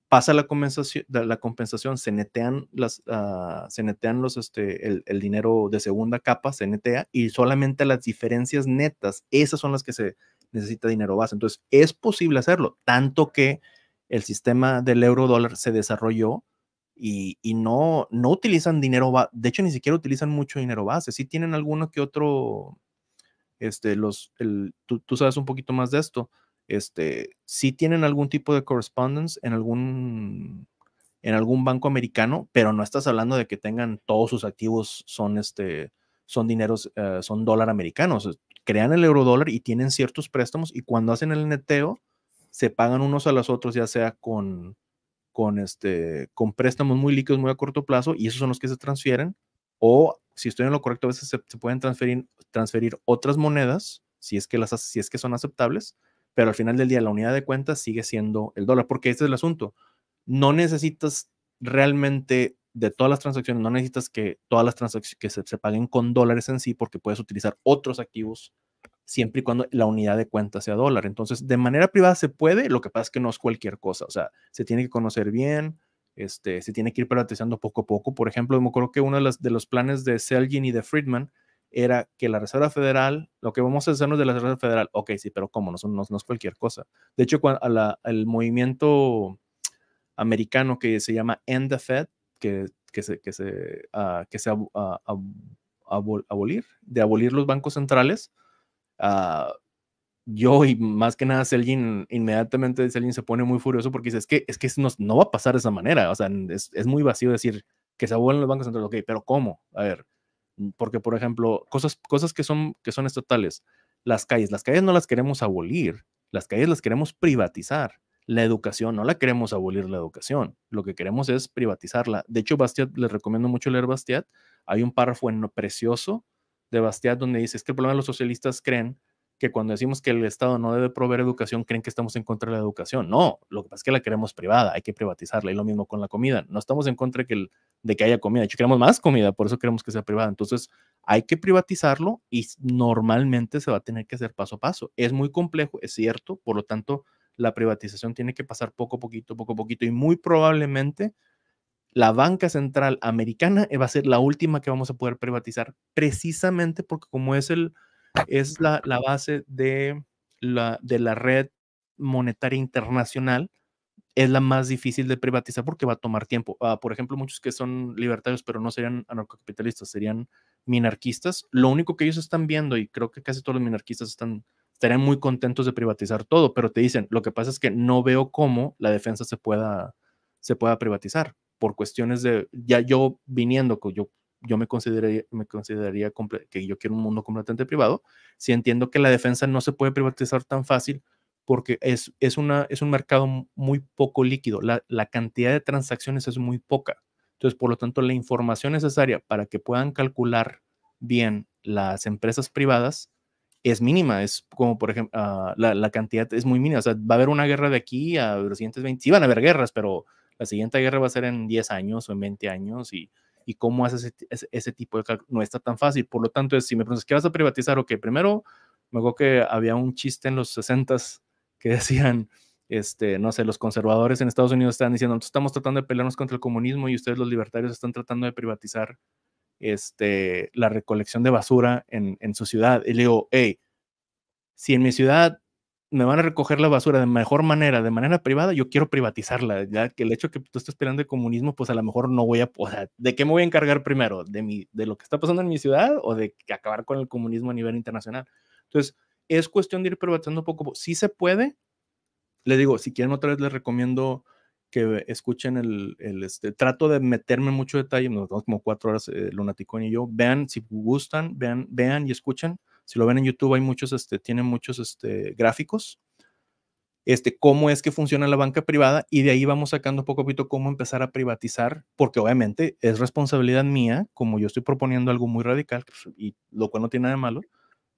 pasa la compensación, la compensación se netean, las, ah, se netean los, este, el, dinero de segunda capa, se netea, y solamente las diferencias netas, esas son las que se necesita dinero base. Entonces, es posible hacerlo, tanto que el sistema del euro dólar se desarrolló y, no, no utilizan dinero, base, de hecho, ni siquiera utilizan mucho dinero base, sí tienen alguno que otro, este, los, tú, tú sabes un poquito más de esto este, tienen algún tipo de correspondence en algún, en algún banco americano, pero no estás hablando de que tengan todos sus activos son, este, son dineros, eh, son dólar americanos. Eh, crean el euro dólar y tienen ciertos préstamos y cuando hacen el neteo, se pagan unos a los otros, ya sea con, con, este, con préstamos muy líquidos, muy a corto plazo, y esos son los que se transfieren. O, si estoy en lo correcto, a veces se, pueden transferir, otras monedas, si es, que las, si es que son aceptables, pero al final del día la unidad de cuenta sigue siendo el dólar, porque este es el asunto. No necesitas realmente de todas las transacciones, no necesitas que todas las transacciones que se, paguen con dólares en sí, porque puedes utilizar otros activos siempre y cuando la unidad de cuenta sea dólar. Entonces, de manera privada se puede, lo que pasa es que no es cualquier cosa, o sea, se tiene que conocer bien, este, se tiene que ir privatizando poco a poco. Por ejemplo, me acuerdo que uno de los, de los planes de Selgin y de Friedman era que la Reserva Federal, lo que vamos a hacernos de la Reserva Federal, ok, sí, pero ¿cómo? No, no es cualquier cosa. De hecho, cuando, el movimiento americano que se llama End the Fed, que, que se, que se, ah, que ah, abolir, de abolir los bancos centrales, ah, yo y más que nada Selgin, inmediatamente Selgin se pone muy furioso porque dice, es que, es que no, no va a pasar de esa manera, o sea, es, es muy vacío decir que se abolen los bancos centrales, ok, pero ¿cómo? A ver, Mm, porque, por ejemplo, cosas, cosas que, son, que son estatales, las calles, las calles no las queremos abolir, las calles las queremos privatizar. La educación, no la queremos abolir la educación, lo que queremos es privatizarla. De hecho, Bastiat, les recomiendo mucho leer Bastiat. Hay un párrafo precioso de Bastiat donde dice, es que el problema de los socialistas creen que cuando decimos que el Estado no debe proveer educación, creen que estamos en contra de la educación. No, lo que pasa es que la queremos privada, hay que privatizarla. Y lo mismo con la comida. No estamos en contra de que, de que haya comida. De hecho, queremos más comida, por eso queremos que sea privada. Entonces, hay que privatizarlo y normalmente se va a tener que hacer paso a paso. Es muy complejo, es cierto. Por lo tanto, la privatización tiene que pasar poco a poquito, poco a poquito. Y muy probablemente la banca central americana va a ser la última que vamos a poder privatizar, precisamente porque como es el es la, base de la, de la red monetaria internacional, es la más difícil de privatizar porque va a tomar tiempo. Ah, por ejemplo, muchos que son libertarios, pero no serían anarcocapitalistas, serían minarquistas. Lo único que ellos están viendo, y creo que casi todos los minarquistas están, estarían muy contentos de privatizar todo, pero te dicen, lo que pasa es que no veo cómo la defensa se pueda, se pueda privatizar por cuestiones de, ya yo viniendo, yo yo me consideraría, me consideraría que yo quiero un mundo completamente privado, si entiendo que la defensa no se puede privatizar tan fácil porque es, es, una, es un mercado muy poco líquido, la, la cantidad de transacciones es muy poca. Entonces, por lo tanto, la información necesaria para que puedan calcular bien las empresas privadas es mínima, es como por ejemplo, ah, la, la, cantidad es muy mínima, o sea, va a haber una guerra de aquí a los siguientes 20, sí van a haber guerras, pero la siguiente guerra va a ser en 10 años o en 20 años y y cómo hace ese, tipo de No está tan fácil. Por lo tanto, si me preguntas, ¿qué vas a privatizar? Ok, primero, me acuerdo que había un chiste en los 60 que <laughs> decían, este, no sé, los conservadores en Estados Unidos están diciendo, nosotros estamos tratando de pelearnos contra el comunismo y ustedes los libertarios están tratando de privatizar este, la recolección de basura en, en su ciudad. Y le digo, hey, si en mi ciudad me van a recoger la basura de mejor manera, de manera privada, yo quiero privatizarla, ya que el hecho que tú estés esperando de comunismo, pues a lo mejor no voy a, o sea, ¿de qué me voy a encargar primero? ¿De, mi, ¿De lo que está pasando en mi ciudad o de acabar con el comunismo a nivel internacional? Entonces, es cuestión de ir privatizando un poco. si se puede, les digo, si quieren otra vez les recomiendo que escuchen el, este, trato de meterme en mucho detalle, nos damos como cuatro horas eh, Lunaticón y yo, vean si gustan, vean, vean y escuchen si lo ven en YouTube, hay muchos, este, tienen muchos este, gráficos, este, cómo es que funciona la banca privada y de ahí vamos sacando poco a poquito cómo empezar a privatizar, porque obviamente es responsabilidad mía, como yo estoy proponiendo algo muy radical, pues, y lo cual no tiene nada de malo,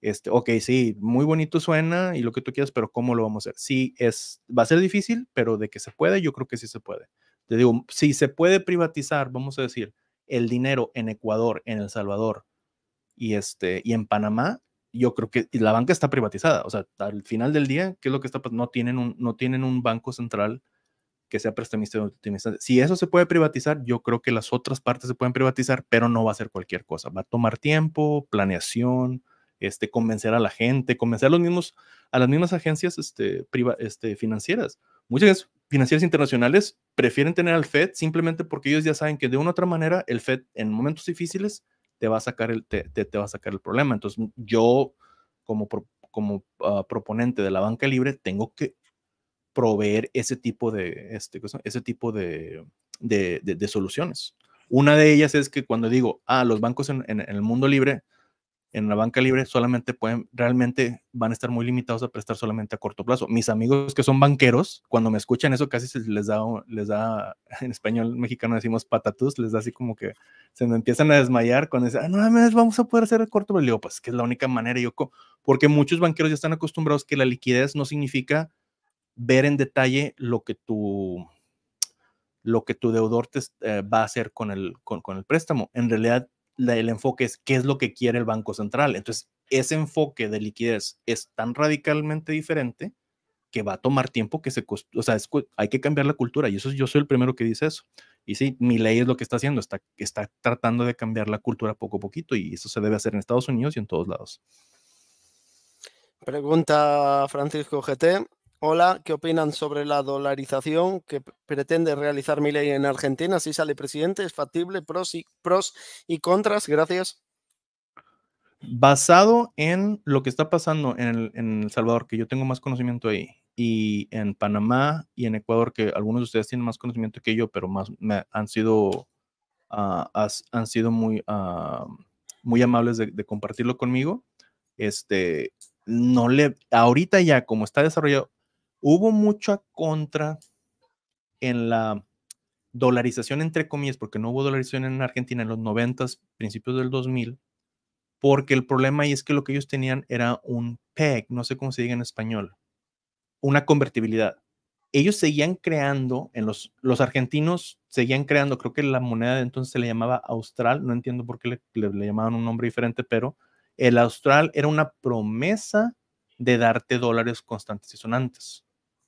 este, ok, sí, muy bonito suena y lo que tú quieras, pero ¿cómo lo vamos a hacer? Sí, es, va a ser difícil, pero de que se puede, yo creo que sí se puede. Te digo, si se puede privatizar, vamos a decir, el dinero en Ecuador, en El Salvador y, este, y en Panamá, yo creo que la banca está privatizada. O sea, al final del día, ¿qué es lo que está pasando? No tienen un, no tienen un banco central que sea prestamista o Si eso se puede privatizar, yo creo que las otras partes se pueden privatizar, pero no va a ser cualquier cosa. Va a tomar tiempo, planeación, este, convencer a la gente, convencer a, los mismos, a las mismas agencias este, este, financieras. Muchas financieras internacionales prefieren tener al Fed simplemente porque ellos ya saben que de una u otra manera el Fed en momentos difíciles te va a sacar el, te, va a sacar el problema. Entonces, yo como, como ah, proponente de la banca libre tengo que proveer ese tipo de, este, ese tipo de, soluciones. Una de ellas es que cuando digo, ah, los bancos en el mundo libre en la banca libre solamente pueden, realmente van a estar muy limitados a prestar solamente a corto plazo. Mis amigos que son banqueros, cuando me escuchan eso casi les da, les da, <laughs> en español mexicano decimos patatus, les da así como que se me empiezan a desmayar cuando dicen, ah, no, vamos a poder hacer el corto plazo. Digo, pues que es la única manera, yo, porque muchos banqueros ya están acostumbrados que la liquidez no significa ver en detalle lo que tu, lo que tu deudor te, eh, va a hacer con el, con, con el préstamo. En realidad, el enfoque es qué es lo que quiere el Banco Central. Entonces, ese enfoque de liquidez es tan radicalmente diferente que va a tomar tiempo que se... O sea, hay que cambiar la cultura y eso yo soy el primero que dice eso. Y sí, mi ley es lo que está haciendo, está, está tratando de cambiar la cultura poco a poquito y eso se debe hacer en Estados Unidos y en todos lados. Pregunta Francisco GT. Hola, ¿qué opinan sobre la dolarización que pretende realizar mi ley en Argentina? Si sale presidente, ¿es factible? Pros y, pros y contras, gracias. Basado en lo que está pasando en el, Salvador, que yo tengo más conocimiento ahí, y en Panamá y en Ecuador, que algunos de ustedes tienen más conocimiento que yo, pero más me, han sido, ah, han sido muy, ah, muy amables de, de, compartirlo conmigo. Este, no le, ahorita ya como está desarrollado, Hubo mucha contra en la dolarización, entre comillas, porque no hubo dolarización en Argentina en los 90, principios del 2000, porque el problema ahí es que lo que ellos tenían era un PEG, no sé cómo se diga en español, una convertibilidad. Ellos seguían creando, en los, los argentinos seguían creando, creo que la moneda de entonces se le llamaba austral, no entiendo por qué le, le llamaban un nombre diferente, pero el austral era una promesa de darte dólares constantes y sonantes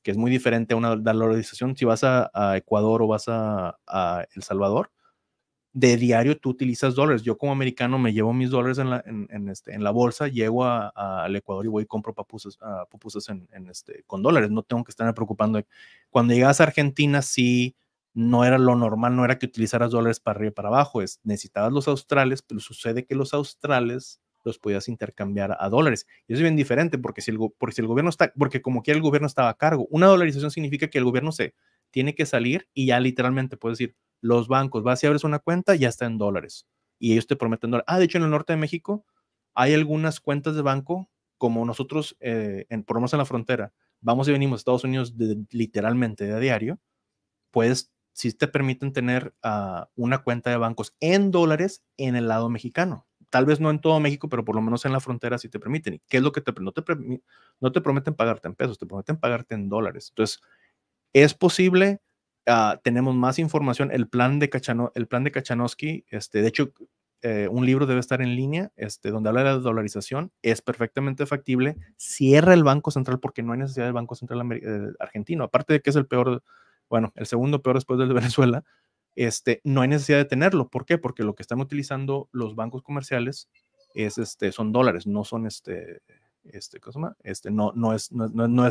es muy diferente a una dolarización. Si vas a, Ecuador o vas a, El Salvador, de diario tú utilizas dólares. Yo como americano me llevo mis dólares en la, en, este, en la bolsa, llego al Ecuador y voy y compro papusas, ah, pupusas en, este, con dólares. No tengo que estarme preocupando. Cuando llegas a Argentina, sí, no era lo normal, no era que utilizaras dólares para arriba y para abajo. Es, necesitabas los australes, pero sucede que los australes los podías intercambiar a dólares. Y eso es bien diferente porque si el, si el gobierno está, porque como quiera el gobierno estaba a cargo, una dolarización significa que el gobierno se tiene que salir y ya literalmente puedes decir, los bancos, vas y abres una cuenta, ya está en dólares. Y ellos te prometen dólares. Ah, de hecho, en el norte de México hay algunas cuentas de banco, como nosotros, eh, en, por en la frontera, vamos y venimos a Estados Unidos literalmente de a diario, puedes si te permiten tener ah, una cuenta de bancos en dólares en el lado mexicano tal vez no en todo México, pero por lo menos en la frontera si te permiten. qué es lo que te, no te, no te prometen pagarte en pesos, te prometen pagarte en dólares. Entonces, es posible, ah, tenemos más información, el plan de, Kachano, el plan de Kachanowski, este, de hecho, eh, un libro debe estar en línea, este, donde habla de la dolarización, es perfectamente factible, cierra el Banco Central porque no hay necesidad del Banco Central eh, argentino, aparte de que es el peor, bueno, el segundo peor después del de Venezuela, este, no hay necesidad de tenerlo. ¿Por qué? Porque lo que están utilizando los bancos comerciales es, este, son dólares, no son este, este, ¿cómo este, no, es,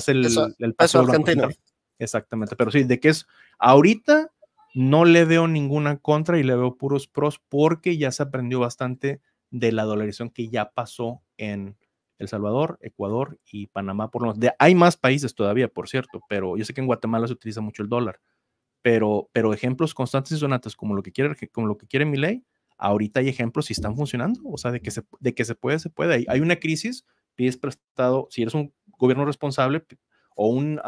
el, paso el Exactamente, pero sí, de qué es, ahorita no le veo ninguna contra y le veo puros pros porque ya se aprendió bastante de la dolarización que ya pasó en El Salvador, Ecuador y Panamá, por lo hay más países todavía, por cierto, pero yo sé que en Guatemala se utiliza mucho el dólar pero, pero ejemplos constantes y sonatas como lo que quiere, como lo que quiere mi ley, ahorita hay ejemplos y están funcionando, o sea, de que se, de que se puede, se puede. Hay, una crisis, pides prestado, si eres un gobierno responsable o un,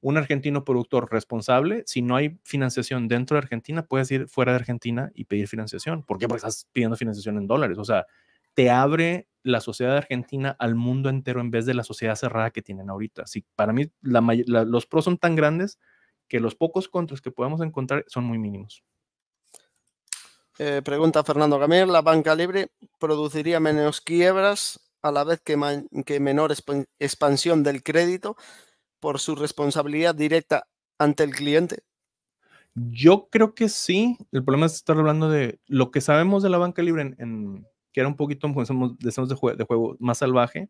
un argentino productor responsable, si no hay financiación dentro de Argentina, puedes ir fuera de Argentina y pedir financiación. ¿Por qué? Porque estás pidiendo financiación en dólares, o sea, te abre la sociedad de argentina al mundo entero en vez de la sociedad cerrada que tienen ahorita. para mí los pros son tan grandes que los pocos contras que podamos encontrar son muy mínimos. Eh, pregunta Fernando Gamir, ¿la banca libre produciría menos quiebras a la vez que, menor expansión del crédito por su responsabilidad directa ante el cliente? Yo creo que sí. El problema es estar hablando de lo que sabemos de la banca libre, en, que era un poquito, decimos, pues, de, juego más salvaje.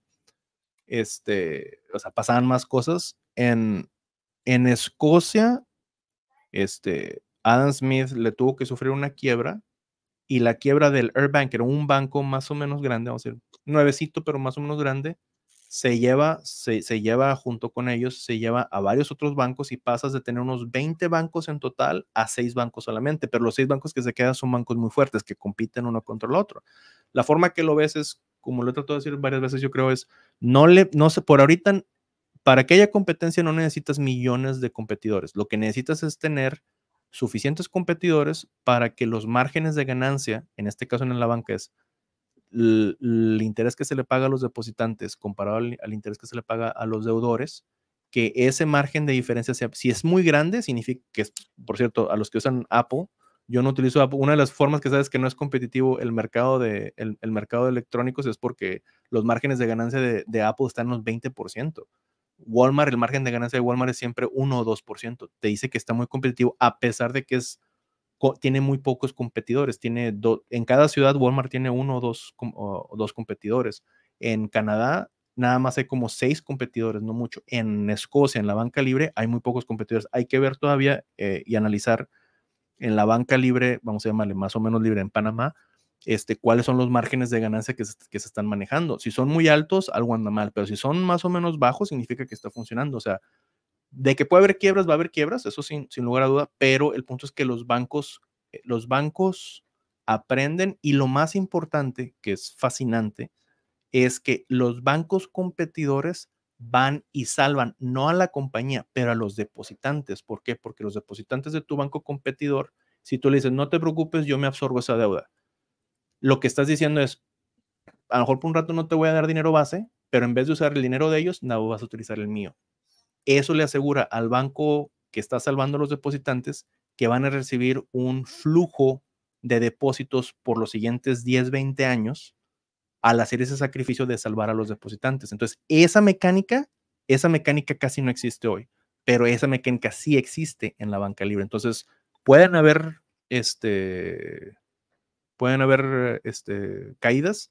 Este, o sea, pasaban más cosas. En, en Escocia, este, Adam Smith le tuvo que sufrir una quiebra y la quiebra del Airbank, que era un banco más o menos grande, vamos a decir, nuevecito, pero más o menos grande, se lleva, se, lleva junto con ellos, se lleva a varios otros bancos y pasas de tener unos 20 bancos en total a seis bancos solamente, pero los seis bancos que se quedan son bancos muy fuertes que compiten uno contra el otro. La forma que lo ves es, como lo he tratado de decir varias veces, yo creo es, no le, no sé, por ahorita para que haya competencia no necesitas millones de competidores. Lo que necesitas es tener suficientes competidores para que los márgenes de ganancia, en este caso en la banca, es el, interés que se le paga a los depositantes comparado al, interés que se le paga a los deudores, que ese margen de diferencia sea, si es muy grande, significa que, por cierto, a los que usan Apple, yo no utilizo Apple. Una de las formas que sabes que no es competitivo el mercado de, el, mercado de electrónicos es porque los márgenes de ganancia de, de Apple están en los 20%. Walmart, el margen de ganancia de Walmart es siempre 1 o 2%. Te dice que está muy competitivo a pesar de que es, tiene muy pocos competidores. Tiene en cada ciudad Walmart tiene uno o dos, dos competidores. En Canadá nada más hay como seis competidores, no mucho. En Escocia, en la banca libre, hay muy pocos competidores. Hay que ver todavía eh, y analizar en la banca libre, vamos a llamarle más o menos libre en Panamá, este, cuáles son los márgenes de ganancia que se, están manejando. Si son muy altos, algo anda mal, pero si son más o menos bajos, significa que está funcionando. O sea, de que puede haber quiebras, va a haber quiebras, eso sin, sin lugar a duda, pero el punto es que los bancos, eh, los bancos aprenden y lo más importante, que es fascinante, es que los bancos competidores van y salvan no a la compañía, pero a los depositantes. ¿Por qué? Porque los depositantes de tu banco competidor, si tú le dices, no te preocupes, yo me absorbo esa deuda, lo que estás diciendo es, a lo mejor por un rato no te voy a dar dinero base, pero en vez de usar el dinero de ellos, no vas a utilizar el mío. Eso le asegura al banco que está salvando a los depositantes que van a recibir un flujo de depósitos por los siguientes 10, 20 años al hacer ese sacrificio de salvar a los depositantes. Entonces, esa mecánica, esa mecánica casi no existe hoy, pero esa mecánica sí existe en la banca libre. Entonces, pueden haber este, pueden haber este, caídas,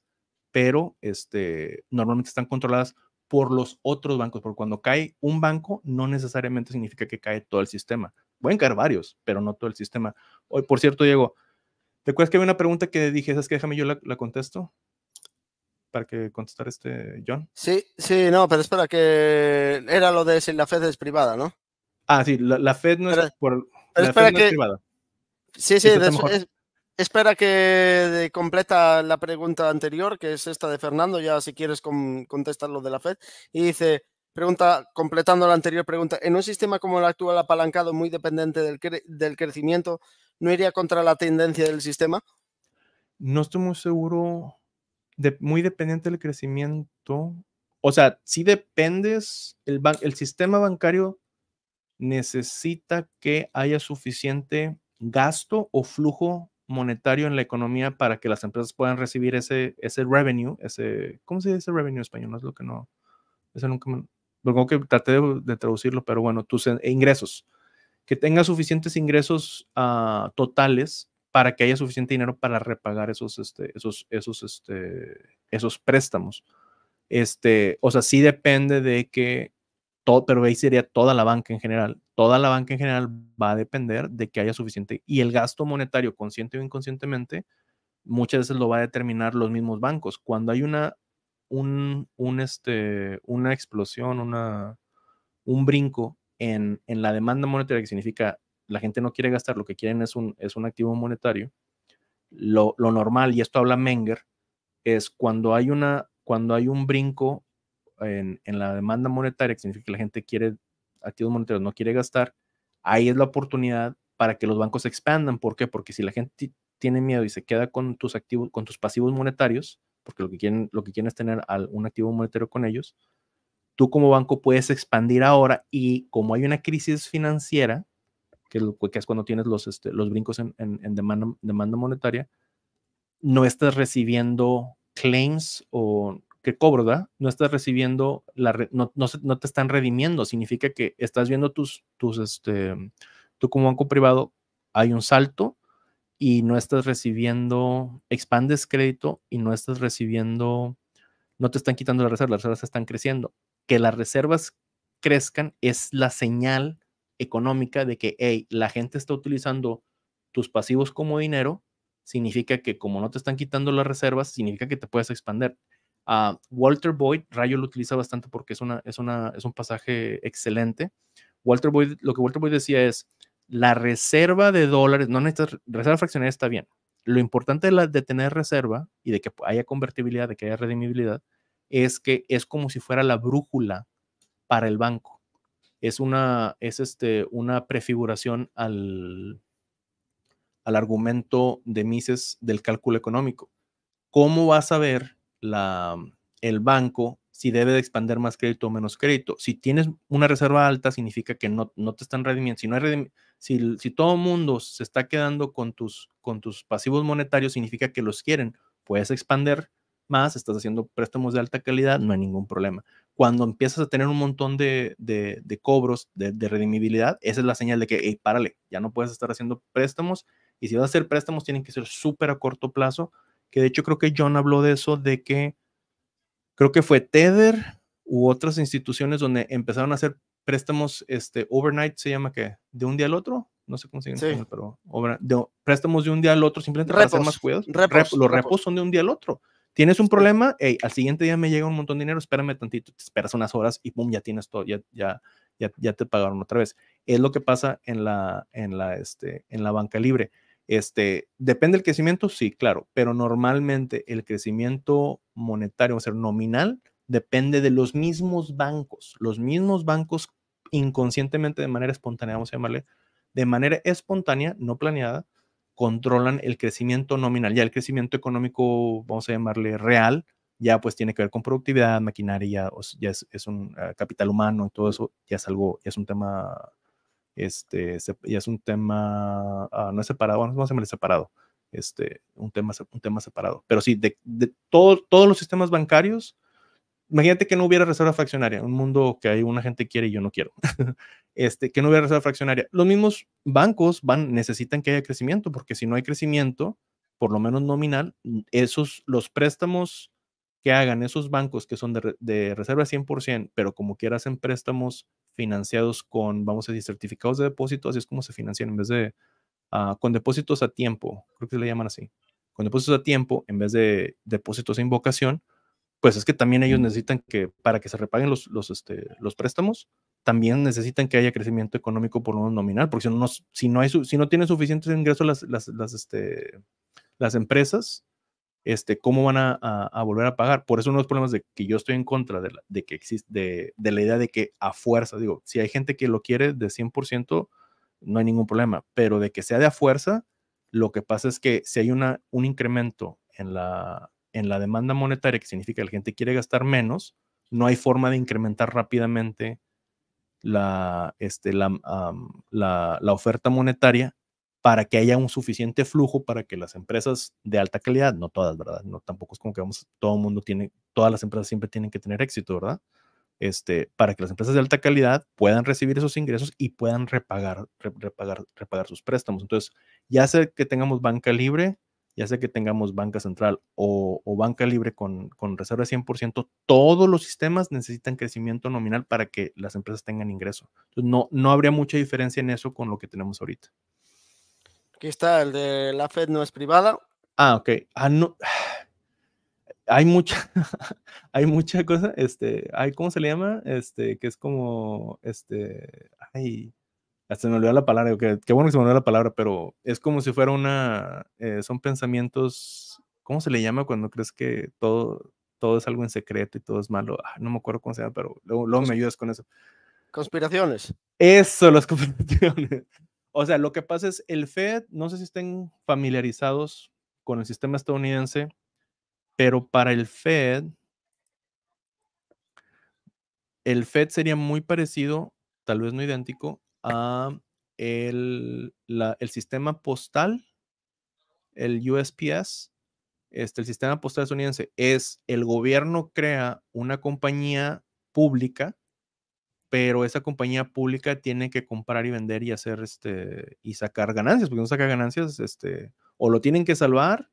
pero este, normalmente están controladas por los otros bancos, porque cuando cae un banco no necesariamente significa que cae todo el sistema. Pueden caer varios, pero no todo el sistema. Hoy, por cierto, Diego, ¿te acuerdas que había una pregunta que dije, Es que déjame yo la, contesto? para que contestar este John. Sí, sí, no, pero espera que era lo de si la Fed es privada, ¿no? Ah, sí, la, Fed no es por, espera que, privada. Sí, sí, es, Espera que eh, completa la pregunta anterior, que es esta de Fernando, ya si quieres contestar lo de la FED. Y dice, pregunta, completando la anterior pregunta, en un sistema como el actual apalancado, muy dependiente del, del crecimiento, ¿no iría contra la tendencia del sistema? No estoy muy seguro, de, muy dependiente del crecimiento. O sea, si dependes, el, el sistema bancario necesita que haya suficiente gasto o flujo monetario en la economía para que las empresas puedan recibir ese, ese revenue, ese, ¿cómo se dice ese revenue en español? No es lo que no, eso nunca me, luego que traté de, traducirlo, pero bueno, tus eh, ingresos, que tenga suficientes ingresos ah, totales para que haya suficiente dinero para repagar esos, este, esos, esos, este, esos préstamos. Este, o sea, sí depende de que todo, pero ahí sería toda la banca en general, toda la banca en general va a depender de que haya suficiente y el gasto monetario consciente o inconscientemente muchas veces lo va a determinar los mismos bancos. Cuando hay una un, un este, una explosión, una, un brinco en, en, la demanda monetaria, que significa la gente no quiere gastar, lo que quieren es un, es un activo monetario, lo, lo normal, y esto habla Menger, es cuando hay, una, cuando hay un brinco en, en, la demanda monetaria, que significa que la gente quiere activos monetarios no quiere gastar, ahí es la oportunidad para que los bancos expandan. ¿Por qué? Porque si la gente tiene miedo y se queda con tus activos, con tus pasivos monetarios, porque lo que quieren, lo que quieren es tener un activo monetario con ellos, tú como banco puedes expandir ahora y como hay una crisis financiera, que es, cuando tienes los, este, los brincos en, demanda, demanda monetaria, no estás recibiendo claims o que cobra, no estás recibiendo, la no, no, no, te están redimiendo. Significa que estás viendo tus, tus, este, tú como banco privado, hay un salto y no estás recibiendo, expandes crédito y no estás recibiendo, no te están quitando las reservas, las reservas están creciendo. Que las reservas crezcan es la señal económica de que, hey, la gente está utilizando tus pasivos como dinero, significa que como no te están quitando las reservas, significa que te puedes expandir Ah, Walter Boyd, Rayo lo utiliza bastante porque es, una, es, una, es un pasaje excelente. Walter Boyd, lo que Walter Boyd decía es, la reserva de dólares, no necesitas, reserva fraccionaria está bien. Lo importante de, la, de tener reserva y de que haya convertibilidad, de que haya redimibilidad, es que es como si fuera la brújula para el banco. Es una, es este, una prefiguración al, al argumento de Mises del cálculo económico. ¿Cómo vas a ver la, mm, el banco si debe de expander más crédito o menos crédito. Si tienes una reserva alta, significa que no, no te están redimiendo. Si, no si, todo el mundo se está quedando con tus, con tus pasivos monetarios, significa que los quieren. Puedes expander más, estás haciendo préstamos de alta calidad, no hay ningún problema. Cuando empiezas a tener un montón de, de, cobros de, de, redimibilidad, esa es la señal de que, hey, párale, ya no puedes estar haciendo préstamos. Y si vas a hacer préstamos, tienen que ser súper a corto plazo que de hecho creo que John habló de eso, de que creo que fue Tether u otras instituciones donde empezaron a hacer préstamos, este, overnight se llama que, de un día al otro, no sé cómo se llama, pero de, préstamos de un día al otro simplemente repos, para más cuidados. los repos. son de un día al otro. Tienes un problema, al siguiente día me llega un montón de dinero, espérame tantito, te esperas unas horas y pum, ya tienes todo, ya, ya, ya, ya te pagaron otra vez. Es lo que pasa en la, en la, este, en la banca libre. Este, ¿Depende del crecimiento? Sí, claro, pero normalmente el crecimiento monetario, o ser nominal, depende de los mismos bancos. Los mismos bancos inconscientemente, de manera espontánea, vamos a llamarle, de manera espontánea, no planeada, controlan el crecimiento nominal. Ya el crecimiento económico, vamos a llamarle real, ya pues tiene que ver con productividad, maquinaria, ya es, un ah, capital humano y todo eso, ya es algo, ya es un tema este, y es un tema, ah, no es separado, vamos no se separado, este, un, tema, un tema separado. Pero sí, de, todos los sistemas bancarios, imagínate que no hubiera reserva fraccionaria, un mundo que hay una gente quiere y yo no quiero, <laughs> este, que no hubiera reserva fraccionaria. Los mismos bancos van, necesitan que haya crecimiento, porque si no hay crecimiento, por lo menos nominal, mm, esos, los préstamos que hagan esos bancos que son de, reserva 100%, pero como quieras hacen préstamos financiados con, vamos a decir, certificados de depósito, así es como se financian en vez de ah, con depósitos a tiempo, creo que se le llaman así, con depósitos a tiempo en vez de depósitos a invocación, pues es que también ellos necesitan que para que se repaguen los, este, los, préstamos, también necesitan que haya crecimiento económico por lo nominal, porque si no, si no, hay, si no tienen suficientes ingresos las, las, este, las empresas, este, cómo van a, volver a pagar. Por eso uno de los problemas de que yo estoy en contra de, la, que existe, de, la idea de que a fuerza, digo, si hay gente que lo quiere de 100%, no hay ningún problema, pero de que sea de a fuerza, lo que pasa es que si hay una, un incremento en la, en la demanda monetaria, que significa que la gente quiere gastar menos, no hay forma de incrementar rápidamente la, este, la oferta monetaria para que haya un suficiente flujo para que las empresas de alta calidad, no todas, ¿verdad? No, tampoco es como que vamos, todo el mundo tiene, todas las empresas siempre tienen que tener éxito, ¿verdad? Este, para que las empresas de alta calidad puedan recibir esos ingresos y puedan repagar, repagar, sus préstamos. Entonces, ya sea que tengamos banca libre, ya sea que tengamos banca central o, banca libre con, con reserva de 100%, todos los sistemas necesitan crecimiento nominal para que las empresas tengan ingreso. no, no habría mucha diferencia en eso con lo que tenemos ahorita. Aquí está, el de la Fed no es privada. Ah, ok. Ah, no. Hay mucha, <laughs> hay mucha cosa, este, hay, ¿cómo se le llama? Este, que es como, este, ay, hasta me olvidó la palabra, qué bueno que se me olvidó la palabra, pero es como si fuera una, eh, son pensamientos, ¿cómo se le llama cuando crees que todo, todo es algo en secreto y todo es malo? Ah, no me acuerdo cómo se llama, pero luego, luego me ayudas con eso. Conspiraciones. Eso, las <laughs> conspiraciones. O sea, lo que pasa es el Fed, no sé si estén familiarizados con el sistema estadounidense, pero para el Fed, el Fed sería muy parecido, tal vez no idéntico, a el, sistema postal, el USPS, este, el sistema postal estadounidense. Es el gobierno crea una compañía pública pero esa compañía pública tiene que comprar y vender y hacer este y sacar ganancias, porque no saca ganancias, este, o lo tienen que salvar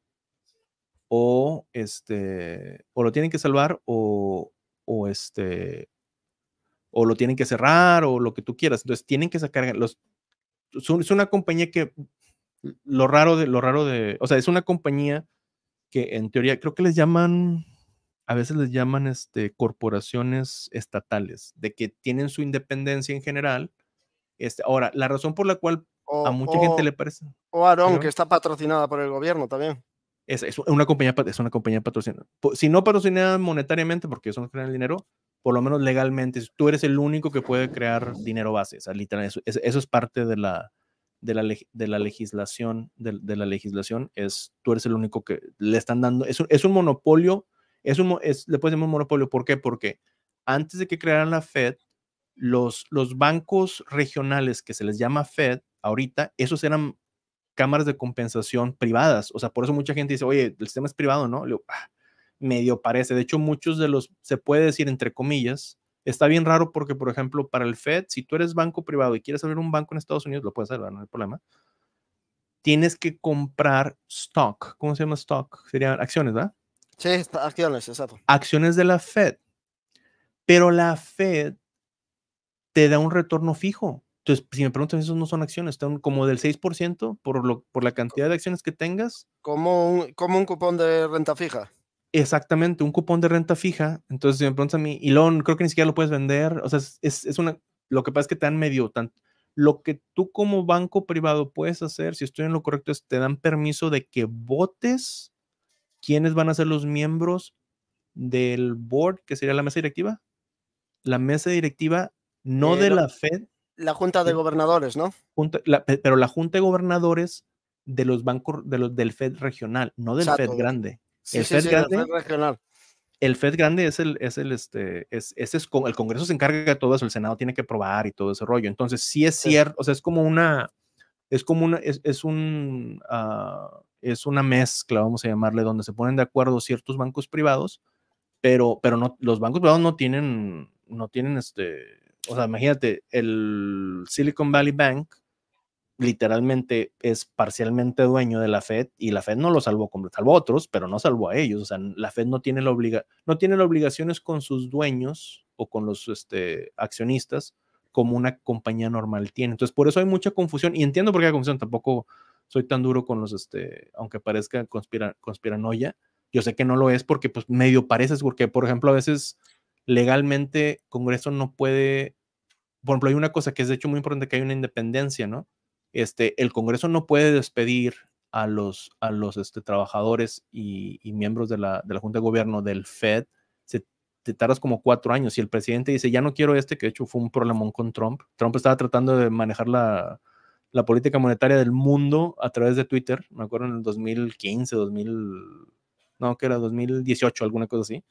o este o lo tienen que salvar o, este o lo tienen que cerrar o lo que tú quieras. Entonces tienen que sacar los es una compañía que lo raro de lo raro de, o sea, es una compañía que en teoría creo que les llaman a veces les llaman este, corporaciones estatales, de que tienen su independencia en general. Este, ahora, la razón por la cual a mucha gente le parece. O Aaron, que está patrocinada por el gobierno también. Es, es, una compañía, es una compañía patrocinada. Si no patrocinada monetariamente, porque eso no crea el dinero, por lo menos legalmente, tú eres el único que puede crear dinero base. literal, eso, es parte de la, de la, de la legislación, de, la legislación, es tú eres el único que le están dando, es un monopolio es un, es, le monopolio. ¿Por qué? Porque antes de que crearan la Fed, los, los bancos regionales que se les llama Fed ahorita, esos eran cámaras de compensación privadas. O sea, por eso mucha gente dice, oye, el sistema es privado, ¿no? Le ah, medio parece. De hecho, muchos de los, se puede decir entre comillas, está bien raro porque, por ejemplo, para el Fed, si tú eres banco privado y quieres abrir un banco en Estados Unidos, lo puedes hacer, no hay problema. Tienes que comprar stock. ¿Cómo se llama stock? Serían acciones, ¿verdad? Sí, acciones, exacto. Acciones de la Fed. Pero la Fed te da un retorno fijo. Entonces, si me preguntan, esos no son acciones, están como del 6% por, lo, por la cantidad de acciones que tengas. Como un, como un cupón de renta fija. Exactamente, un cupón de renta fija. Entonces, si me preguntan a mí, y luego creo que ni siquiera lo puedes vender. O sea, es, es una. Lo que pasa es que te dan medio tanto. Lo que tú como banco privado puedes hacer, si estoy en lo correcto, es te dan permiso de que votes ¿Quiénes van a ser los miembros del board, que sería la mesa directiva? La mesa directiva no eh, de la, Fed. La Junta de Gobernadores, ¿no? Junta, pero la Junta de Gobernadores de los bancos, de los del Fed regional, no del Fed grande. el, Fed grande Fed regional el Fed grande es el, es el, este, es, es, el Congreso se encarga de todo eso, el Senado tiene que aprobar y todo ese rollo. Entonces, sí es cierto, o sea, es como una, es como una, es, un, ah, es una mezcla, vamos a llamarle, donde se ponen de acuerdo ciertos bancos privados, pero, pero no, los bancos privados no tienen, no tienen este, o sea, imagínate, el Silicon Valley Bank literalmente es parcialmente dueño de la Fed y la Fed no lo salvó, salvó a otros, pero no salvó a ellos, o sea, la Fed no tiene la obliga no tiene las obligaciones con sus dueños o con los este, accionistas como una compañía normal tiene. Entonces, por eso hay mucha confusión y entiendo por qué hay confusión, tampoco soy tan duro con los, este, aunque parezca conspira, conspiranoia, yo sé que no lo es porque pues medio pareces, porque por ejemplo a veces legalmente Congreso no puede, por ejemplo hay una cosa que es de hecho muy importante que hay una independencia, ¿no? Este, el Congreso no puede despedir a los, a los este, trabajadores y, miembros de la, de la, Junta de Gobierno del FED, se, te tardas como cuatro años. Y el presidente dice, ya no quiero este, que de hecho fue un problemón con Trump. Trump estaba tratando de manejar la, la política monetaria del mundo a través de Twitter, me acuerdo en el 2015, 2000, no, que era 2018, alguna cosa así.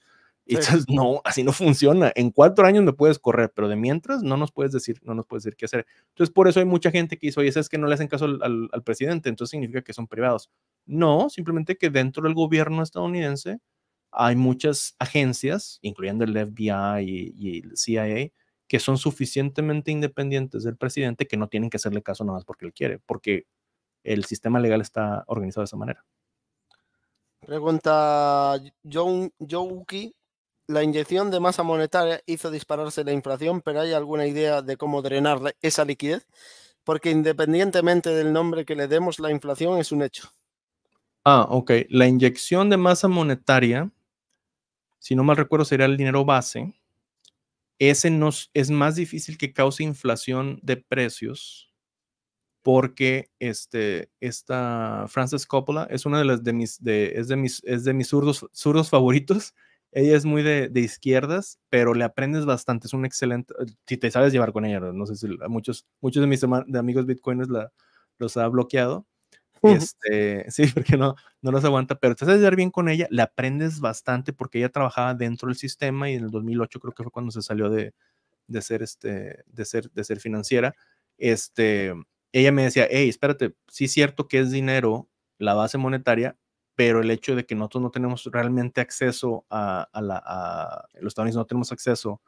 Y sí. no, así no funciona. En cuatro años me puedes correr, pero de mientras no nos puedes decir, no nos puedes decir qué hacer. Entonces, por eso hay mucha gente que dice, oye, es que no le hacen caso al, presidente, entonces significa que son privados. No, simplemente que dentro del gobierno estadounidense hay muchas agencias, incluyendo el FBI y el CIA, que son suficientemente independientes del presidente que no tienen que hacerle caso nada más porque él quiere, porque el sistema legal está organizado de esa manera. Pregunta Jouki. La inyección de masa monetaria hizo dispararse la inflación, pero ¿hay alguna idea de cómo drenar esa liquidez? Porque independientemente del nombre que le demos, la inflación es un hecho. Ah, ok. La inyección de masa monetaria, si no mal recuerdo, sería el dinero base ese nos, es más difícil que cause inflación de precios porque este, esta Frances Coppola es una de las de mis, de, de mis, es de mis zurdos, zurdos favoritos. Ella es muy de, izquierdas, pero le aprendes bastante. Es un excelente, si te sabes llevar con ella, no sé si muchos, muchos de mis de amigos bitcoiners la, los ha bloqueado, este, <laughs> sí, porque no, no los aguanta, pero te haces dar bien con ella, la aprendes bastante porque ella trabajaba dentro del sistema y en el 2008 creo que fue cuando se salió de, de ser, este, de ser, de ser financiera. Este, ella me decía, hey, espérate, sí es cierto que es dinero, la base monetaria, pero el hecho de que nosotros no tenemos realmente acceso a, la, a, los Estados Unidos no tenemos acceso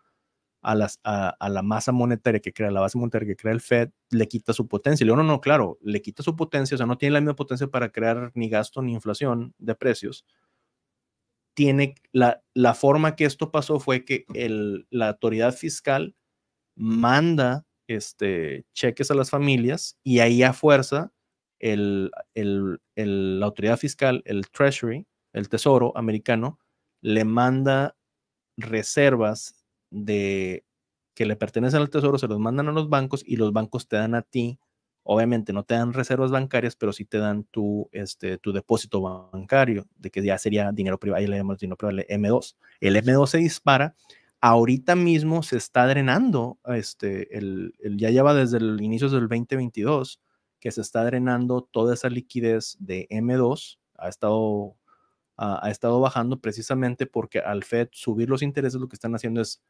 a, a, la masa monetaria que crea, la base monetaria que crea el Fed, le quita su potencia. le digo, no, no, claro, le quita su potencia, o sea, no tiene la misma potencia para crear ni gasto ni inflación de precios. Tiene la, la forma que esto pasó fue que el, la autoridad fiscal manda este, cheques a las familias y ahí a fuerza el, el, el, la autoridad fiscal, el Treasury, el Tesoro americano, le manda reservas de que le pertenecen al tesoro se los mandan a los bancos y los bancos te dan a ti, obviamente no te dan reservas bancarias, pero sí te dan tu, este, tu depósito bancario, de que ya sería dinero privado, ahí le llamamos dinero privado, M2. El M2 se dispara, ahorita mismo se está drenando, este, el, ya lleva desde el inicio del 2022 que se está drenando toda esa liquidez de M2, ha estado ha, estado bajando precisamente porque al Fed subir los intereses lo que están haciendo es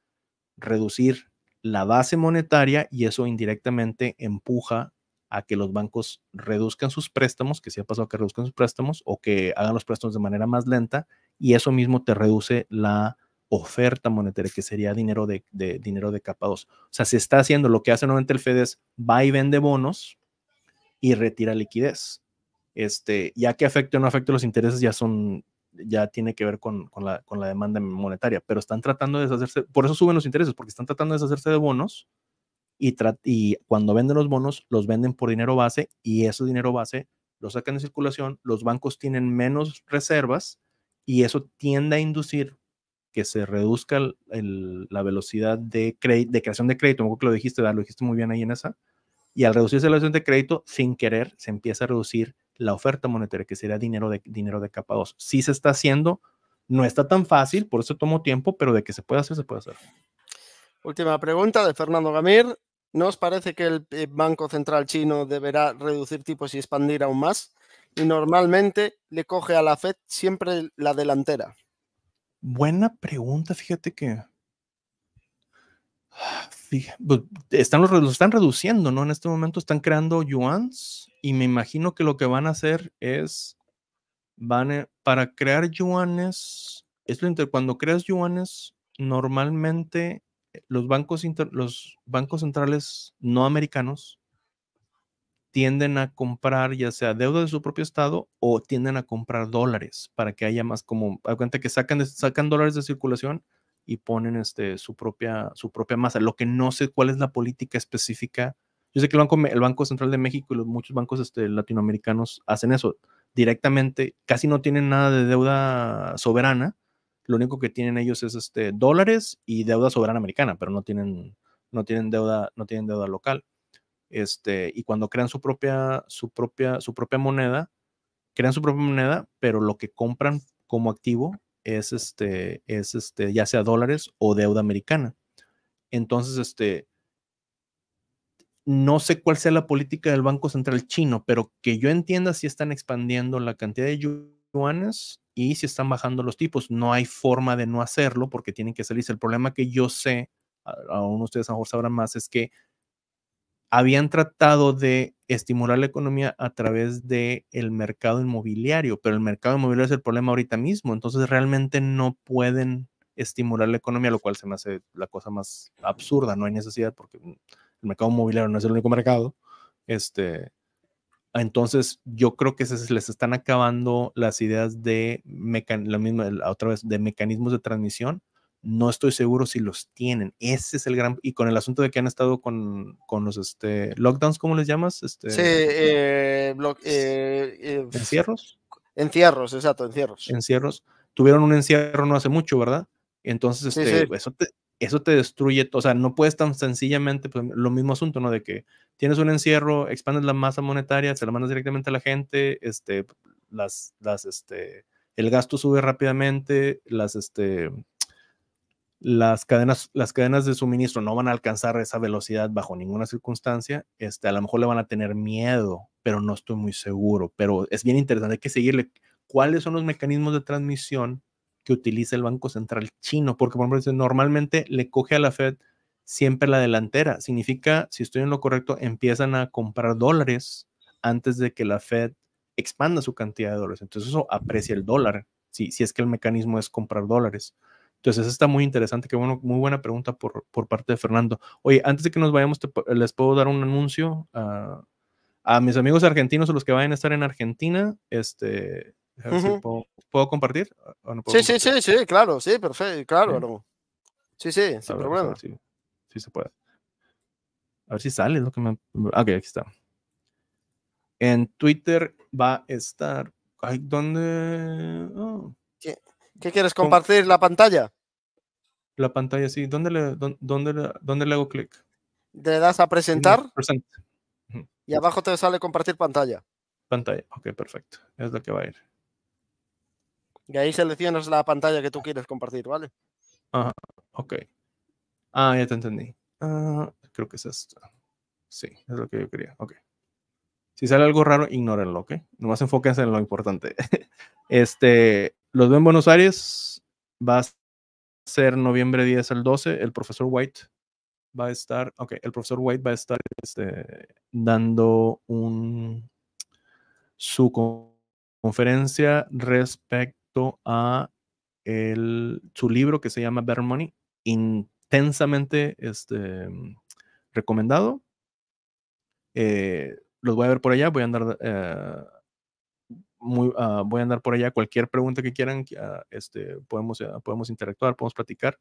reducir la base monetaria y eso indirectamente empuja a que los bancos reduzcan sus préstamos, que si ha pasado que reduzcan sus préstamos o que hagan los préstamos de manera más lenta y eso mismo te reduce la oferta monetaria, que sería dinero de, dinero de capa 2. O sea, se está haciendo lo que hace normalmente el FED es va y vende bonos y retira liquidez. Este, ya que afecte o no afecte los intereses ya son ya tiene que ver con, con, la, con la demanda monetaria, pero están tratando de deshacerse, por eso suben los intereses, porque están tratando de deshacerse de bonos y, y cuando venden los bonos, los venden por dinero base y ese dinero base lo sacan de circulación, los bancos tienen menos reservas y eso tiende a inducir que se reduzca la velocidad de, de, creación de crédito, como que lo dijiste, lo dijiste muy bien ahí en esa, y al reducirse la velocidad de crédito, sin querer, se empieza a reducir la oferta monetaria, que sería dinero de, dinero de capa 2. Sí se está haciendo, no está tan fácil, por eso tomó tiempo, pero de que se puede hacer, se puede hacer. Última pregunta de Fernando Gamir. ¿No os parece que el eh, Banco Central chino deberá reducir tipos y expandir aún más? Y normalmente le coge a la Fed siempre la delantera. Buena pregunta, fíjate que pues, están, los, están reduciendo, ¿no? En este momento están creando yuans y me imagino que lo que van a hacer es, van para crear yuanes, es lo cuando creas yuanes, normalmente eh, los bancos, los bancos centrales no americanos tienden a comprar ya sea deuda de su propio estado o tienden a comprar dólares para que haya más como, cuenta que sacan, sacan dólares de circulación y ponen este, su, propia, su propia masa. Lo que no sé cuál es la política específica. Yo sé que el Banco, Central de México y los, muchos bancos este, latinoamericanos hacen eso directamente, casi no tienen nada de deuda soberana. Lo único que tienen ellos es este, dólares y deuda soberana americana, pero no tienen, no tienen, deuda, no tienen deuda local. Este, y cuando crean su propia, su, propia, su propia moneda, crean su propia moneda, pero lo que compran como activo es, este, es este, ya sea dólares o deuda americana. Entonces, este, no sé cuál sea la política del Banco Central chino, pero que yo entienda si están expandiendo la cantidad de yuanes y si están bajando los tipos. No hay forma de no hacerlo porque tienen que salirse. El problema que yo sé, aún ustedes a lo mejor sabrán más, es que habían tratado de estimular la economía a través del el mercado inmobiliario, pero el mercado inmobiliario es el problema ahorita mismo, entonces realmente no pueden estimular la economía, lo cual se me hace la cosa más absurda, no hay necesidad porque mm, el mercado inmobiliario no es el único mercado. Este, entonces yo creo que se les están acabando las ideas de la misma, otra vez de mecanismos de transmisión no estoy seguro si los tienen. Ese es el gran... Y con el asunto de que han estado con, los este, lockdowns, ¿cómo les llamas? Este, sí, eh, eh, eh encierros. Encierros, exacto, encierros. Encierros. Tuvieron un encierro no hace mucho, ¿verdad? Entonces, este, Eso, te, eso te destruye, o sea, no puedes tan sencillamente, pues, lo mismo asunto, ¿no? De que tienes un encierro, expandes la masa monetaria, se la mandas directamente a la gente, este, las, las, este, el gasto sube rápidamente, las, este, las cadenas, las cadenas de suministro no van a alcanzar esa velocidad bajo ninguna circunstancia. Este, a lo mejor le van a tener miedo, pero no estoy muy seguro. Pero es bien interesante, hay que seguirle cuáles son los mecanismos de transmisión que utiliza el Banco Central chino, porque por ejemplo, normalmente le coge a la Fed siempre la delantera. Significa, si estoy en lo correcto, empiezan a comprar dólares antes de que la Fed expanda su cantidad de dólares. Entonces eso aprecia el dólar, si, si es que el mecanismo es comprar dólares. Entonces, está muy interesante, qué bueno, muy buena pregunta por, por parte de Fernando. Oye, antes de que nos vayamos, les puedo dar un anuncio a, a mis amigos argentinos o los que vayan a estar en Argentina. Este, puedo, compartir? sí, sí, sí, sí, claro, sí, perfecto, claro. Sí, sí, sin problema. sí se puede. A ver si sale, lo que me... Ah, ok, aquí está. En Twitter va a estar... Ay, ¿Dónde? Oh. ¿Qué quieres compartir? ¿La pantalla? La pantalla, sí. ¿Dónde le, dónde, le hago clic? Le das a presentar. Present. Y abajo te sale compartir pantalla. Pantalla, ok, perfecto. Es lo que va a ir. Y ahí seleccionas la pantalla que tú quieres compartir, ¿vale? Ajá, ok. Ah, ya te entendí. Ah, creo que es esto. Sí, es lo que yo quería. Ok. Si sale algo raro, ignórenlo, ¿ok? Nomás enfóquense en lo importante. <laughs> este, los veo en Buenos Aires. Va a ser noviembre 10 al 12. El profesor White va a estar, el profesor White va a estar este, dando un, su conferencia respecto a su libro que se llama Better Money, intensamente este, recomendado. Eh, los voy a ver por allá, voy a andar... Eh, Ah, voy a andar por allá. Cualquier pregunta que quieran, ah, este, podemos, ah, podemos interactuar, podemos platicar.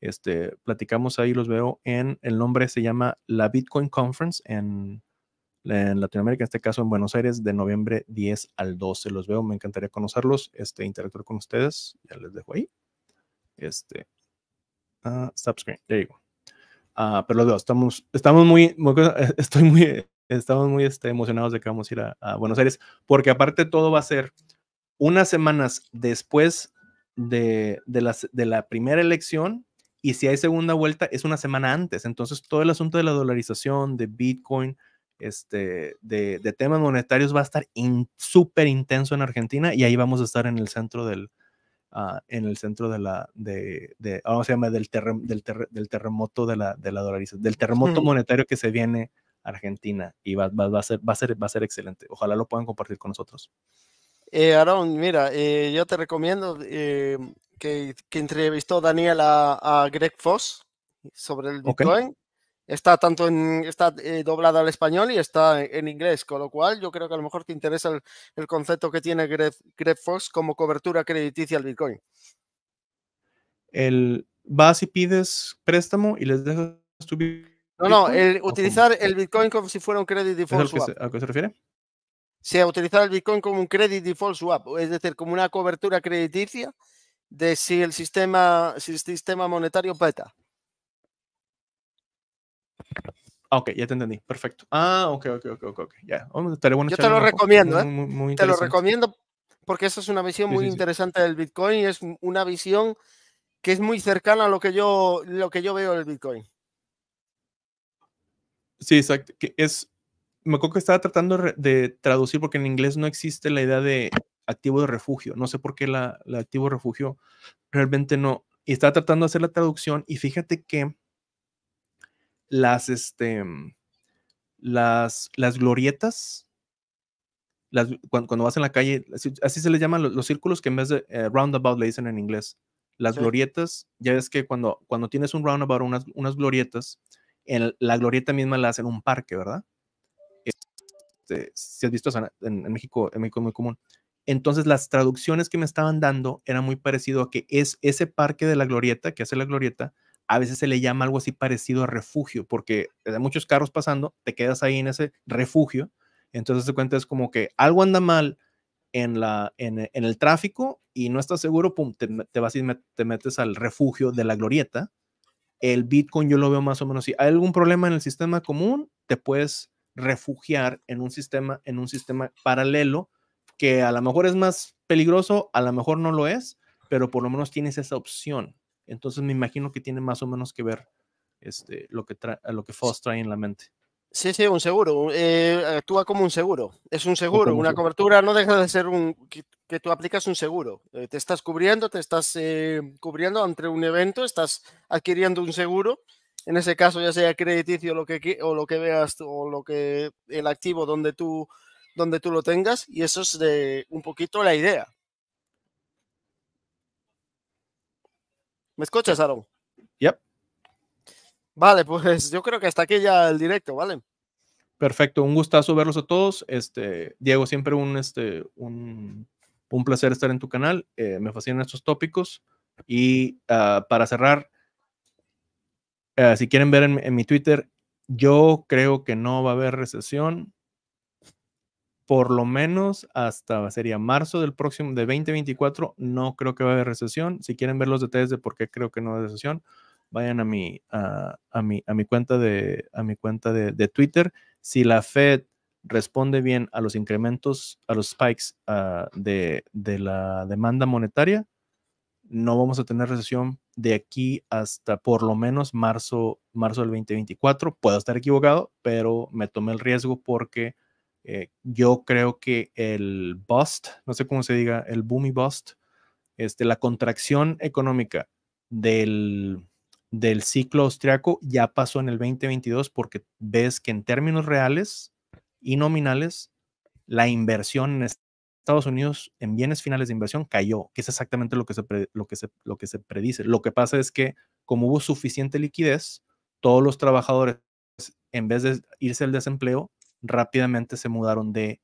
Este, platicamos ahí, los veo en, el nombre se llama la Bitcoin Conference en, en Latinoamérica, en este caso en Buenos Aires, de noviembre 10 al 12. Los veo, me encantaría conocerlos, este, interactuar con ustedes. Ya les dejo ahí. Este, stop screen, there you pero los veo, estamos, estamos muy, muy <laughs> estoy muy, estamos muy este, emocionados de que vamos a ir a, Buenos Aires, porque aparte todo va a ser unas semanas después de, de, las, de la primera elección y si hay segunda vuelta es una semana antes. Entonces todo el asunto de la dolarización, de Bitcoin, este, de, de temas monetarios va a estar súper intenso en Argentina y ahí vamos a estar en el centro del... Ah, en el centro de la de, de se del, del, terremoto de la de la dolarización del terremoto <laughs> monetario que se viene Argentina y va, a ser, va, a ser, va a ser excelente. Ojalá lo puedan compartir con nosotros. Eh, Aaron, mira, eh, yo te recomiendo eh, que, entrevistó Daniel a, Greg Foss sobre el Bitcoin. Está tanto en, está doblada al español y está en, inglés, con lo cual yo creo que a lo mejor te interesa el, concepto que tiene Greg, Foss como cobertura crediticia al Bitcoin. El, vas y pides préstamo y les dejas tu Bitcoin no, no, utilizar el Bitcoin como si fuera un credit default swap. ¿A qué se refiere? Sí, utilizar el Bitcoin como un credit default swap, es decir, como una cobertura crediticia de si el sistema, si el sistema monetario peta. ok, ya te entendí. Perfecto. Ah, ok, ok, ok, ok. Oh, yo te lo recomiendo, ¿eh? te lo recomiendo porque esa es una visión muy interesante del Bitcoin y es una visión que es muy cercana a lo que yo, lo que yo veo del Bitcoin. Sí, exacto. Que es, me acuerdo que estaba tratando de traducir porque en inglés no existe la idea de activo de refugio. No sé por qué la, activo de refugio realmente no. Y estaba tratando de hacer la traducción y fíjate que las, este, las, las glorietas, cuando, vas en la calle, así, se les llaman los, círculos que en vez de eh, roundabout le dicen en inglés. Las glorietas, ya ves que cuando, cuando tienes un roundabout, unas, unas glorietas, la glorieta misma la hacen un parque, ¿verdad? Este, si has visto en, México, en México es muy común. Entonces las traducciones que me estaban dando eran muy parecido a que es ese parque de la glorieta que hace la glorieta, a veces se le llama algo así parecido a refugio, porque hay muchos carros pasando, te quedas ahí en ese refugio, entonces te cuentas como que algo anda mal en, la, en, el tráfico y no estás seguro, pum, te, vas y te metes al refugio de la glorieta el Bitcoin yo lo veo más o menos así. ¿Hay algún problema en el sistema común? Te puedes refugiar en un sistema, en un sistema paralelo que a lo mejor es más peligroso, a lo mejor no lo es, pero por lo menos tienes esa opción. Entonces me imagino que tiene más o menos que ver este, lo que, lo que Foss trae en la mente. Sí, sí, un seguro. Eh, actúa como un seguro. Es un seguro, una cobertura. No deja de ser un que tú aplicas un seguro. Eh, te estás cubriendo, te estás eh, cubriendo entre un evento, estás adquiriendo un seguro. En ese caso, ya sea crediticio lo que, o lo que veas o lo que el activo donde tú, donde tú lo tengas. Y eso es de un poquito la idea. ¿Me escuchas, Aaron? Yep. Vale, pues yo creo que hasta aquí ya el directo, ¿vale? Perfecto, un gustazo verlos a todos. Este, Diego, siempre un, este, un un placer estar en tu canal. Eh, me fascinan estos tópicos. Y ah, para cerrar, eh, si quieren ver en, mi Twitter, yo creo que no va a haber recesión. Por lo menos hasta sería marzo del próximo, de 2024, no creo que va a haber recesión. Si quieren ver los detalles de por qué creo que no hay recesión, vayan a mi, ah, a a mi cuenta de, mi cuenta de Twitter. Si la Fed responde bien a los incrementos, a los spikes ah, de, la demanda monetaria, no vamos a tener recesión de aquí hasta por lo menos marzo, marzo del 2024. Puedo estar equivocado, pero me tomé el riesgo porque eh, yo creo que el bust, no sé cómo se diga, el boom y bust, este, la contracción económica del, del ciclo austriaco ya pasó en el 2022 porque ves que en términos reales y nominales, la inversión en Estados Unidos en bienes finales de inversión cayó, que es exactamente lo que se, lo que lo que se predice. Lo que pasa es que como hubo suficiente liquidez, todos los trabajadores, en vez de irse al desempleo, rápidamente se mudaron de,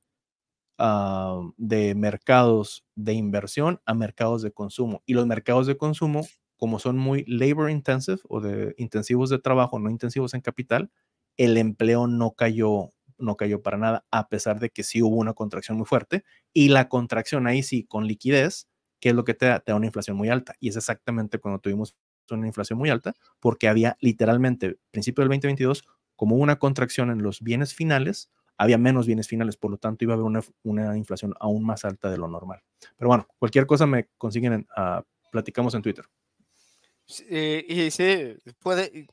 ah, de mercados de inversión a mercados de consumo. Y los mercados de consumo, como son muy labor intensive o de intensivos de trabajo, no intensivos en capital, el empleo no cayó no cayó para nada, a pesar de que sí hubo una contracción muy fuerte. Y la contracción ahí sí, con liquidez, que es lo que te da? Te da una inflación muy alta. Y es exactamente cuando tuvimos una inflación muy alta, porque había literalmente, principio del 2022, como una contracción en los bienes finales, había menos bienes finales, por lo tanto iba a haber una, inflación aún más alta de lo normal. Pero bueno, cualquier cosa me consiguen, ah, platicamos en Twitter. Eh, y sí, puede,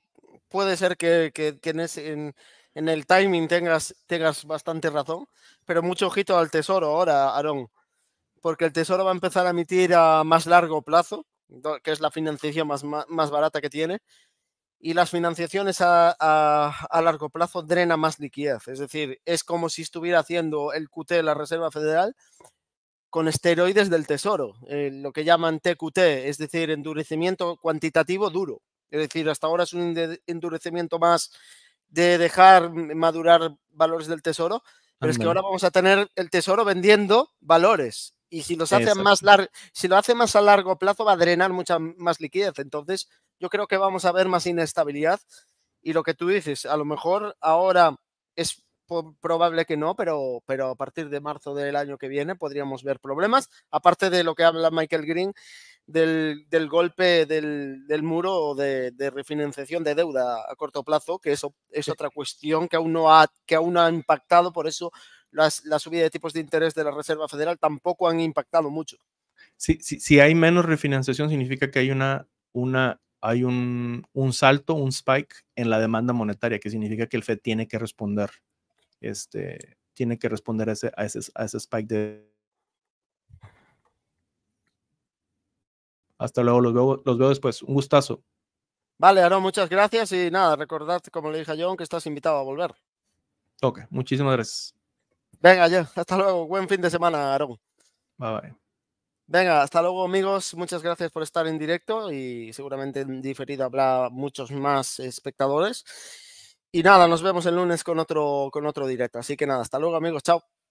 puede ser que, que, en, en, en el timing tengas, tengas bastante razón, pero mucho ojito al tesoro ahora, Aarón, porque el tesoro va a empezar a emitir a más largo plazo, que es la financiación más, barata que tiene, y las financiaciones a, largo plazo drena más liquidez. Es decir, es como si estuviera haciendo el QT, la Reserva Federal, con esteroides del tesoro, eh, lo que llaman TQT, es decir, endurecimiento cuantitativo duro. Es decir, hasta ahora es un endurecimiento más de dejar madurar valores del tesoro, pero es que ahora vamos a tener el tesoro vendiendo valores. Y si, hace más si lo hace más a largo plazo, va a drenar mucha más liquidez. Entonces, yo creo que vamos a ver más inestabilidad. Y lo que tú dices, a lo mejor ahora es probable que no, pero, pero a partir de marzo del año que viene podríamos ver problemas, aparte de lo que habla Michael Green del, golpe del, muro de, refinanciación de deuda a corto plazo, que eso es otra cuestión que aún no ha, que aún ha impactado, por eso las, la subida de tipos de interés de la Reserva Federal tampoco han impactado mucho. Sí, si hay menos refinanciación, significa que hay una, una hay un, salto, un spike en la demanda monetaria, que significa que el Fed tiene que responder, este, tiene que responder a ese, ese, a ese spike de Hasta luego, los veo, después. Un gustazo. Vale, Arón, muchas gracias y nada, recordad, como le dije a John, que estás invitado a volver. Ok, muchísimas gracias. Venga, ya, hasta luego. Buen fin de semana, Arón. Bye bye. Venga, hasta luego amigos, muchas gracias por estar en directo y seguramente en diferido habrá muchos más espectadores. Y nada, nos vemos el lunes con otro, con otro directo. Así que nada, hasta luego amigos, chao.